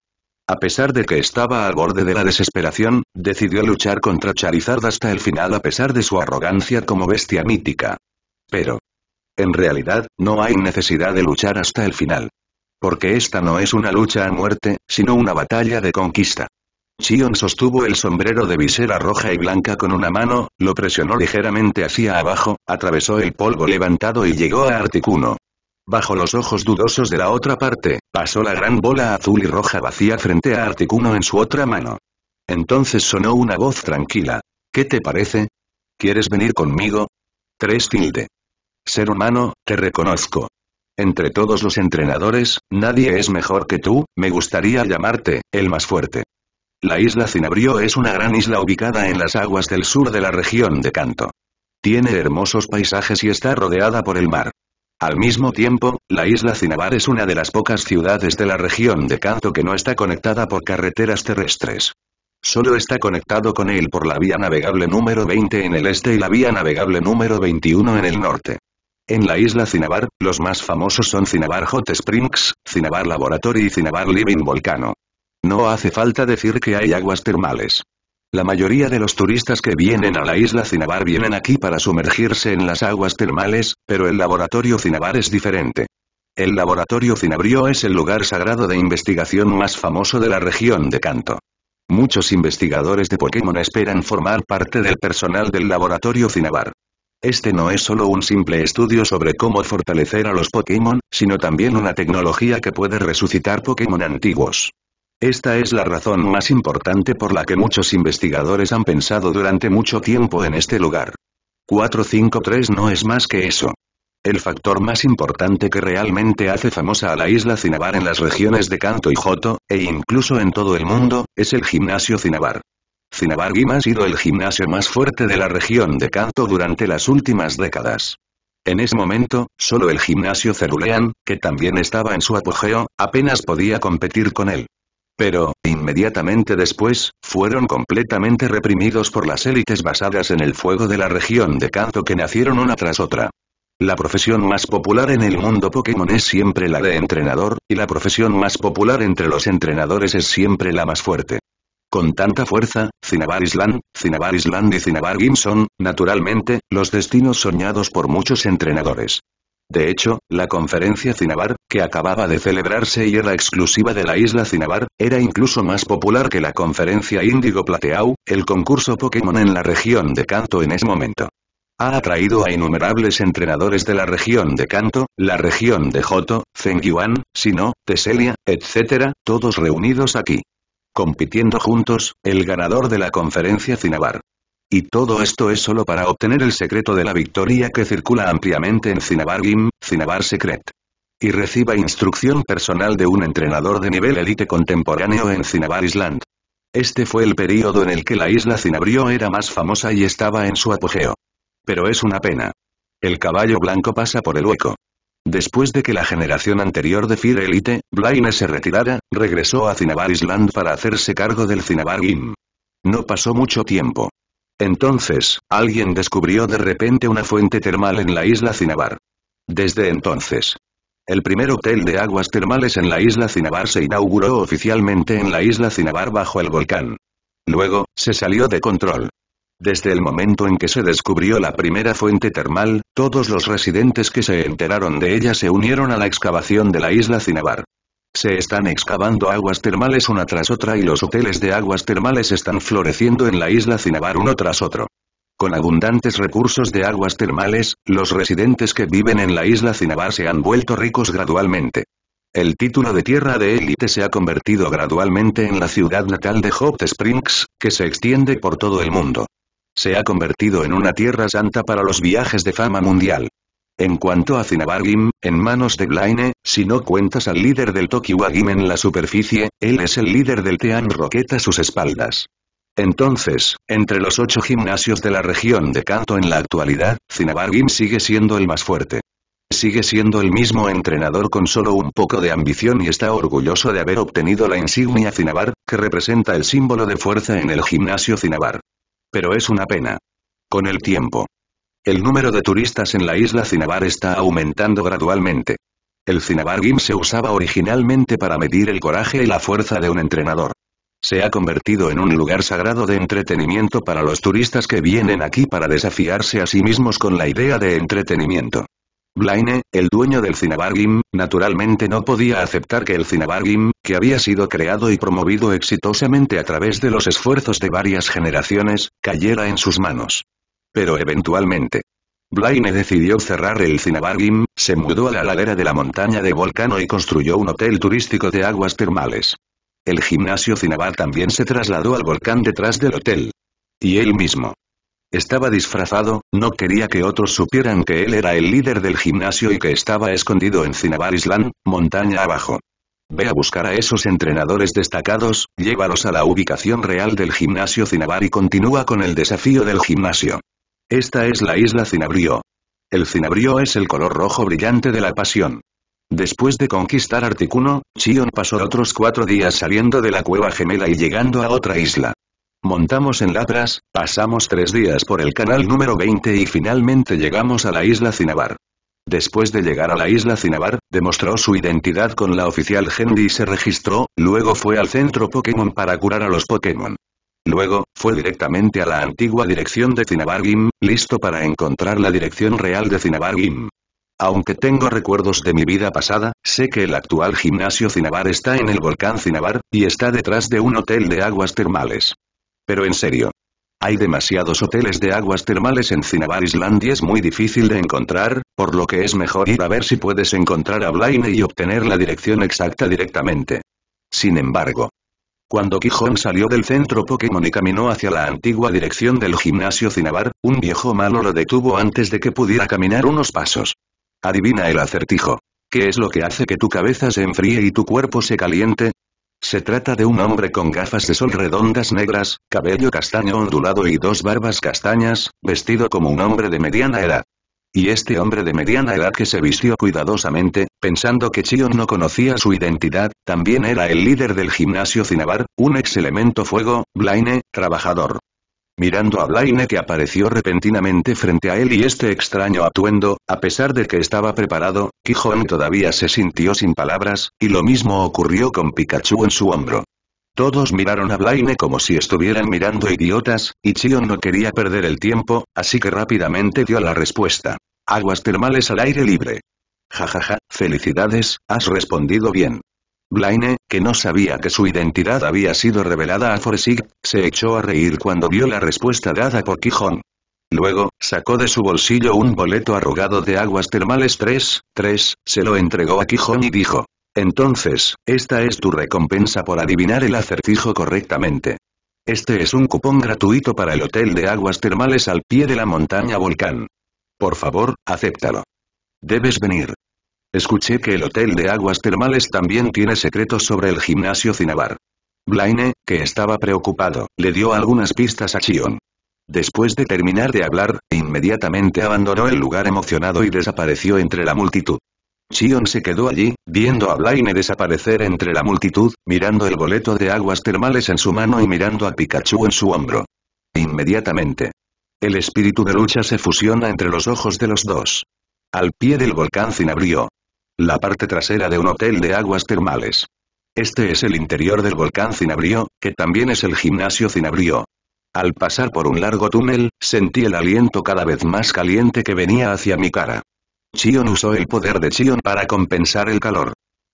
A pesar de que estaba al borde de la desesperación, decidió luchar contra Charizard hasta el final a pesar de su arrogancia como bestia mítica. Pero, en realidad, no hay necesidad de luchar hasta el final. Porque esta no es una lucha a muerte, sino una batalla de conquista. Chion sostuvo el sombrero de visera roja y blanca con una mano, lo presionó ligeramente hacia abajo, atravesó el polvo levantado y llegó a Articuno. Bajo los ojos dudosos de la otra parte, pasó la gran bola azul y roja vacía frente a Articuno en su otra mano. Entonces sonó una voz tranquila. ¿Qué te parece? ¿Quieres venir conmigo? Tres tilde ser humano, te reconozco. Entre todos los entrenadores, nadie es mejor que tú, me gustaría llamarte, el más fuerte. La isla Cinabrio es una gran isla ubicada en las aguas del sur de la región de Canto. Tiene hermosos paisajes y está rodeada por el mar. Al mismo tiempo, la isla Cinabar es una de las pocas ciudades de la región de Canto que no está conectada por carreteras terrestres. Solo está conectado con él por la vía navegable número 20 en el este y la vía navegable número 21 en el norte. En la isla Cinabar, los más famosos son Cinabar Hot Springs, Cinabar Laboratory y Cinabar Living Volcano. No hace falta decir que hay aguas termales. La mayoría de los turistas que vienen a la isla Cinabar vienen aquí para sumergirse en las aguas termales, pero el laboratorio Cinabar es diferente. El laboratorio Cinabrio es el lugar sagrado de investigación más famoso de la región de Canto. Muchos investigadores de Pokémon esperan formar parte del personal del laboratorio Cinabar. Este no es solo un simple estudio sobre cómo fortalecer a los Pokémon, sino también una tecnología que puede resucitar Pokémon antiguos. Esta es la razón más importante por la que muchos investigadores han pensado durante mucho tiempo en este lugar. 453 no es más que eso. El factor más importante que realmente hace famosa a la isla Cinabar en las regiones de Kanto y Joto, e incluso en todo el mundo, es el gimnasio Cinabar. Cinnabar Gym ha sido el gimnasio más fuerte de la región de Kanto durante las últimas décadas. En ese momento, solo el gimnasio Cerulean, que también estaba en su apogeo, apenas podía competir con él. Pero, inmediatamente después, fueron completamente reprimidos por las élites basadas en el fuego de la región de Kanto que nacieron una tras otra. La profesión más popular en el mundo Pokémon es siempre la de entrenador, y la profesión más popular entre los entrenadores es siempre la más fuerte. Con tanta fuerza, Cinabar Island, Cinabar Island y Cinnabar son, naturalmente, los destinos soñados por muchos entrenadores. De hecho, la conferencia Cinabar, que acababa de celebrarse y era exclusiva de la isla Cinabar, era incluso más popular que la conferencia Índigo Plateau, el concurso Pokémon en la región de Kanto en ese momento. Ha atraído a innumerables entrenadores de la región de Kanto, la región de Joto, Zengyuan, Sino, Teselia, etc., todos reunidos aquí compitiendo juntos, el ganador de la conferencia Cinabar. Y todo esto es solo para obtener el secreto de la victoria que circula ampliamente en Cinabar Gym, Cinabar Secret. Y reciba instrucción personal de un entrenador de nivel élite contemporáneo en Cinabar Island. Este fue el periodo en el que la isla Cinabrio era más famosa y estaba en su apogeo. Pero es una pena. El caballo blanco pasa por el hueco. Después de que la generación anterior de Fire Elite, Blaine se retirara, regresó a Cinabar Island para hacerse cargo del Cinabar Gym. No pasó mucho tiempo. Entonces, alguien descubrió de repente una fuente termal en la isla Cinabar. Desde entonces, el primer hotel de aguas termales en la isla Cinabar se inauguró oficialmente en la isla Cinabar bajo el volcán. Luego, se salió de control. Desde el momento en que se descubrió la primera fuente termal, todos los residentes que se enteraron de ella se unieron a la excavación de la isla Cinabar. Se están excavando aguas termales una tras otra y los hoteles de aguas termales están floreciendo en la isla Cinabar uno tras otro. Con abundantes recursos de aguas termales, los residentes que viven en la isla Cinabar se han vuelto ricos gradualmente. El título de tierra de élite se ha convertido gradualmente en la ciudad natal de Hot Springs, que se extiende por todo el mundo se ha convertido en una tierra santa para los viajes de fama mundial. En cuanto a Gim, en manos de Blaine, si no cuentas al líder del Tokiwa en la superficie, él es el líder del Team Rocket a sus espaldas. Entonces, entre los ocho gimnasios de la región de Kanto en la actualidad, Gim sigue siendo el más fuerte. Sigue siendo el mismo entrenador con solo un poco de ambición y está orgulloso de haber obtenido la insignia Zinabar, que representa el símbolo de fuerza en el gimnasio Zinabar. Pero es una pena. Con el tiempo. El número de turistas en la isla Cinabar está aumentando gradualmente. El Cinabar Gym se usaba originalmente para medir el coraje y la fuerza de un entrenador. Se ha convertido en un lugar sagrado de entretenimiento para los turistas que vienen aquí para desafiarse a sí mismos con la idea de entretenimiento. Blaine, el dueño del Gym, naturalmente no podía aceptar que el Gym, que había sido creado y promovido exitosamente a través de los esfuerzos de varias generaciones, cayera en sus manos. Pero eventualmente. Blaine decidió cerrar el Gym, se mudó a la ladera de la montaña de Volcano y construyó un hotel turístico de aguas termales. El gimnasio Cinabar también se trasladó al volcán detrás del hotel. Y él mismo estaba disfrazado, no quería que otros supieran que él era el líder del gimnasio y que estaba escondido en Cinnabar Island, montaña abajo. Ve a buscar a esos entrenadores destacados, llévalos a la ubicación real del gimnasio Cinnabar y continúa con el desafío del gimnasio. Esta es la isla Cinabrio. El cinabrio es el color rojo brillante de la pasión. Después de conquistar Articuno, Chion pasó otros cuatro días saliendo de la cueva gemela y llegando a otra isla. Montamos en Latras, pasamos tres días por el canal número 20 y finalmente llegamos a la isla Cinabar. Después de llegar a la isla Cinabar, demostró su identidad con la oficial Hendy y se registró, luego fue al centro Pokémon para curar a los Pokémon. Luego, fue directamente a la antigua dirección de Cinabar Gym, listo para encontrar la dirección real de Cinabar Gym. Aunque tengo recuerdos de mi vida pasada, sé que el actual gimnasio Cinabar está en el volcán Cinabar, y está detrás de un hotel de aguas termales. Pero en serio. Hay demasiados hoteles de aguas termales en Cinnabar Island y es muy difícil de encontrar, por lo que es mejor ir a ver si puedes encontrar a Blaine y obtener la dirección exacta directamente. Sin embargo, cuando Quijón salió del centro Pokémon y caminó hacia la antigua dirección del gimnasio Cinnabar, un viejo malo lo detuvo antes de que pudiera caminar unos pasos. Adivina el acertijo. ¿Qué es lo que hace que tu cabeza se enfríe y tu cuerpo se caliente? Se trata de un hombre con gafas de sol redondas negras, cabello castaño ondulado y dos barbas castañas, vestido como un hombre de mediana edad. Y este hombre de mediana edad que se vistió cuidadosamente, pensando que Chion no conocía su identidad, también era el líder del gimnasio Cinabar, un ex elemento fuego, Blaine, trabajador mirando a Blaine que apareció repentinamente frente a él y este extraño atuendo, a pesar de que estaba preparado, Quijón todavía se sintió sin palabras, y lo mismo ocurrió con Pikachu en su hombro. Todos miraron a Blaine como si estuvieran mirando idiotas, y Chion no quería perder el tiempo, así que rápidamente dio la respuesta. Aguas termales al aire libre. Jajaja, ja, ja, felicidades, has respondido bien. Blaine, que no sabía que su identidad había sido revelada a Foresig, se echó a reír cuando vio la respuesta dada por Quijón. Luego, sacó de su bolsillo un boleto arrugado de aguas termales 3.3, se lo entregó a Quijón y dijo. Entonces, esta es tu recompensa por adivinar el acertijo correctamente. Este es un cupón gratuito para el hotel de aguas termales al pie de la montaña volcán. Por favor, acéptalo. Debes venir. Escuché que el hotel de aguas termales también tiene secretos sobre el gimnasio Cinabar. Blaine, que estaba preocupado, le dio algunas pistas a Chion. Después de terminar de hablar, inmediatamente abandonó el lugar emocionado y desapareció entre la multitud. Chion se quedó allí, viendo a Blaine desaparecer entre la multitud, mirando el boleto de aguas termales en su mano y mirando a Pikachu en su hombro. Inmediatamente. El espíritu de lucha se fusiona entre los ojos de los dos. Al pie del volcán Cinabrio, la parte trasera de un hotel de aguas termales. Este es el interior del volcán Cinabrio, que también es el gimnasio Cinabrio. Al pasar por un largo túnel, sentí el aliento cada vez más caliente que venía hacia mi cara. Chion usó el poder de Chion para compensar el calor.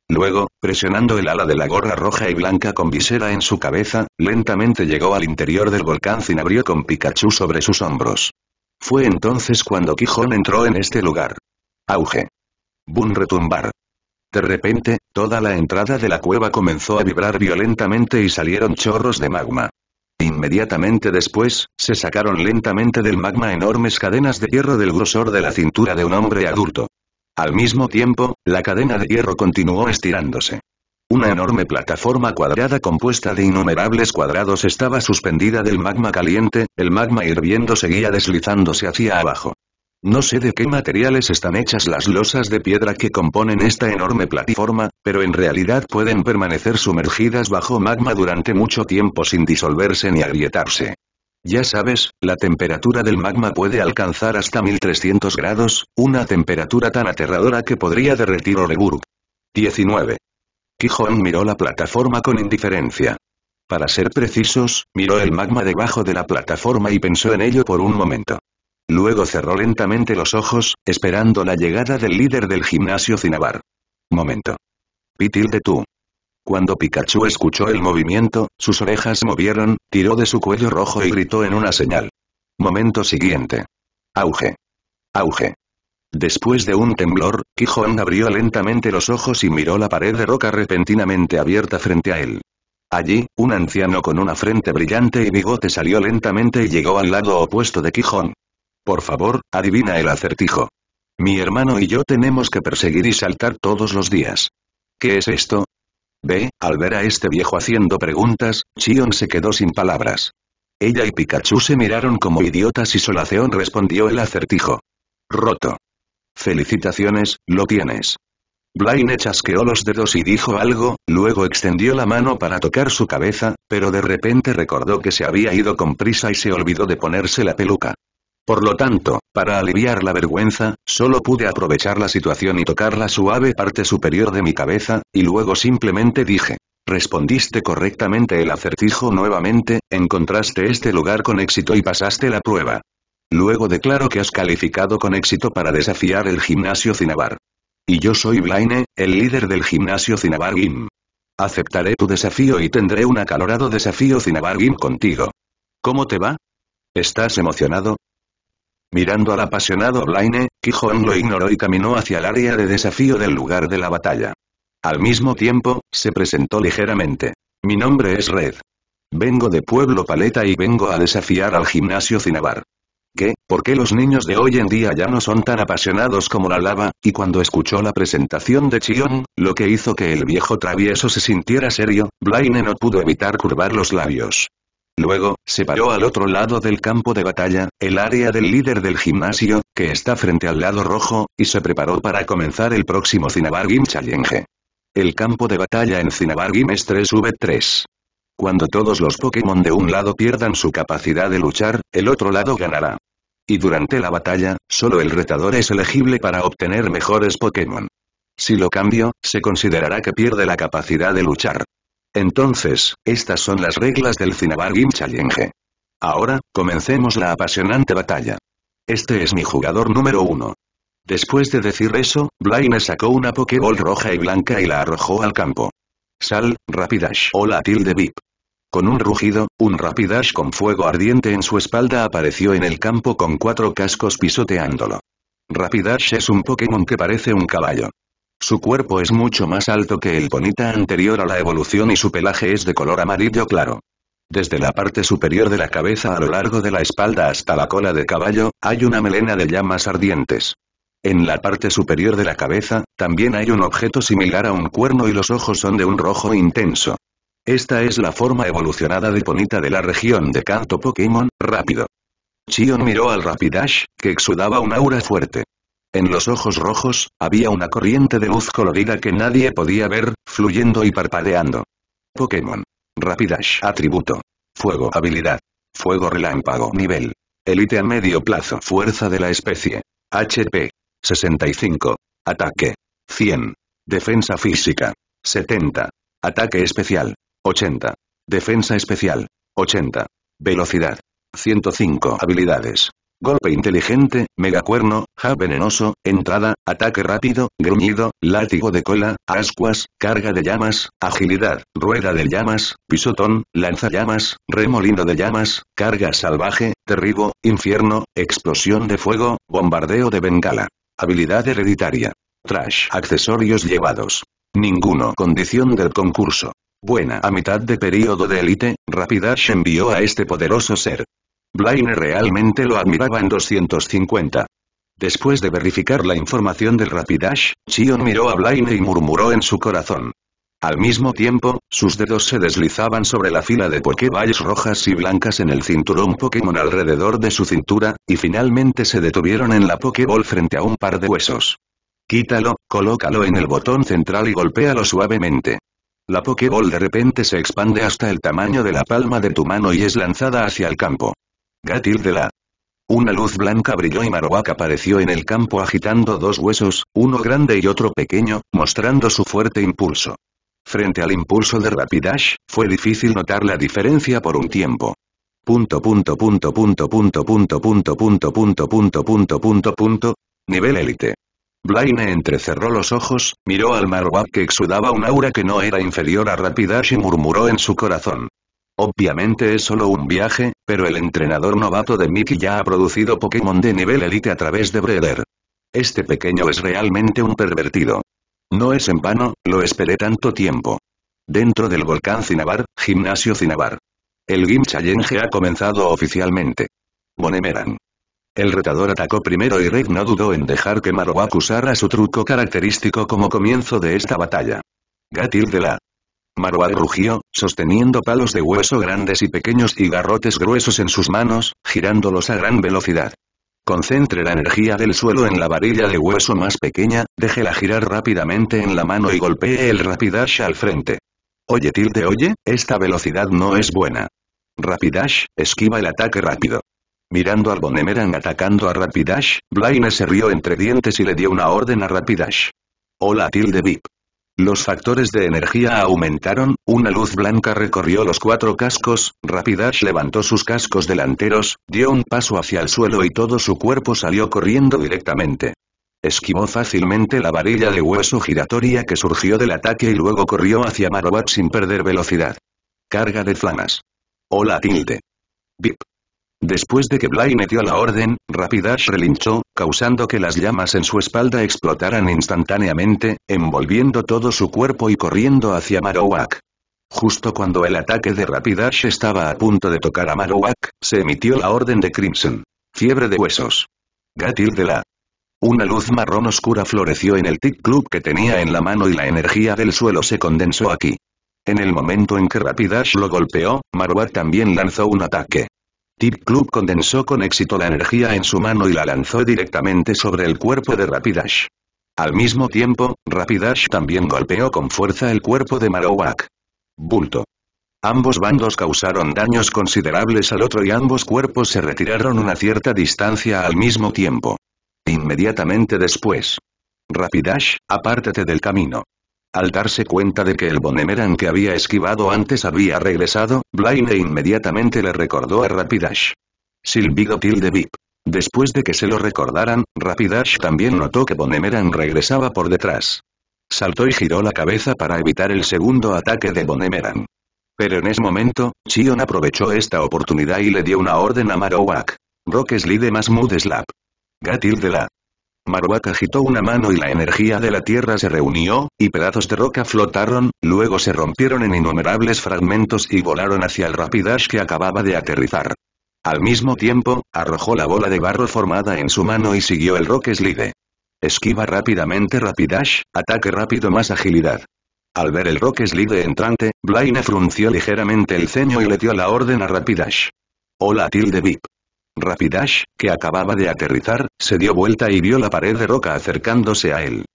Luego, presionando el ala de la gorra roja y blanca con visera en su cabeza, lentamente llegó al interior del volcán Cinabrio con Pikachu sobre sus hombros. Fue entonces cuando Quijón entró en este lugar. Auge. ¡Bum! retumbar. De repente, toda la entrada de la cueva comenzó a vibrar violentamente y salieron chorros de magma. Inmediatamente después, se sacaron lentamente del magma enormes cadenas de hierro del grosor de la cintura de un hombre adulto. Al mismo tiempo, la cadena de hierro continuó estirándose. Una enorme plataforma cuadrada compuesta de innumerables cuadrados estaba suspendida del magma caliente, el magma hirviendo seguía deslizándose hacia abajo. No sé de qué materiales están hechas las losas de piedra que componen esta enorme plataforma, pero en realidad pueden permanecer sumergidas bajo magma durante mucho tiempo sin disolverse ni agrietarse. Ya sabes, la temperatura del magma puede alcanzar hasta 1300 grados, una temperatura tan aterradora que podría derretir Oreburg. 19. Quijón miró la plataforma con indiferencia. Para ser precisos, miró el magma debajo de la plataforma y pensó en ello por un momento. Luego cerró lentamente los ojos, esperando la llegada del líder del gimnasio Cinabar. Momento. de tú. Cuando Pikachu escuchó el movimiento, sus orejas movieron, tiró de su cuello rojo y gritó en una señal. Momento siguiente. Auge. Auge. Después de un temblor, Quijón abrió lentamente los ojos y miró la pared de roca repentinamente abierta frente a él. Allí, un anciano con una frente brillante y bigote salió lentamente y llegó al lado opuesto de Quijón. Por favor, adivina el acertijo. Mi hermano y yo tenemos que perseguir y saltar todos los días. ¿Qué es esto? Ve, al ver a este viejo haciendo preguntas, Chion se quedó sin palabras. Ella y Pikachu se miraron como idiotas y Solaceon respondió el acertijo. Roto. Felicitaciones, lo tienes. Blaine chasqueó los dedos y dijo algo, luego extendió la mano para tocar su cabeza, pero de repente recordó que se había ido con prisa y se olvidó de ponerse la peluca. Por lo tanto, para aliviar la vergüenza, solo pude aprovechar la situación y tocar la suave parte superior de mi cabeza, y luego simplemente dije. Respondiste correctamente el acertijo nuevamente, encontraste este lugar con éxito y pasaste la prueba. Luego declaro que has calificado con éxito para desafiar el gimnasio Cinabar. Y yo soy Blaine, el líder del gimnasio Cinabar Gym. Aceptaré tu desafío y tendré un acalorado desafío Cinabar Gym contigo. ¿Cómo te va? ¿Estás emocionado? Mirando al apasionado Blaine, Quijón lo ignoró y caminó hacia el área de desafío del lugar de la batalla. Al mismo tiempo, se presentó ligeramente. Mi nombre es Red. Vengo de Pueblo Paleta y vengo a desafiar al gimnasio Cinabar. ¿Qué? ¿Por qué los niños de hoy en día ya no son tan apasionados como la lava? Y cuando escuchó la presentación de Chion, lo que hizo que el viejo travieso se sintiera serio, Blaine no pudo evitar curvar los labios. Luego, se paró al otro lado del campo de batalla, el área del líder del gimnasio, que está frente al lado rojo, y se preparó para comenzar el próximo Cinnabar Challenge. El campo de batalla en Cinnabar Game es 3v3. Cuando todos los Pokémon de un lado pierdan su capacidad de luchar, el otro lado ganará. Y durante la batalla, solo el retador es elegible para obtener mejores Pokémon. Si lo cambio, se considerará que pierde la capacidad de luchar. Entonces, estas son las reglas del Cinabar Gym Challenge. Ahora, comencemos la apasionante batalla. Este es mi jugador número uno. Después de decir eso, Blaine sacó una Pokéball roja y blanca y la arrojó al campo. Sal, Rapidash. Hola tilde VIP. Con un rugido, un Rapidash con fuego ardiente en su espalda apareció en el campo con cuatro cascos pisoteándolo. Rapidash es un Pokémon que parece un caballo. Su cuerpo es mucho más alto que el Ponita anterior a la evolución y su pelaje es de color amarillo claro. Desde la parte superior de la cabeza a lo largo de la espalda hasta la cola de caballo, hay una melena de llamas ardientes. En la parte superior de la cabeza, también hay un objeto similar a un cuerno y los ojos son de un rojo intenso. Esta es la forma evolucionada de Ponita de la región de canto Pokémon, rápido. Chion miró al Rapidash, que exudaba un aura fuerte. En los ojos rojos, había una corriente de luz colorida que nadie podía ver, fluyendo y parpadeando. Pokémon. Rapidash. Atributo. Fuego. Habilidad. Fuego relámpago. Nivel. Elite a medio plazo. Fuerza de la especie. HP. 65. Ataque. 100. Defensa física. 70. Ataque especial. 80. Defensa especial. 80. Velocidad. 105. Habilidades. Golpe inteligente, megacuerno, ja venenoso, entrada, ataque rápido, gruñido, látigo de cola, ascuas, carga de llamas, agilidad, rueda de llamas, pisotón, lanzallamas, remolino de llamas, carga salvaje, derribo, infierno, explosión de fuego, bombardeo de bengala. Habilidad hereditaria. Trash. Accesorios llevados. Ninguno. Condición del concurso. Buena. A mitad de periodo de élite, Rapidash envió a este poderoso ser Blaine realmente lo admiraba en 250. Después de verificar la información de Rapidash, Chion miró a Blaine y murmuró en su corazón. Al mismo tiempo, sus dedos se deslizaban sobre la fila de Pokéballs rojas y blancas en el cinturón Pokémon alrededor de su cintura, y finalmente se detuvieron en la Pokéball frente a un par de huesos. Quítalo, colócalo en el botón central y golpéalo suavemente. La Pokéball de repente se expande hasta el tamaño de la palma de tu mano y es lanzada hacia el campo. Gatil de la... Una luz blanca brilló y Marowak apareció en el campo agitando dos huesos, uno grande y otro pequeño, mostrando su fuerte impulso. Frente al impulso de Rapidash, fue difícil notar la diferencia por un tiempo. Punto punto punto punto punto punto punto punto punto punto punto punto punto nivel élite. Blaine entrecerró los ojos, miró al Marwak que exudaba un aura que no era inferior a Rapidash y murmuró en su corazón. Obviamente es solo un viaje, pero el entrenador novato de Mickey ya ha producido Pokémon de nivel elite a través de Breeder. Este pequeño es realmente un pervertido. No es en vano, lo esperé tanto tiempo. Dentro del volcán Cinabar, Gimnasio Cinabar. El Gym Challenge ha comenzado oficialmente. Bonemeran. El retador atacó primero y Red no dudó en dejar que Marowak usara su truco característico como comienzo de esta batalla. Gatil de la Maruad rugió, sosteniendo palos de hueso grandes y pequeños y garrotes gruesos en sus manos, girándolos a gran velocidad. Concentre la energía del suelo en la varilla de hueso más pequeña, déjela girar rápidamente en la mano y golpee el Rapidash al frente. Oye tilde oye, esta velocidad no es buena. Rapidash, esquiva el ataque rápido. Mirando al Bonemeran atacando a Rapidash, Blaine se rió entre dientes y le dio una orden a Rapidash. Hola tilde VIP. Los factores de energía aumentaron, una luz blanca recorrió los cuatro cascos, Rapidash levantó sus cascos delanteros, dio un paso hacia el suelo y todo su cuerpo salió corriendo directamente. Esquivó fácilmente la varilla de hueso giratoria que surgió del ataque y luego corrió hacia Marowak sin perder velocidad. Carga de flamas. Hola tilde. Bip. Después de que Blaine metió la orden, Rapidash relinchó, causando que las llamas en su espalda explotaran instantáneamente, envolviendo todo su cuerpo y corriendo hacia Marowak. Justo cuando el ataque de Rapidash estaba a punto de tocar a Marowak, se emitió la orden de Crimson. Fiebre de huesos. Gatil de la. Una luz marrón oscura floreció en el Tic Club que tenía en la mano y la energía del suelo se condensó aquí. En el momento en que Rapidash lo golpeó, Marowak también lanzó un ataque. Tip Club condensó con éxito la energía en su mano y la lanzó directamente sobre el cuerpo de Rapidash. Al mismo tiempo, Rapidash también golpeó con fuerza el cuerpo de Marowak. Bulto. Ambos bandos causaron daños considerables al otro y ambos cuerpos se retiraron una cierta distancia al mismo tiempo. Inmediatamente después. Rapidash, apártate del camino. Al darse cuenta de que el bonemeran que había esquivado antes había regresado, Blaine inmediatamente le recordó a Rapidash. Silbido tilde VIP. Después de que se lo recordaran, Rapidash también notó que Bonemeran regresaba por detrás. Saltó y giró la cabeza para evitar el segundo ataque de Bonemeran. Pero en ese momento, Chion aprovechó esta oportunidad y le dio una orden a Marowak. Rock Slide más Mood Slap. Gatilde la. Marwak agitó una mano y la energía de la tierra se reunió, y pedazos de roca flotaron, luego se rompieron en innumerables fragmentos y volaron hacia el Rapidash que acababa de aterrizar. Al mismo tiempo, arrojó la bola de barro formada en su mano y siguió el Rock Slide. Esquiva rápidamente Rapidash, ataque rápido más agilidad. Al ver el Rock Slide entrante, Blaine frunció ligeramente el ceño y le dio la orden a Rapidash. Hola tilde VIP. Rapidash, que acababa de aterrizar, se dio vuelta y vio la pared de roca acercándose a él.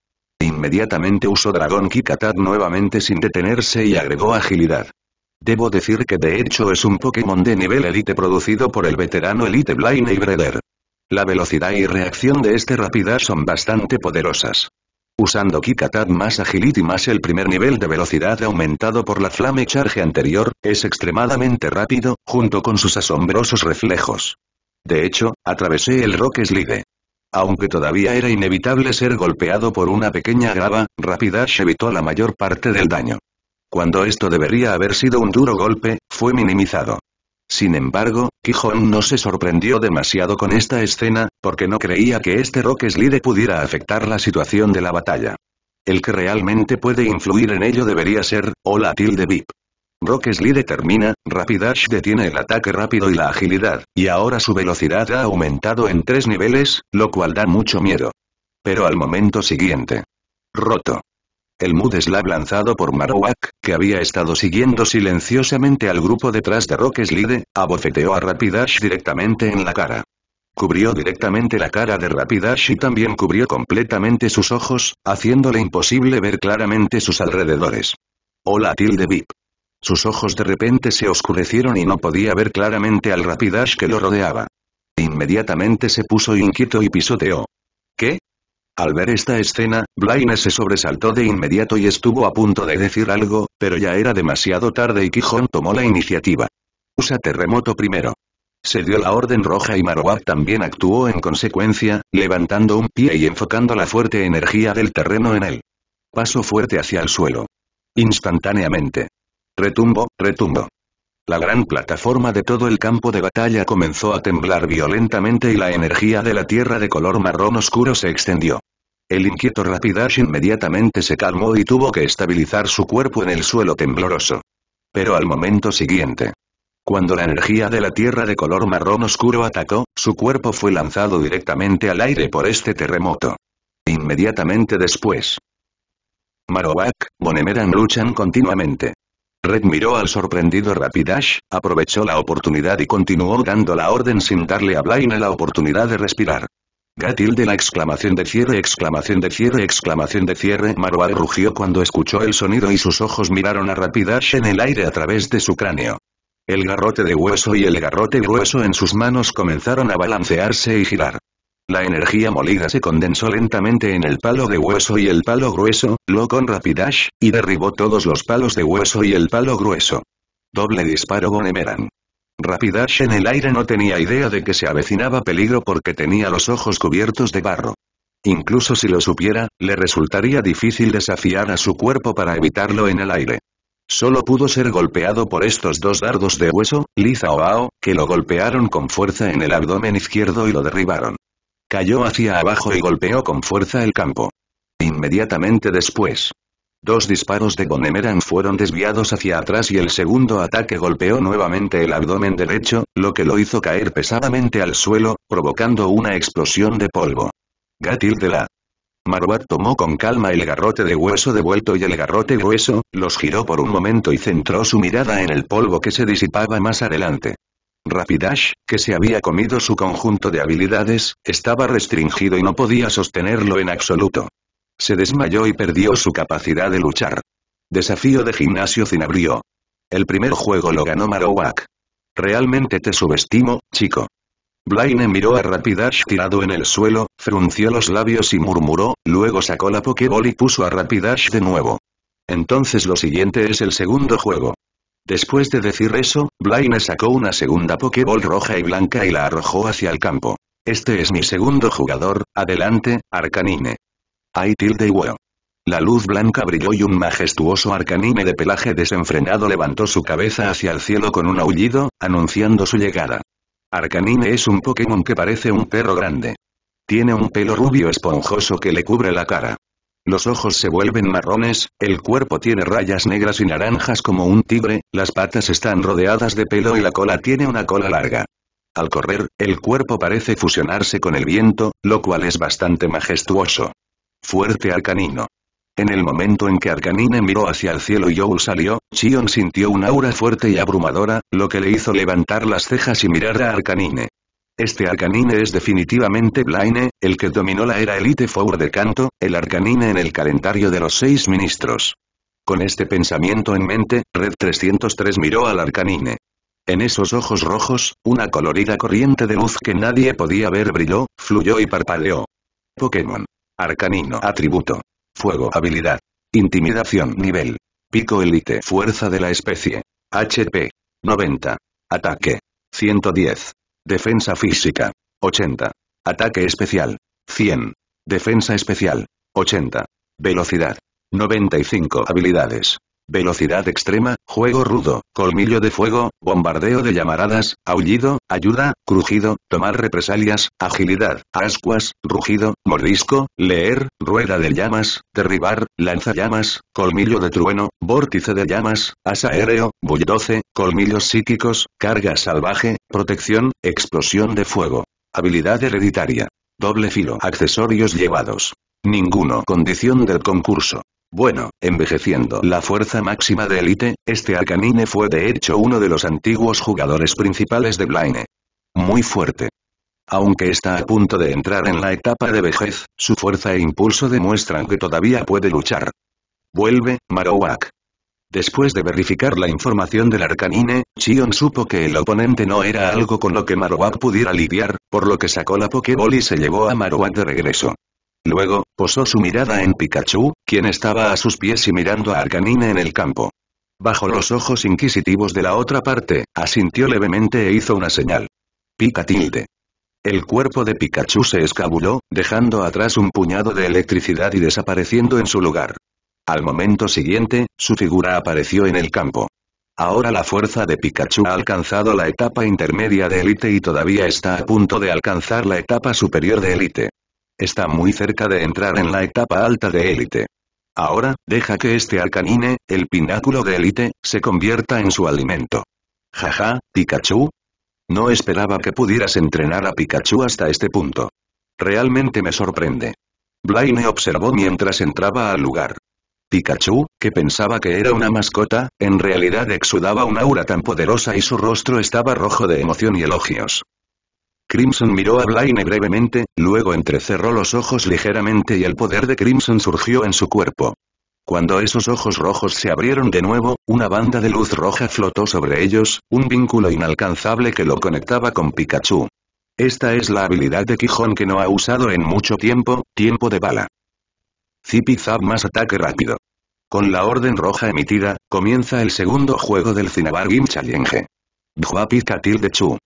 Inmediatamente usó Dragón Kikatat nuevamente sin detenerse y agregó agilidad. Debo decir que de hecho es un Pokémon de nivel Elite producido por el veterano Elite Blaine y Breder. La velocidad y reacción de este Rapidash son bastante poderosas. Usando Kikatat más y más el primer nivel de velocidad aumentado por la Flame Charge anterior, es extremadamente rápido, junto con sus asombrosos reflejos. De hecho, atravesé el rock slide. Aunque todavía era inevitable ser golpeado por una pequeña grava, Rapidash evitó la mayor parte del daño. Cuando esto debería haber sido un duro golpe, fue minimizado. Sin embargo, Quijón no se sorprendió demasiado con esta escena, porque no creía que este rock slide pudiera afectar la situación de la batalla. El que realmente puede influir en ello debería ser, o la tilde VIP. Rock Slide termina, Rapidash detiene el ataque rápido y la agilidad, y ahora su velocidad ha aumentado en tres niveles, lo cual da mucho miedo. Pero al momento siguiente. Roto. El Mood Slab lanzado por Marowak, que había estado siguiendo silenciosamente al grupo detrás de Rock Slide, abofeteó a Rapidash directamente en la cara. Cubrió directamente la cara de Rapidash y también cubrió completamente sus ojos, haciéndole imposible ver claramente sus alrededores. Hola tilde VIP. Sus ojos de repente se oscurecieron y no podía ver claramente al rapidash que lo rodeaba. Inmediatamente se puso inquieto y pisoteó. ¿Qué? Al ver esta escena, Blaine se sobresaltó de inmediato y estuvo a punto de decir algo, pero ya era demasiado tarde y Quijón tomó la iniciativa. Usa terremoto primero. Se dio la orden roja y Marowak también actuó en consecuencia, levantando un pie y enfocando la fuerte energía del terreno en él. Paso fuerte hacia el suelo. Instantáneamente. Retumbo, retumbo. La gran plataforma de todo el campo de batalla comenzó a temblar violentamente y la energía de la tierra de color marrón oscuro se extendió. El inquieto Rapidash inmediatamente se calmó y tuvo que estabilizar su cuerpo en el suelo tembloroso. Pero al momento siguiente, cuando la energía de la tierra de color marrón oscuro atacó, su cuerpo fue lanzado directamente al aire por este terremoto. Inmediatamente después. Marowak, Bonemeran luchan continuamente. Red miró al sorprendido Rapidash, aprovechó la oportunidad y continuó dando la orden sin darle a Blaine la oportunidad de respirar. Gatilde la exclamación de cierre exclamación de cierre exclamación de cierre Marwar rugió cuando escuchó el sonido y sus ojos miraron a Rapidash en el aire a través de su cráneo. El garrote de hueso y el garrote grueso en sus manos comenzaron a balancearse y girar. La energía molida se condensó lentamente en el palo de hueso y el palo grueso, lo con rapidash, y derribó todos los palos de hueso y el palo grueso. Doble disparo Bonemeran. Rapidash en el aire no tenía idea de que se avecinaba peligro porque tenía los ojos cubiertos de barro. Incluso si lo supiera, le resultaría difícil desafiar a su cuerpo para evitarlo en el aire. Solo pudo ser golpeado por estos dos dardos de hueso, Liza o Ao, que lo golpearon con fuerza en el abdomen izquierdo y lo derribaron. Cayó hacia abajo y golpeó con fuerza el campo. Inmediatamente después. Dos disparos de Bonemeran fueron desviados hacia atrás y el segundo ataque golpeó nuevamente el abdomen derecho, lo que lo hizo caer pesadamente al suelo, provocando una explosión de polvo. Gatil de la Marwat tomó con calma el garrote de hueso devuelto y el garrote grueso, los giró por un momento y centró su mirada en el polvo que se disipaba más adelante. Rapidash, que se había comido su conjunto de habilidades, estaba restringido y no podía sostenerlo en absoluto. Se desmayó y perdió su capacidad de luchar. Desafío de gimnasio cinabrio El primer juego lo ganó Marowak. Realmente te subestimo, chico. Blaine miró a Rapidash tirado en el suelo, frunció los labios y murmuró, luego sacó la Pokéball y puso a Rapidash de nuevo. Entonces lo siguiente es el segundo juego. Después de decir eso, Blaine sacó una segunda Pokéball roja y blanca y la arrojó hacia el campo. Este es mi segundo jugador, adelante, Arcanine. Hay tilde y La luz blanca brilló y un majestuoso arcanine de pelaje desenfrenado levantó su cabeza hacia el cielo con un aullido, anunciando su llegada. Arcanine es un Pokémon que parece un perro grande. Tiene un pelo rubio esponjoso que le cubre la cara. Los ojos se vuelven marrones, el cuerpo tiene rayas negras y naranjas como un tigre, las patas están rodeadas de pelo y la cola tiene una cola larga. Al correr, el cuerpo parece fusionarse con el viento, lo cual es bastante majestuoso. Fuerte Arcanino. En el momento en que Arcanine miró hacia el cielo y Joel salió, Chion sintió un aura fuerte y abrumadora, lo que le hizo levantar las cejas y mirar a Arcanine. Este Arcanine es definitivamente Blaine, el que dominó la era Elite Four de Canto, el Arcanine en el calendario de los seis ministros. Con este pensamiento en mente, Red 303 miró al Arcanine. En esos ojos rojos, una colorida corriente de luz que nadie podía ver brilló, fluyó y parpadeó. Pokémon. Arcanino. Atributo. Fuego. Habilidad. Intimidación. Nivel. Pico Elite. Fuerza de la especie. HP. 90. Ataque. 110. Defensa física. 80. Ataque especial. 100. Defensa especial. 80. Velocidad. 95 habilidades. Velocidad extrema, juego rudo, colmillo de fuego, bombardeo de llamaradas, aullido, ayuda, crujido, tomar represalias, agilidad, ascuas, rugido, mordisco, leer, rueda de llamas, derribar, lanzallamas, colmillo de trueno, vórtice de llamas, asa aéreo, bulldoce, colmillos psíquicos, carga salvaje, protección, explosión de fuego. Habilidad hereditaria. Doble filo. Accesorios llevados. Ninguno. Condición del concurso. Bueno, envejeciendo la fuerza máxima de élite, este Arcanine fue de hecho uno de los antiguos jugadores principales de Blaine. Muy fuerte. Aunque está a punto de entrar en la etapa de vejez, su fuerza e impulso demuestran que todavía puede luchar. Vuelve, Marowak. Después de verificar la información del Arcanine, Chion supo que el oponente no era algo con lo que Marowak pudiera lidiar, por lo que sacó la Pokéball y se llevó a Marowak de regreso. Luego, posó su mirada en Pikachu, quien estaba a sus pies y mirando a Arcanine en el campo. Bajo los ojos inquisitivos de la otra parte, asintió levemente e hizo una señal. Pica tilde. El cuerpo de Pikachu se escabuló, dejando atrás un puñado de electricidad y desapareciendo en su lugar. Al momento siguiente, su figura apareció en el campo. Ahora la fuerza de Pikachu ha alcanzado la etapa intermedia de élite y todavía está a punto de alcanzar la etapa superior de élite. Está muy cerca de entrar en la etapa alta de élite. Ahora, deja que este arcanine, el pináculo de élite, se convierta en su alimento. Jaja, Pikachu. No esperaba que pudieras entrenar a Pikachu hasta este punto. Realmente me sorprende. Blaine observó mientras entraba al lugar. Pikachu, que pensaba que era una mascota, en realidad exudaba un aura tan poderosa y su rostro estaba rojo de emoción y elogios. Crimson miró a Blaine brevemente, luego entrecerró los ojos ligeramente y el poder de Crimson surgió en su cuerpo. Cuando esos ojos rojos se abrieron de nuevo, una banda de luz roja flotó sobre ellos, un vínculo inalcanzable que lo conectaba con Pikachu. Esta es la habilidad de Quijón que no ha usado en mucho tiempo, tiempo de bala. Zip-Zap más ataque rápido. Con la orden roja emitida, comienza el segundo juego del Cinabar Game Challenge. Juapiz de Chu.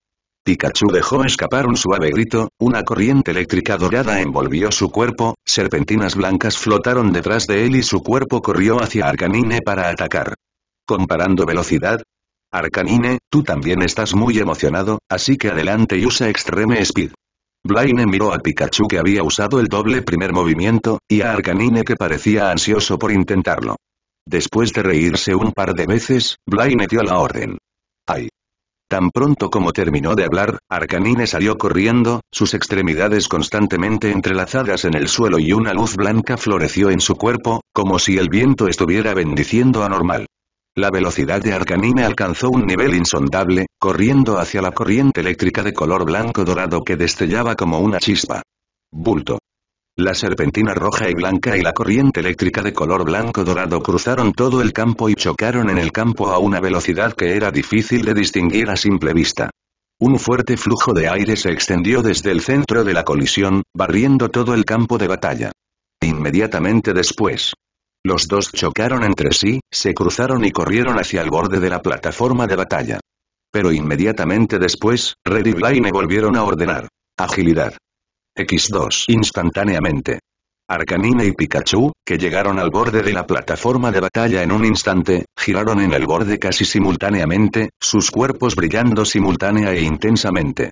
Pikachu dejó escapar un suave grito, una corriente eléctrica dorada envolvió su cuerpo, serpentinas blancas flotaron detrás de él y su cuerpo corrió hacia Arcanine para atacar. Comparando velocidad, Arcanine, tú también estás muy emocionado, así que adelante y usa Extreme Speed. Blaine miró a Pikachu que había usado el doble primer movimiento, y a Arcanine que parecía ansioso por intentarlo. Después de reírse un par de veces, Blaine dio la orden. ¡Ay! Tan pronto como terminó de hablar, Arcanine salió corriendo, sus extremidades constantemente entrelazadas en el suelo y una luz blanca floreció en su cuerpo, como si el viento estuviera bendiciendo a normal. La velocidad de Arcanine alcanzó un nivel insondable, corriendo hacia la corriente eléctrica de color blanco dorado que destellaba como una chispa. Bulto. La serpentina roja y blanca y la corriente eléctrica de color blanco dorado cruzaron todo el campo y chocaron en el campo a una velocidad que era difícil de distinguir a simple vista. Un fuerte flujo de aire se extendió desde el centro de la colisión, barriendo todo el campo de batalla. Inmediatamente después, los dos chocaron entre sí, se cruzaron y corrieron hacia el borde de la plataforma de batalla. Pero inmediatamente después, Red y Blaine volvieron a ordenar. Agilidad. X2 instantáneamente. Arcanine y Pikachu, que llegaron al borde de la plataforma de batalla en un instante, giraron en el borde casi simultáneamente, sus cuerpos brillando simultánea e intensamente.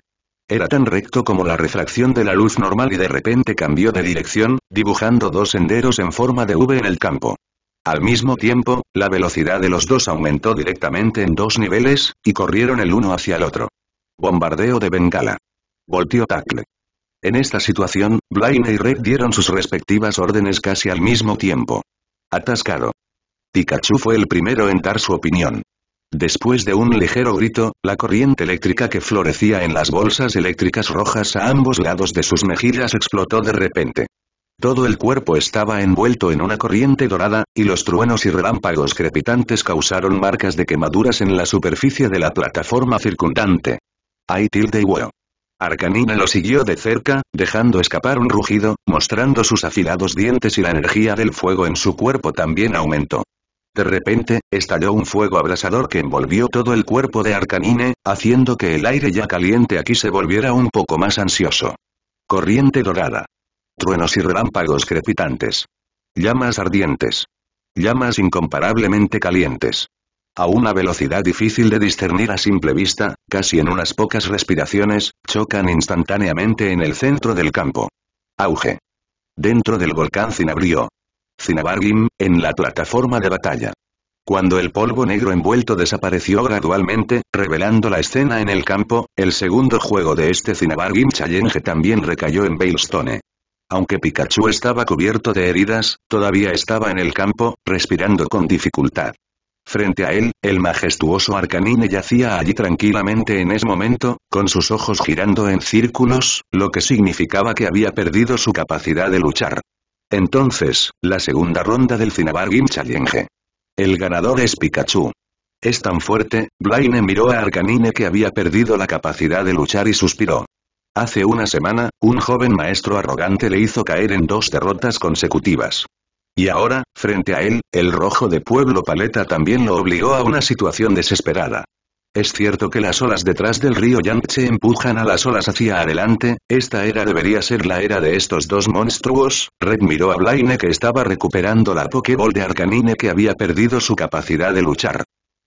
Era tan recto como la refracción de la luz normal y de repente cambió de dirección, dibujando dos senderos en forma de V en el campo. Al mismo tiempo, la velocidad de los dos aumentó directamente en dos niveles, y corrieron el uno hacia el otro. Bombardeo de Bengala. Voltio tackle. En esta situación, Blaine y Red dieron sus respectivas órdenes casi al mismo tiempo. Atascado. Pikachu fue el primero en dar su opinión. Después de un ligero grito, la corriente eléctrica que florecía en las bolsas eléctricas rojas a ambos lados de sus mejillas explotó de repente. Todo el cuerpo estaba envuelto en una corriente dorada, y los truenos y relámpagos crepitantes causaron marcas de quemaduras en la superficie de la plataforma circundante. Hay tilde y huevo. Arcanina lo siguió de cerca, dejando escapar un rugido, mostrando sus afilados dientes y la energía del fuego en su cuerpo también aumentó. De repente, estalló un fuego abrasador que envolvió todo el cuerpo de Arcanine, haciendo que el aire ya caliente aquí se volviera un poco más ansioso. Corriente dorada. Truenos y relámpagos crepitantes. Llamas ardientes. Llamas incomparablemente calientes. A una velocidad difícil de discernir a simple vista, casi en unas pocas respiraciones, chocan instantáneamente en el centro del campo. Auge. Dentro del volcán Cinabrio. Cinabargim, en la plataforma de batalla. Cuando el polvo negro envuelto desapareció gradualmente, revelando la escena en el campo, el segundo juego de este Cinabargim Challenge también recayó en Bailstone. Aunque Pikachu estaba cubierto de heridas, todavía estaba en el campo, respirando con dificultad. Frente a él, el majestuoso Arcanine yacía allí tranquilamente en ese momento, con sus ojos girando en círculos, lo que significaba que había perdido su capacidad de luchar. Entonces, la segunda ronda del Cinnabar Gym Challenge. El ganador es Pikachu. Es tan fuerte, Blaine miró a Arcanine que había perdido la capacidad de luchar y suspiró. Hace una semana, un joven maestro arrogante le hizo caer en dos derrotas consecutivas. Y ahora, frente a él, el rojo de Pueblo Paleta también lo obligó a una situación desesperada. Es cierto que las olas detrás del río Yangtze empujan a las olas hacia adelante, esta era debería ser la era de estos dos monstruos, Red miró a Blaine que estaba recuperando la Pokéball de Arcanine que había perdido su capacidad de luchar.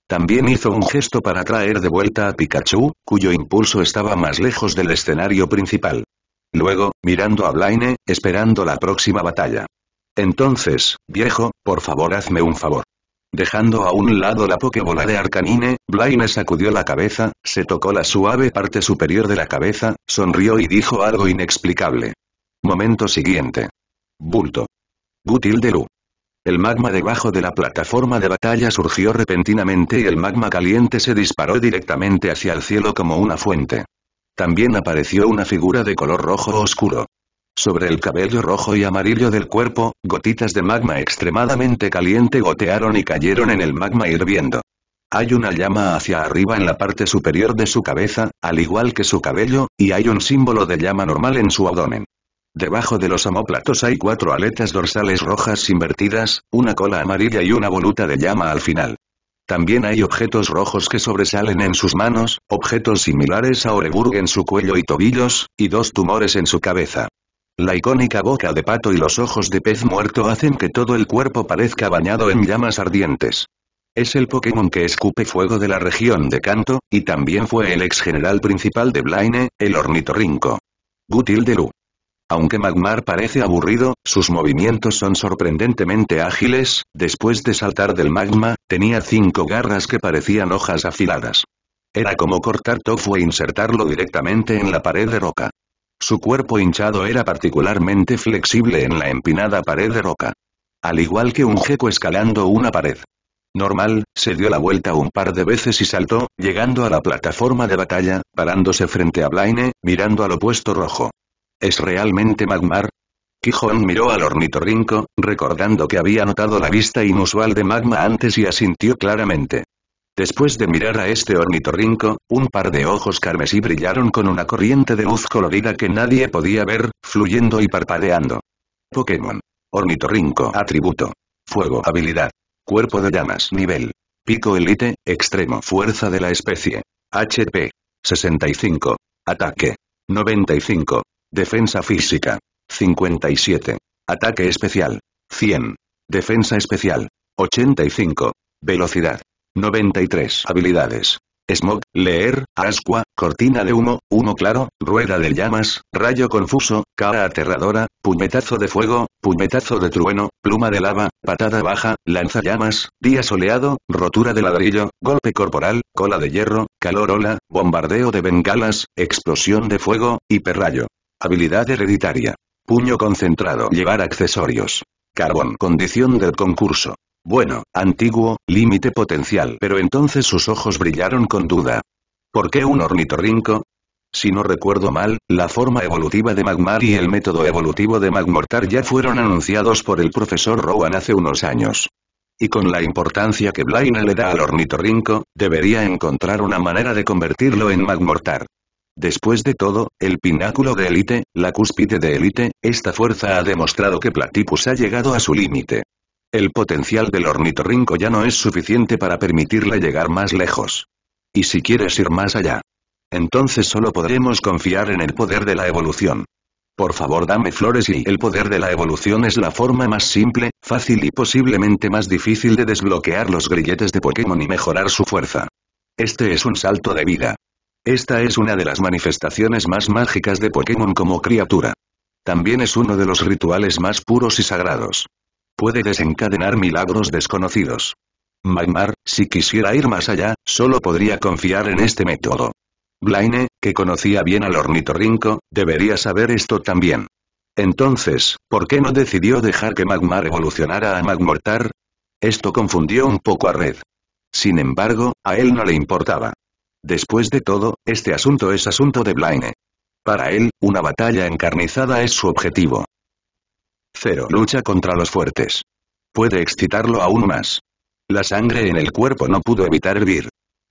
También hizo un gesto para traer de vuelta a Pikachu, cuyo impulso estaba más lejos del escenario principal. Luego, mirando a Blaine, esperando la próxima batalla. Entonces, viejo, por favor hazme un favor. Dejando a un lado la pokebola de Arcanine, Blaine sacudió la cabeza, se tocó la suave parte superior de la cabeza, sonrió y dijo algo inexplicable. Momento siguiente. Bulto. Gutil El magma debajo de la plataforma de batalla surgió repentinamente y el magma caliente se disparó directamente hacia el cielo como una fuente. También apareció una figura de color rojo oscuro. Sobre el cabello rojo y amarillo del cuerpo, gotitas de magma extremadamente caliente gotearon y cayeron en el magma hirviendo. Hay una llama hacia arriba en la parte superior de su cabeza, al igual que su cabello, y hay un símbolo de llama normal en su abdomen. Debajo de los omóplatos hay cuatro aletas dorsales rojas invertidas, una cola amarilla y una voluta de llama al final. También hay objetos rojos que sobresalen en sus manos, objetos similares a Oreburg en su cuello y tobillos, y dos tumores en su cabeza. La icónica boca de pato y los ojos de pez muerto hacen que todo el cuerpo parezca bañado en llamas ardientes. Es el Pokémon que escupe fuego de la región de Kanto, y también fue el ex general principal de Blaine, el ornitorrinco. Gutilderu. Aunque Magmar parece aburrido, sus movimientos son sorprendentemente ágiles, después de saltar del magma, tenía cinco garras que parecían hojas afiladas. Era como cortar tofu e insertarlo directamente en la pared de roca. Su cuerpo hinchado era particularmente flexible en la empinada pared de roca. Al igual que un geco escalando una pared. Normal, se dio la vuelta un par de veces y saltó, llegando a la plataforma de batalla, parándose frente a Blaine, mirando al opuesto rojo. ¿Es realmente Magmar? Quijón miró al ornitorrinco, recordando que había notado la vista inusual de Magma antes y asintió claramente. Después de mirar a este ornitorrinco, un par de ojos carmesí brillaron con una corriente de luz colorida que nadie podía ver, fluyendo y parpadeando. Pokémon. Ornitorrinco. Atributo. Fuego. Habilidad. Cuerpo de llamas. Nivel. Pico Elite, extremo. Fuerza de la especie. HP. 65. Ataque. 95. Defensa física. 57. Ataque especial. 100. Defensa especial. 85. Velocidad. 93 habilidades. Smog, leer, ascua, cortina de humo, humo claro, rueda de llamas, rayo confuso, cara aterradora, puñetazo de fuego, puñetazo de trueno, pluma de lava, patada baja, lanzallamas, día soleado, rotura de ladrillo, golpe corporal, cola de hierro, calor ola, bombardeo de bengalas, explosión de fuego, hiperrayo. Habilidad hereditaria. Puño concentrado. Llevar accesorios. Carbón. Condición del concurso. Bueno, antiguo, límite potencial. Pero entonces sus ojos brillaron con duda. ¿Por qué un ornitorrinco? Si no recuerdo mal, la forma evolutiva de Magmar y el método evolutivo de Magmortar ya fueron anunciados por el profesor Rowan hace unos años. Y con la importancia que Blaine le da al ornitorrinco, debería encontrar una manera de convertirlo en Magmortar. Después de todo, el pináculo de élite, la cúspide de élite, esta fuerza ha demostrado que Platypus ha llegado a su límite. El potencial del ornitorrinco ya no es suficiente para permitirle llegar más lejos. Y si quieres ir más allá, entonces solo podremos confiar en el poder de la evolución. Por favor dame flores y el poder de la evolución es la forma más simple, fácil y posiblemente más difícil de desbloquear los grilletes de Pokémon y mejorar su fuerza. Este es un salto de vida. Esta es una de las manifestaciones más mágicas de Pokémon como criatura. También es uno de los rituales más puros y sagrados puede desencadenar milagros desconocidos. Magmar, si quisiera ir más allá, solo podría confiar en este método. Blaine, que conocía bien al ornitorrinco, debería saber esto también. Entonces, ¿por qué no decidió dejar que Magmar evolucionara a Magmortar? Esto confundió un poco a Red. Sin embargo, a él no le importaba. Después de todo, este asunto es asunto de Blaine. Para él, una batalla encarnizada es su objetivo pero lucha contra los fuertes. Puede excitarlo aún más. La sangre en el cuerpo no pudo evitar hervir.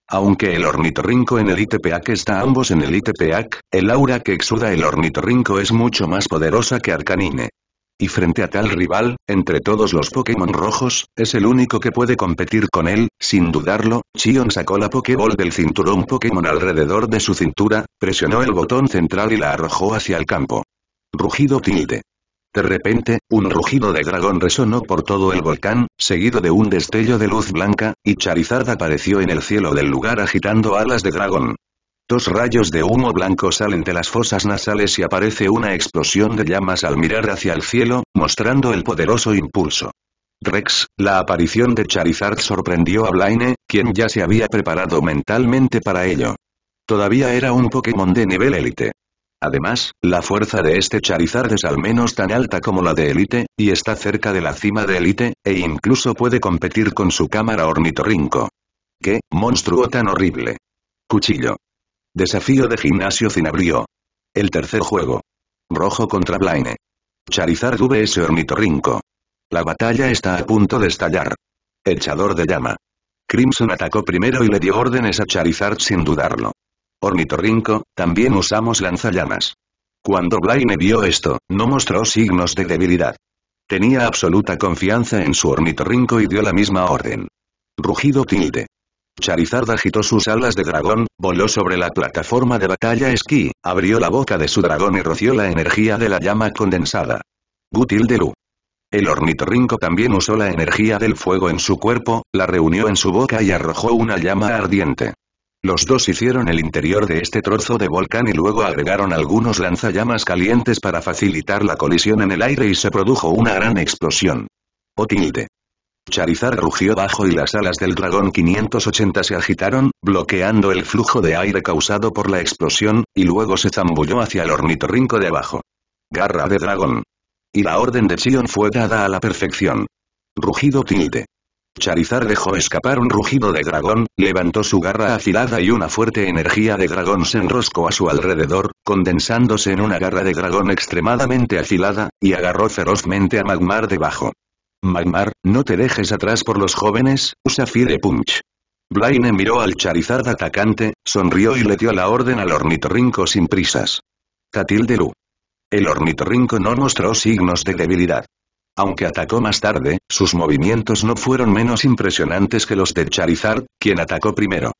Aunque el ornitorrinco en el ITPAC está ambos en el ITPAC, el aura que exuda el ornitorrinco es mucho más poderosa que Arcanine. Y frente a tal rival, entre todos los Pokémon rojos, es el único que puede competir con él, sin dudarlo, Chion sacó la Pokéball del cinturón Pokémon alrededor de su cintura, presionó el botón central y la arrojó hacia el campo. Rugido tilde. De repente, un rugido de dragón resonó por todo el volcán, seguido de un destello de luz blanca, y Charizard apareció en el cielo del lugar agitando alas de dragón. Dos rayos de humo blanco salen de las fosas nasales y aparece una explosión de llamas al mirar hacia el cielo, mostrando el poderoso impulso. Rex, la aparición de Charizard sorprendió a Blaine, quien ya se había preparado mentalmente para ello. Todavía era un Pokémon de nivel élite. Además, la fuerza de este Charizard es al menos tan alta como la de Elite, y está cerca de la cima de Elite, e incluso puede competir con su cámara ornitorrinco. ¡Qué monstruo tan horrible! Cuchillo. Desafío de gimnasio Cinabrio. El tercer juego. Rojo contra Blaine. Charizard vs Ornitorrinco. La batalla está a punto de estallar. Echador de llama. Crimson atacó primero y le dio órdenes a Charizard sin dudarlo ornitorrinco, también usamos lanzallamas. Cuando Blaine vio esto, no mostró signos de debilidad. Tenía absoluta confianza en su ornitorrinco y dio la misma orden. Rugido tilde. Charizard agitó sus alas de dragón, voló sobre la plataforma de batalla esquí, abrió la boca de su dragón y roció la energía de la llama condensada. Gutil Lu. El ornitorrinco también usó la energía del fuego en su cuerpo, la reunió en su boca y arrojó una llama ardiente. Los dos hicieron el interior de este trozo de volcán y luego agregaron algunos lanzallamas calientes para facilitar la colisión en el aire y se produjo una gran explosión. O tilde. Charizard rugió bajo y las alas del dragón 580 se agitaron, bloqueando el flujo de aire causado por la explosión, y luego se zambulló hacia el ornitorrinco de abajo. Garra de dragón. Y la orden de Chion fue dada a la perfección. Rugido tilde. Charizard dejó escapar un rugido de dragón, levantó su garra afilada y una fuerte energía de dragón se enroscó a su alrededor, condensándose en una garra de dragón extremadamente afilada, y agarró ferozmente a Magmar debajo. Magmar, no te dejes atrás por los jóvenes, usa Fire Punch. Blaine miró al Charizard atacante, sonrió y le dio la orden al ornitorrinco sin prisas. Catilde El ornitorrinco no mostró signos de debilidad. Aunque atacó más tarde, sus movimientos no fueron menos impresionantes que los de Charizard, quien atacó primero.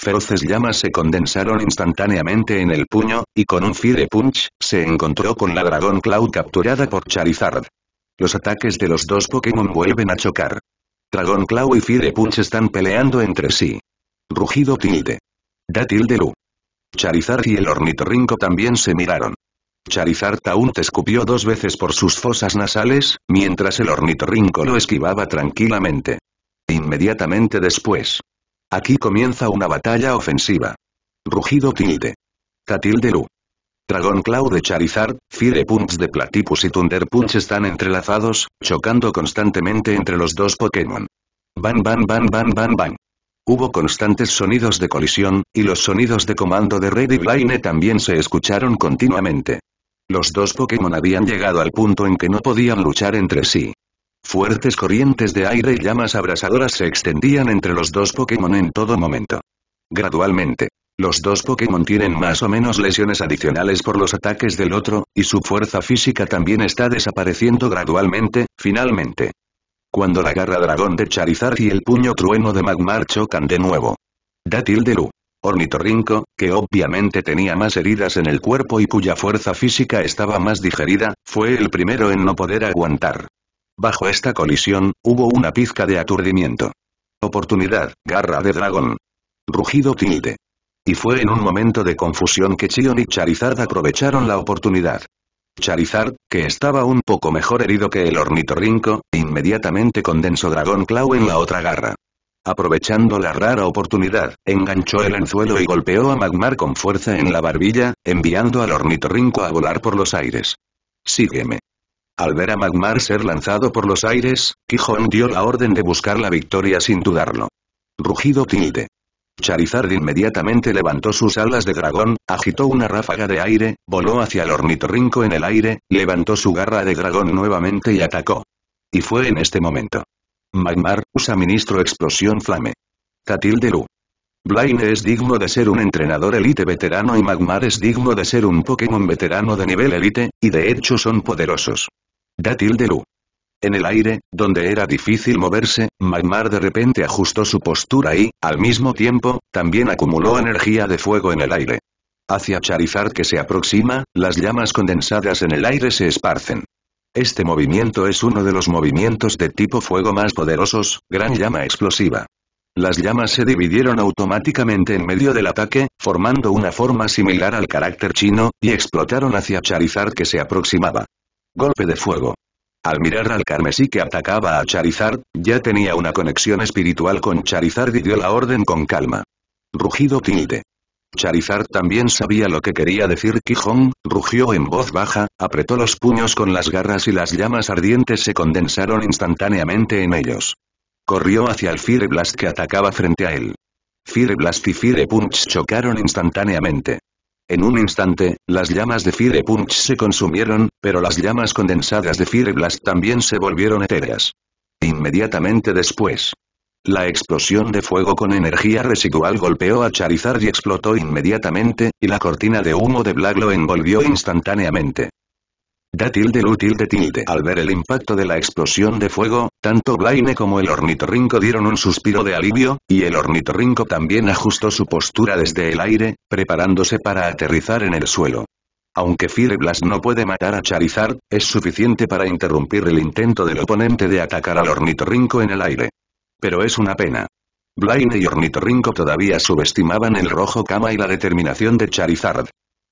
Feroces llamas se condensaron instantáneamente en el puño, y con un Fire Punch, se encontró con la Dragon Claw capturada por Charizard. Los ataques de los dos Pokémon vuelven a chocar. Dragon Claw y Fire Punch están peleando entre sí. Rugido tilde. Da tilde Lu. Charizard y el ornitorrinco también se miraron. Charizard aún escupió dos veces por sus fosas nasales, mientras el ornitorrinco lo esquivaba tranquilamente. Inmediatamente después. Aquí comienza una batalla ofensiva. Rugido tilde. Tatilderu. Lu. Dragon Claw de Charizard, Fire Punch de Platypus y Thunder Punch están entrelazados, chocando constantemente entre los dos Pokémon. Van van van van van van. Hubo constantes sonidos de colisión, y los sonidos de comando de Red y Blaine también se escucharon continuamente. Los dos Pokémon habían llegado al punto en que no podían luchar entre sí. Fuertes corrientes de aire y llamas abrasadoras se extendían entre los dos Pokémon en todo momento. Gradualmente, los dos Pokémon tienen más o menos lesiones adicionales por los ataques del otro, y su fuerza física también está desapareciendo gradualmente, finalmente. Cuando la garra dragón de Charizard y el puño trueno de Magmar chocan de nuevo. Dátil de Ornitorrinco, que obviamente tenía más heridas en el cuerpo y cuya fuerza física estaba más digerida, fue el primero en no poder aguantar. Bajo esta colisión, hubo una pizca de aturdimiento. Oportunidad, garra de dragón. Rugido tilde. Y fue en un momento de confusión que Chion y Charizard aprovecharon la oportunidad. Charizard, que estaba un poco mejor herido que el ornitorrinco, inmediatamente condensó Dragón Claw en la otra garra. Aprovechando la rara oportunidad, enganchó el anzuelo y golpeó a Magmar con fuerza en la barbilla, enviando al ornitorrinco a volar por los aires. Sígueme. Al ver a Magmar ser lanzado por los aires, Quijón dio la orden de buscar la victoria sin dudarlo. Rugido tilde. Charizard inmediatamente levantó sus alas de dragón, agitó una ráfaga de aire, voló hacia el ornitorrinco en el aire, levantó su garra de dragón nuevamente y atacó. Y fue en este momento. Magmar, usa ministro explosión flame. Tatilde Lu. Blaine es digno de ser un entrenador elite veterano y Magmar es digno de ser un Pokémon veterano de nivel elite, y de hecho son poderosos. Datilde En el aire, donde era difícil moverse, Magmar de repente ajustó su postura y, al mismo tiempo, también acumuló energía de fuego en el aire. Hacia Charizard que se aproxima, las llamas condensadas en el aire se esparcen. Este movimiento es uno de los movimientos de tipo fuego más poderosos, gran llama explosiva. Las llamas se dividieron automáticamente en medio del ataque, formando una forma similar al carácter chino, y explotaron hacia Charizard que se aproximaba. Golpe de fuego. Al mirar al carmesí que atacaba a Charizard, ya tenía una conexión espiritual con Charizard y dio la orden con calma. Rugido tilde. Charizard también sabía lo que quería decir Quijón, rugió en voz baja, apretó los puños con las garras y las llamas ardientes se condensaron instantáneamente en ellos. Corrió hacia el Fireblast que atacaba frente a él. Blast y Fire Punch chocaron instantáneamente. En un instante, las llamas de Fire Punch se consumieron, pero las llamas condensadas de Fireblast también se volvieron etéreas. Inmediatamente después, la explosión de fuego con energía residual golpeó a Charizard y explotó inmediatamente, y la cortina de humo de Black lo envolvió instantáneamente. Da tilde lu tilde tilde. Al ver el impacto de la explosión de fuego, tanto Blaine como el ornitorrinco dieron un suspiro de alivio, y el ornitorrinco también ajustó su postura desde el aire, preparándose para aterrizar en el suelo. Aunque Fireblast no puede matar a Charizard, es suficiente para interrumpir el intento del oponente de atacar al ornitorrinco en el aire. Pero es una pena. Blaine y Ornitorrinco todavía subestimaban el rojo cama y la determinación de Charizard.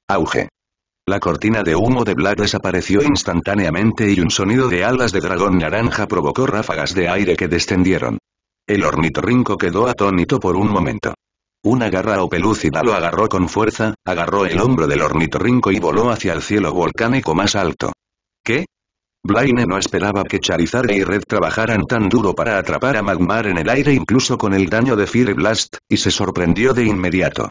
Auge. La cortina de humo de Black desapareció instantáneamente y un sonido de alas de dragón naranja provocó ráfagas de aire que descendieron. El ornitorrinco quedó atónito por un momento. Una garra o pelúcida lo agarró con fuerza, agarró el hombro del ornitorrinco y voló hacia el cielo volcánico más alto. ¿Qué? Blaine no esperaba que Charizard y Red trabajaran tan duro para atrapar a Magmar en el aire incluso con el daño de Fire Blast, y se sorprendió de inmediato.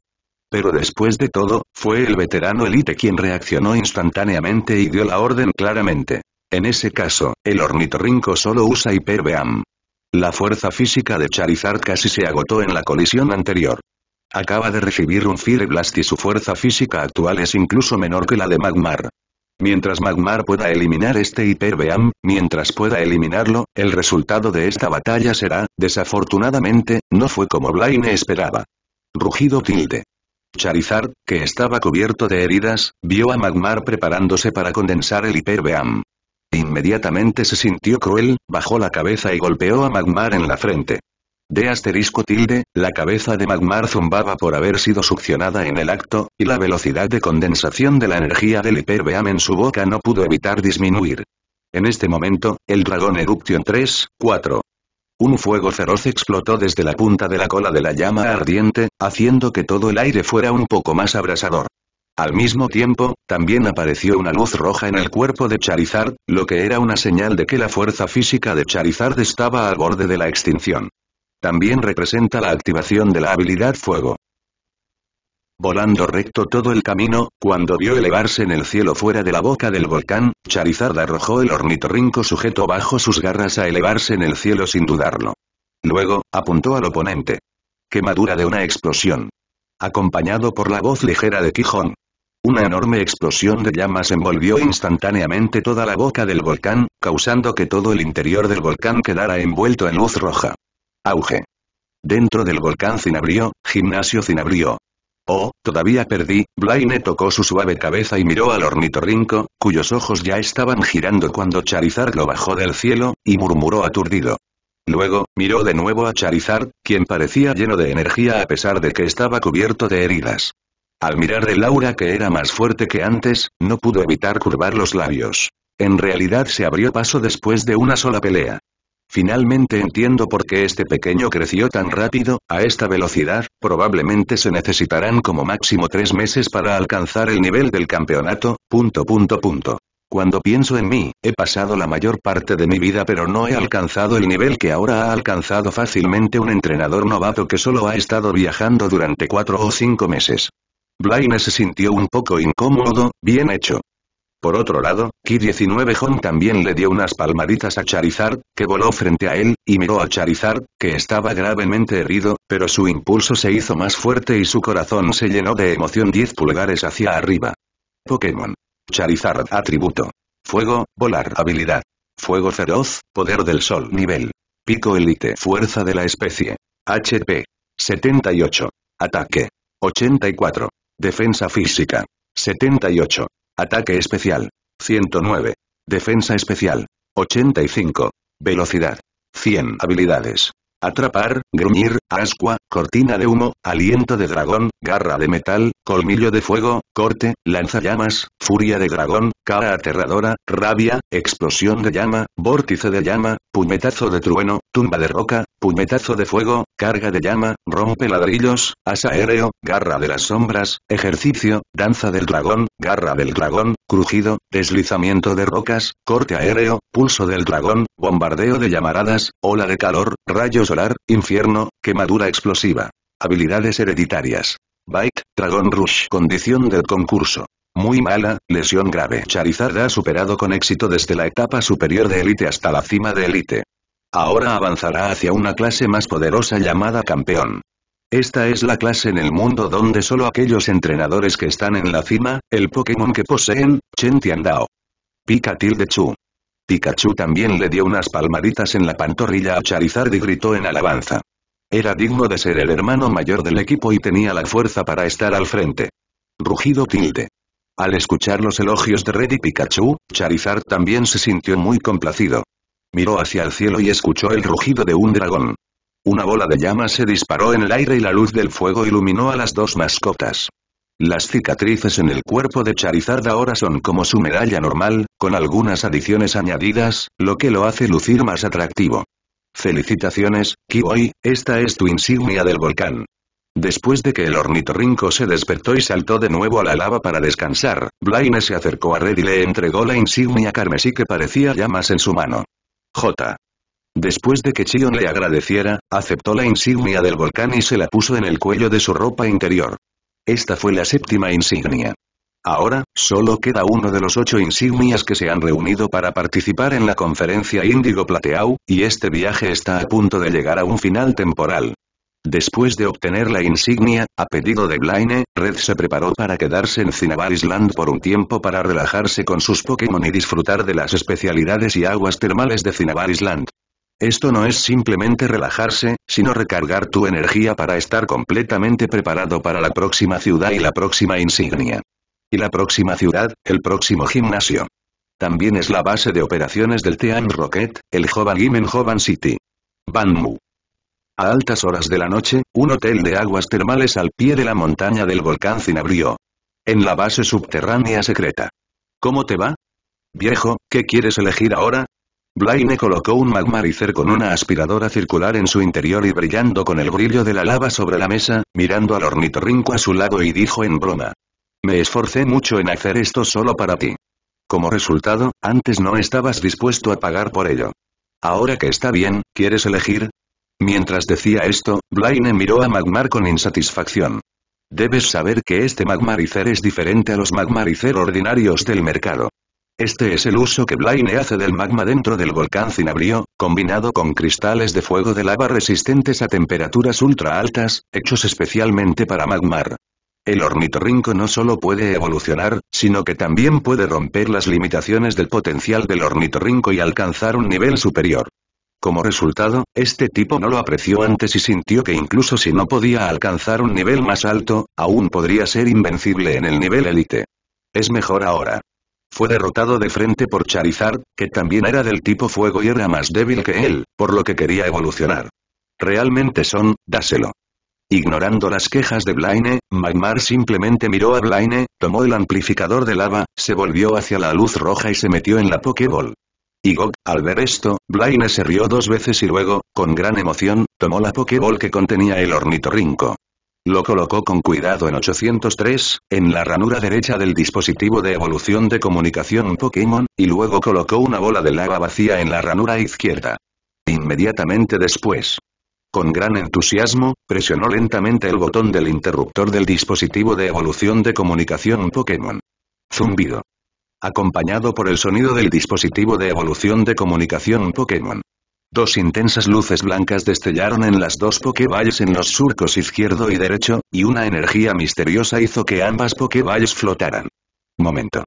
Pero después de todo, fue el veterano Elite quien reaccionó instantáneamente y dio la orden claramente. En ese caso, el ornitorrinco solo usa Beam. La fuerza física de Charizard casi se agotó en la colisión anterior. Acaba de recibir un Fire Blast y su fuerza física actual es incluso menor que la de Magmar. Mientras Magmar pueda eliminar este hiperbeam, mientras pueda eliminarlo, el resultado de esta batalla será, desafortunadamente, no fue como Blaine esperaba. Rugido tilde. Charizard, que estaba cubierto de heridas, vio a Magmar preparándose para condensar el hiperbeam. Inmediatamente se sintió cruel, bajó la cabeza y golpeó a Magmar en la frente. De asterisco tilde, la cabeza de Magmar zumbaba por haber sido succionada en el acto, y la velocidad de condensación de la energía del hiperbeam en su boca no pudo evitar disminuir. En este momento, el dragón Eruption 3, 4. Un fuego feroz explotó desde la punta de la cola de la llama ardiente, haciendo que todo el aire fuera un poco más abrasador. Al mismo tiempo, también apareció una luz roja en el cuerpo de Charizard, lo que era una señal de que la fuerza física de Charizard estaba al borde de la extinción. También representa la activación de la habilidad fuego. Volando recto todo el camino, cuando vio elevarse en el cielo fuera de la boca del volcán, Charizard arrojó el ornitorrinco sujeto bajo sus garras a elevarse en el cielo sin dudarlo. Luego, apuntó al oponente. Quemadura de una explosión. Acompañado por la voz ligera de Quijón. Una enorme explosión de llamas envolvió instantáneamente toda la boca del volcán, causando que todo el interior del volcán quedara envuelto en luz roja. Auge. Dentro del volcán Cinabrio, gimnasio Cinabrio. Oh, todavía perdí, Blaine tocó su suave cabeza y miró al ornitorrinco, cuyos ojos ya estaban girando cuando Charizard lo bajó del cielo, y murmuró aturdido. Luego, miró de nuevo a Charizard, quien parecía lleno de energía a pesar de que estaba cubierto de heridas. Al mirar el aura que era más fuerte que antes, no pudo evitar curvar los labios. En realidad se abrió paso después de una sola pelea. Finalmente entiendo por qué este pequeño creció tan rápido, a esta velocidad, probablemente se necesitarán como máximo tres meses para alcanzar el nivel del campeonato, punto punto punto. Cuando pienso en mí, he pasado la mayor parte de mi vida pero no he alcanzado el nivel que ahora ha alcanzado fácilmente un entrenador novato que solo ha estado viajando durante cuatro o cinco meses. Blaine se sintió un poco incómodo, bien hecho. Por otro lado, Ki-19 Hong también le dio unas palmaditas a Charizard, que voló frente a él, y miró a Charizard, que estaba gravemente herido, pero su impulso se hizo más fuerte y su corazón se llenó de emoción 10 pulgares hacia arriba. Pokémon. Charizard atributo. Fuego, volar habilidad. Fuego feroz, poder del sol nivel. Pico elite fuerza de la especie. HP. 78. Ataque. 84. Defensa física. 78. Ataque especial. 109. Defensa especial. 85. Velocidad. 100. Habilidades. Atrapar, gruñir, ascua, cortina de humo, aliento de dragón, garra de metal, Colmillo de fuego, corte, lanzallamas, furia de dragón, cara aterradora, rabia, explosión de llama, vórtice de llama, puñetazo de trueno, tumba de roca, puñetazo de fuego, carga de llama, rompe ladrillos, asa aéreo, garra de las sombras, ejercicio, danza del dragón, garra del dragón, crujido, deslizamiento de rocas, corte aéreo, pulso del dragón, bombardeo de llamaradas, ola de calor, rayo solar, infierno, quemadura explosiva. Habilidades hereditarias. Bite, Dragon Rush Condición del concurso. Muy mala, lesión grave. Charizard ha superado con éxito desde la etapa superior de élite hasta la cima de élite. Ahora avanzará hacia una clase más poderosa llamada campeón. Esta es la clase en el mundo donde solo aquellos entrenadores que están en la cima, el Pokémon que poseen, Chen Dao. Pikachu Chu. Pikachu también le dio unas palmaditas en la pantorrilla a Charizard y gritó en alabanza. Era digno de ser el hermano mayor del equipo y tenía la fuerza para estar al frente. Rugido tilde. Al escuchar los elogios de Red y Pikachu, Charizard también se sintió muy complacido. Miró hacia el cielo y escuchó el rugido de un dragón. Una bola de llama se disparó en el aire y la luz del fuego iluminó a las dos mascotas. Las cicatrices en el cuerpo de Charizard ahora son como su medalla normal, con algunas adiciones añadidas, lo que lo hace lucir más atractivo. Felicitaciones, Kiwi, esta es tu insignia del volcán. Después de que el ornitorrinco se despertó y saltó de nuevo a la lava para descansar, Blaine se acercó a Red y le entregó la insignia carmesí que parecía llamas en su mano. J. Después de que Chion le agradeciera, aceptó la insignia del volcán y se la puso en el cuello de su ropa interior. Esta fue la séptima insignia. Ahora, solo queda uno de los ocho insignias que se han reunido para participar en la conferencia Índigo Plateau, y este viaje está a punto de llegar a un final temporal. Después de obtener la insignia, a pedido de Blaine, Red se preparó para quedarse en Cinnabar Island por un tiempo para relajarse con sus Pokémon y disfrutar de las especialidades y aguas termales de Cinnabar Island. Esto no es simplemente relajarse, sino recargar tu energía para estar completamente preparado para la próxima ciudad y la próxima insignia. Y la próxima ciudad, el próximo gimnasio. También es la base de operaciones del Team Rocket, el Jovan en Joven City. Banmu. A altas horas de la noche, un hotel de aguas termales al pie de la montaña del volcán abrió. En la base subterránea secreta. ¿Cómo te va? Viejo, ¿qué quieres elegir ahora? Blaine colocó un magmarizer con una aspiradora circular en su interior y brillando con el brillo de la lava sobre la mesa, mirando al ornitorrinco a su lado y dijo en broma. Me esforcé mucho en hacer esto solo para ti. Como resultado, antes no estabas dispuesto a pagar por ello. Ahora que está bien, ¿quieres elegir? Mientras decía esto, Blaine miró a Magmar con insatisfacción. Debes saber que este Magmarizer es diferente a los Magmarizer ordinarios del mercado. Este es el uso que Blaine hace del magma dentro del volcán Cinabrio, combinado con cristales de fuego de lava resistentes a temperaturas ultra altas, hechos especialmente para Magmar. El ornitorrinco no solo puede evolucionar, sino que también puede romper las limitaciones del potencial del ornitorrinco y alcanzar un nivel superior. Como resultado, este tipo no lo apreció antes y sintió que incluso si no podía alcanzar un nivel más alto, aún podría ser invencible en el nivel élite. Es mejor ahora. Fue derrotado de frente por Charizard, que también era del tipo fuego y era más débil que él, por lo que quería evolucionar. Realmente son, dáselo. Ignorando las quejas de Blaine, Magmar simplemente miró a Blaine, tomó el amplificador de lava, se volvió hacia la luz roja y se metió en la Pokéball. Y Gok, al ver esto, Blaine se rió dos veces y luego, con gran emoción, tomó la Pokéball que contenía el ornitorrinco. Lo colocó con cuidado en 803, en la ranura derecha del dispositivo de evolución de comunicación Pokémon, y luego colocó una bola de lava vacía en la ranura izquierda. Inmediatamente después, con gran entusiasmo, presionó lentamente el botón del interruptor del dispositivo de evolución de comunicación Pokémon. Zumbido. Acompañado por el sonido del dispositivo de evolución de comunicación Pokémon. Dos intensas luces blancas destellaron en las dos Pokéballs en los surcos izquierdo y derecho, y una energía misteriosa hizo que ambas Pokéballs flotaran. Momento.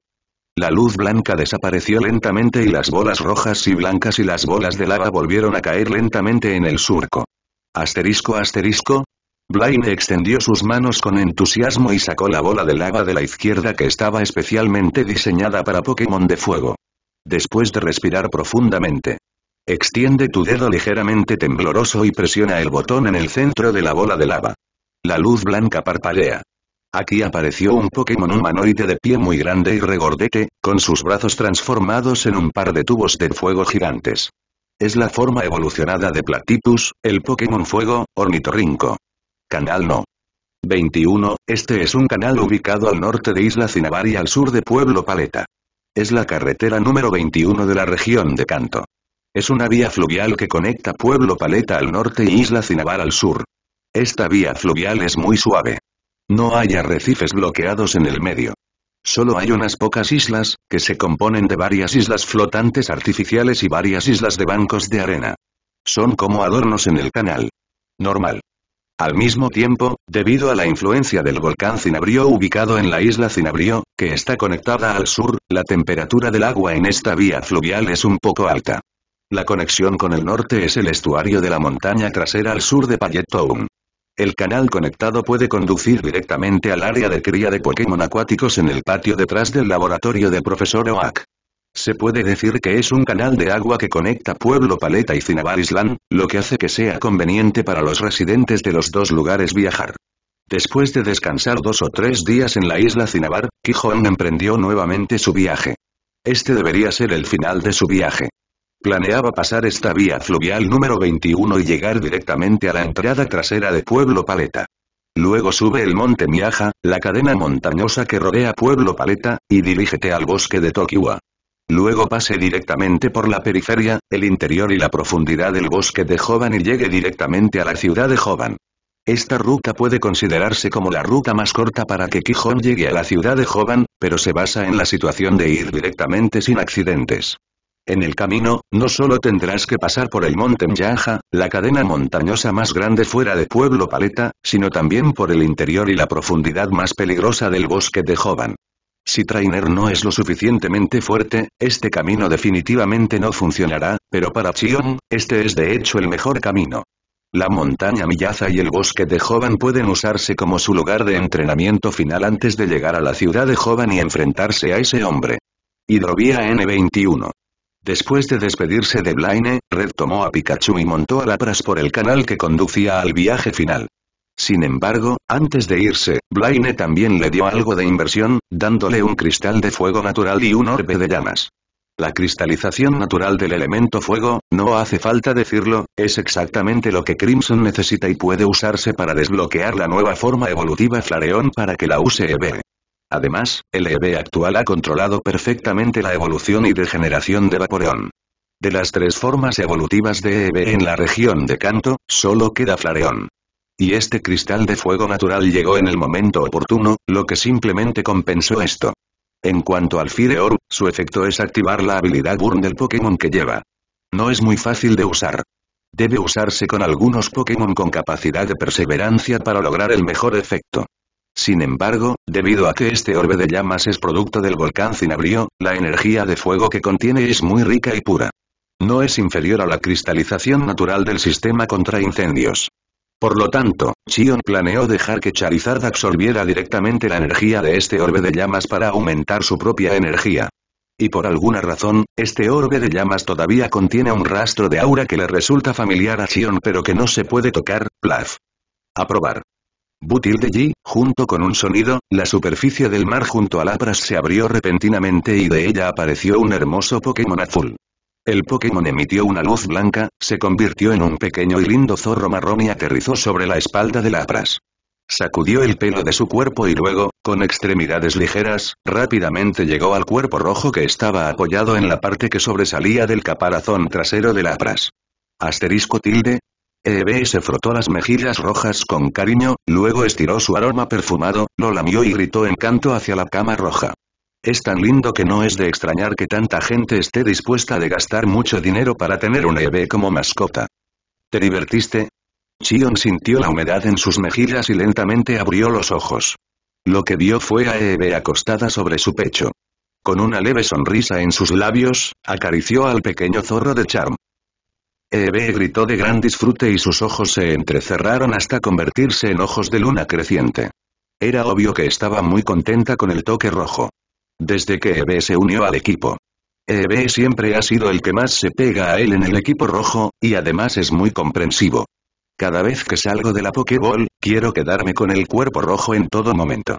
La luz blanca desapareció lentamente y las bolas rojas y blancas y las bolas de lava volvieron a caer lentamente en el surco. Asterisco asterisco. Blaine extendió sus manos con entusiasmo y sacó la bola de lava de la izquierda que estaba especialmente diseñada para Pokémon de fuego. Después de respirar profundamente. Extiende tu dedo ligeramente tembloroso y presiona el botón en el centro de la bola de lava. La luz blanca parpadea. Aquí apareció un Pokémon humanoide de pie muy grande y regordete, con sus brazos transformados en un par de tubos de fuego gigantes. Es la forma evolucionada de Platypus, el Pokémon Fuego, Ornitorrinco. Canal no. 21. Este es un canal ubicado al norte de Isla Cinabar y al sur de Pueblo Paleta. Es la carretera número 21 de la región de Canto. Es una vía fluvial que conecta Pueblo Paleta al norte y Isla Cinabar al sur. Esta vía fluvial es muy suave. No hay arrecifes bloqueados en el medio. Solo hay unas pocas islas, que se componen de varias islas flotantes artificiales y varias islas de bancos de arena. Son como adornos en el canal. Normal. Al mismo tiempo, debido a la influencia del volcán Cinabrio ubicado en la isla Cinabrio, que está conectada al sur, la temperatura del agua en esta vía fluvial es un poco alta. La conexión con el norte es el estuario de la montaña trasera al sur de Payetoum. El canal conectado puede conducir directamente al área de cría de Pokémon acuáticos en el patio detrás del laboratorio de Profesor Oak. Se puede decir que es un canal de agua que conecta Pueblo Paleta y Cinnabar Island, lo que hace que sea conveniente para los residentes de los dos lugares viajar. Después de descansar dos o tres días en la isla Cinnabar, Quijón emprendió nuevamente su viaje. Este debería ser el final de su viaje. Planeaba pasar esta vía fluvial número 21 y llegar directamente a la entrada trasera de Pueblo Paleta. Luego sube el monte Miaja, la cadena montañosa que rodea Pueblo Paleta, y dirígete al bosque de Tokiwa. Luego pase directamente por la periferia, el interior y la profundidad del bosque de Jovan y llegue directamente a la ciudad de Jovan. Esta ruta puede considerarse como la ruta más corta para que Quijón llegue a la ciudad de Jovan, pero se basa en la situación de ir directamente sin accidentes. En el camino, no solo tendrás que pasar por el monte Myaja, la cadena montañosa más grande fuera de Pueblo Paleta, sino también por el interior y la profundidad más peligrosa del bosque de Jovan. Si Trainer no es lo suficientemente fuerte, este camino definitivamente no funcionará, pero para Chion, este es de hecho el mejor camino. La montaña Millaza y el bosque de Jovan pueden usarse como su lugar de entrenamiento final antes de llegar a la ciudad de Jovan y enfrentarse a ese hombre. Hidrovía N21 Después de despedirse de Blaine, Red tomó a Pikachu y montó a Lapras por el canal que conducía al viaje final. Sin embargo, antes de irse, Blaine también le dio algo de inversión, dándole un cristal de fuego natural y un orbe de llamas. La cristalización natural del elemento fuego, no hace falta decirlo, es exactamente lo que Crimson necesita y puede usarse para desbloquear la nueva forma evolutiva Flareon para que la use EB. Además, el EV actual ha controlado perfectamente la evolución y degeneración de Vaporeon. De las tres formas evolutivas de EV en la región de Canto, solo queda Flareon. Y este cristal de fuego natural llegó en el momento oportuno, lo que simplemente compensó esto. En cuanto al Orb, su efecto es activar la habilidad Burn del Pokémon que lleva. No es muy fácil de usar. Debe usarse con algunos Pokémon con capacidad de perseverancia para lograr el mejor efecto. Sin embargo, debido a que este orbe de llamas es producto del volcán Cinabrio, la energía de fuego que contiene es muy rica y pura. No es inferior a la cristalización natural del sistema contra incendios. Por lo tanto, Chion planeó dejar que Charizard absorbiera directamente la energía de este orbe de llamas para aumentar su propia energía. Y por alguna razón, este orbe de llamas todavía contiene un rastro de aura que le resulta familiar a Chion pero que no se puede tocar, plaf. Aprobar. Butilde junto con un sonido, la superficie del mar junto a Lapras se abrió repentinamente y de ella apareció un hermoso Pokémon azul. El Pokémon emitió una luz blanca, se convirtió en un pequeño y lindo zorro marrón y aterrizó sobre la espalda de Lapras. Sacudió el pelo de su cuerpo y luego, con extremidades ligeras, rápidamente llegó al cuerpo rojo que estaba apoyado en la parte que sobresalía del caparazón trasero de Lapras. Asterisco tilde, E.B. Eh, se frotó las mejillas rojas con cariño, luego estiró su aroma perfumado, lo lamió y gritó encanto hacia la cama roja. Es tan lindo que no es de extrañar que tanta gente esté dispuesta de gastar mucho dinero para tener un Eve como mascota. ¿Te divertiste? Chion sintió la humedad en sus mejillas y lentamente abrió los ojos. Lo que vio fue a Eve acostada sobre su pecho. Con una leve sonrisa en sus labios, acarició al pequeño zorro de Charm. Eve gritó de gran disfrute y sus ojos se entrecerraron hasta convertirse en ojos de luna creciente. Era obvio que estaba muy contenta con el toque rojo. Desde que Eve se unió al equipo. Eve siempre ha sido el que más se pega a él en el equipo rojo, y además es muy comprensivo. Cada vez que salgo de la Pokéball, quiero quedarme con el cuerpo rojo en todo momento.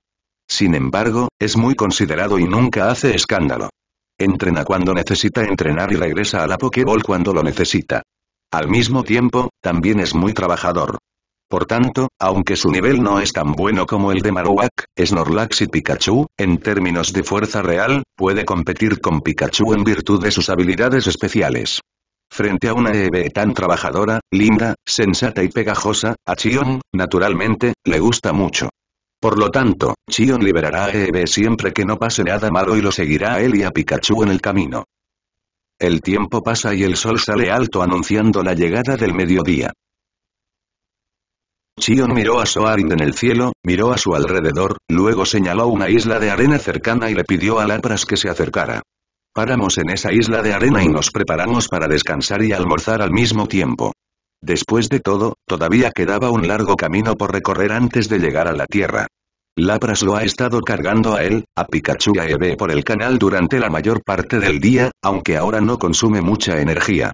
Sin embargo, es muy considerado y nunca hace escándalo. Entrena cuando necesita entrenar y regresa a la Pokéball cuando lo necesita. Al mismo tiempo, también es muy trabajador. Por tanto, aunque su nivel no es tan bueno como el de Marowak, Snorlax y Pikachu, en términos de fuerza real, puede competir con Pikachu en virtud de sus habilidades especiales. Frente a una Eve tan trabajadora, linda, sensata y pegajosa, a Chion, naturalmente, le gusta mucho. Por lo tanto, Chion liberará a Eve siempre que no pase nada malo y lo seguirá a él y a Pikachu en el camino. El tiempo pasa y el sol sale alto anunciando la llegada del mediodía. Chion miró a Soarin en el cielo, miró a su alrededor, luego señaló una isla de arena cercana y le pidió a Lapras que se acercara. Paramos en esa isla de arena y nos preparamos para descansar y almorzar al mismo tiempo. Después de todo, todavía quedaba un largo camino por recorrer antes de llegar a la Tierra. Lapras lo ha estado cargando a él, a Pikachu y a Eve por el canal durante la mayor parte del día, aunque ahora no consume mucha energía.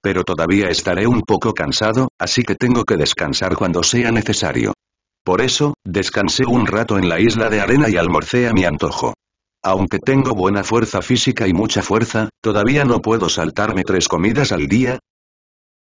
Pero todavía estaré un poco cansado, así que tengo que descansar cuando sea necesario. Por eso, descansé un rato en la isla de arena y almorcé a mi antojo. Aunque tengo buena fuerza física y mucha fuerza, todavía no puedo saltarme tres comidas al día,